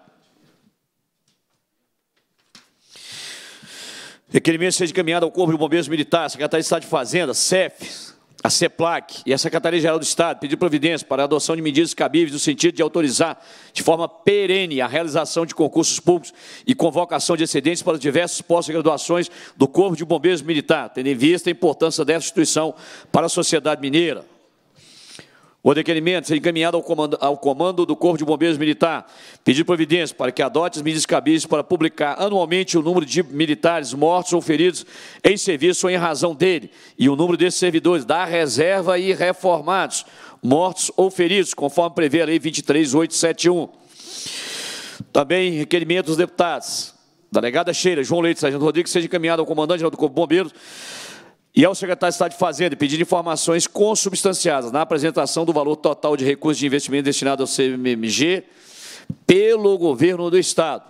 Requerimento seja encaminhado ao Corpo de Bombeiros Militares, Secretaria de Estado de Fazenda, CEF, a CEPLAC e a Secretaria Geral do Estado pediram providência para a adoção de medidas cabíveis no sentido de autorizar de forma perene a realização de concursos públicos e convocação de excedentes para diversos postos de graduações do Corpo de Bombeiros Militar, tendo em vista a importância dessa instituição para a sociedade mineira. O requerimento será encaminhado ao comando, ao comando do Corpo de Bombeiros Militar, pedir providência para que adote as medidas cabíveis para publicar anualmente o número de militares mortos ou feridos em serviço ou em razão dele e o número desses servidores da reserva e reformados, mortos ou feridos, conforme prevê a Lei 23871. Também requerimento dos deputados. Delegada Cheira, João Leite, Sargento Rodrigues, seja encaminhado ao comandante do Corpo de Bombeiros e ao secretário de Estado de Fazenda pedir informações consubstanciadas na apresentação do valor total de recursos de investimento destinado ao CMMG pelo governo do Estado.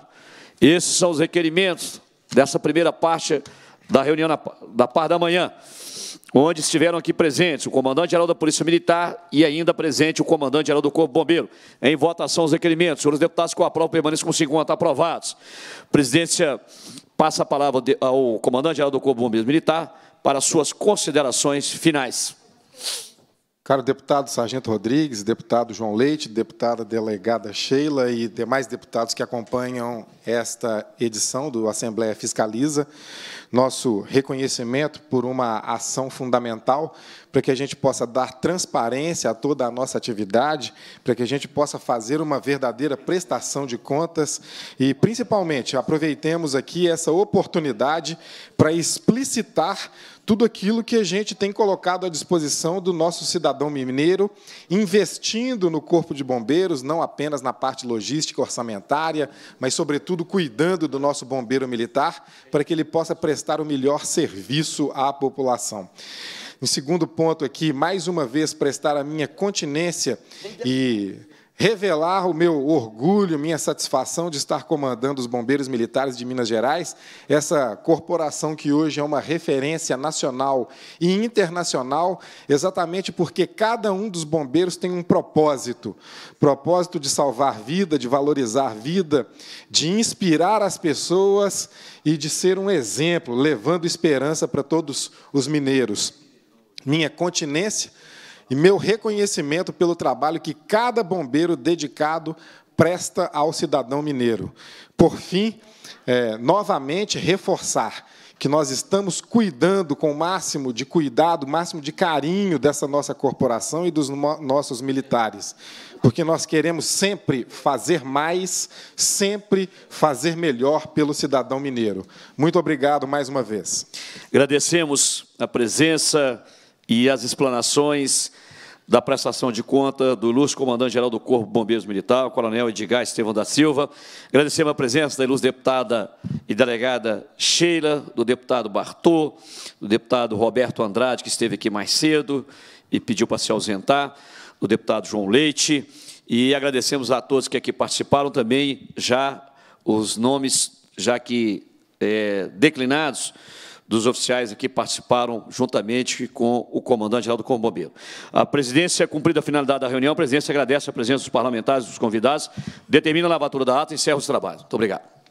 Esses são os requerimentos dessa primeira parte da reunião na, da parte da manhã, onde estiveram aqui presentes o comandante-geral da Polícia Militar e ainda presente o comandante-geral do Corpo Bombeiro. Em votação os requerimentos. Senhores deputados, com a prova permaneçam com 50 aprovados. Presidência passa a palavra ao comandante-geral do Corpo Bombeiro Militar, para suas considerações finais. Caro deputado Sargento Rodrigues, deputado João Leite, deputada delegada Sheila e demais deputados que acompanham esta edição do Assembleia Fiscaliza, nosso reconhecimento por uma ação fundamental para que a gente possa dar transparência a toda a nossa atividade, para que a gente possa fazer uma verdadeira prestação de contas e, principalmente, aproveitemos aqui essa oportunidade para explicitar tudo aquilo que a gente tem colocado à disposição do nosso cidadão mineiro, investindo no Corpo de Bombeiros, não apenas na parte logística orçamentária, mas, sobretudo, cuidando do nosso bombeiro militar, para que ele possa prestar o melhor serviço à população. Em segundo ponto aqui, mais uma vez prestar a minha continência e revelar o meu orgulho, minha satisfação de estar comandando os Bombeiros Militares de Minas Gerais, essa corporação que hoje é uma referência nacional e internacional, exatamente porque cada um dos bombeiros tem um propósito: propósito de salvar vida, de valorizar vida, de inspirar as pessoas e de ser um exemplo, levando esperança para todos os mineiros. Minha continência e meu reconhecimento pelo trabalho que cada bombeiro dedicado presta ao cidadão mineiro. Por fim, é, novamente reforçar que nós estamos cuidando com o máximo de cuidado, o máximo de carinho dessa nossa corporação e dos no nossos militares, porque nós queremos sempre fazer mais, sempre fazer melhor pelo cidadão mineiro. Muito obrigado mais uma vez. Agradecemos a presença e as explanações da prestação de conta do Luz comandante-geral do Corpo Bombeiros Militar, o coronel Edgar Estevão da Silva. Agradecemos a presença da ilustre deputada e delegada Sheila, do deputado Bartô, do deputado Roberto Andrade, que esteve aqui mais cedo e pediu para se ausentar, do deputado João Leite, e agradecemos a todos que aqui participaram também, já os nomes, já que é, declinados, dos oficiais aqui participaram juntamente com o comandante-geral do Corpo Bombeiro. A presidência, é cumprida a finalidade da reunião, a presidência agradece a presença dos parlamentares, dos convidados, determina a lavatura da ata e encerra os trabalhos. Muito obrigado.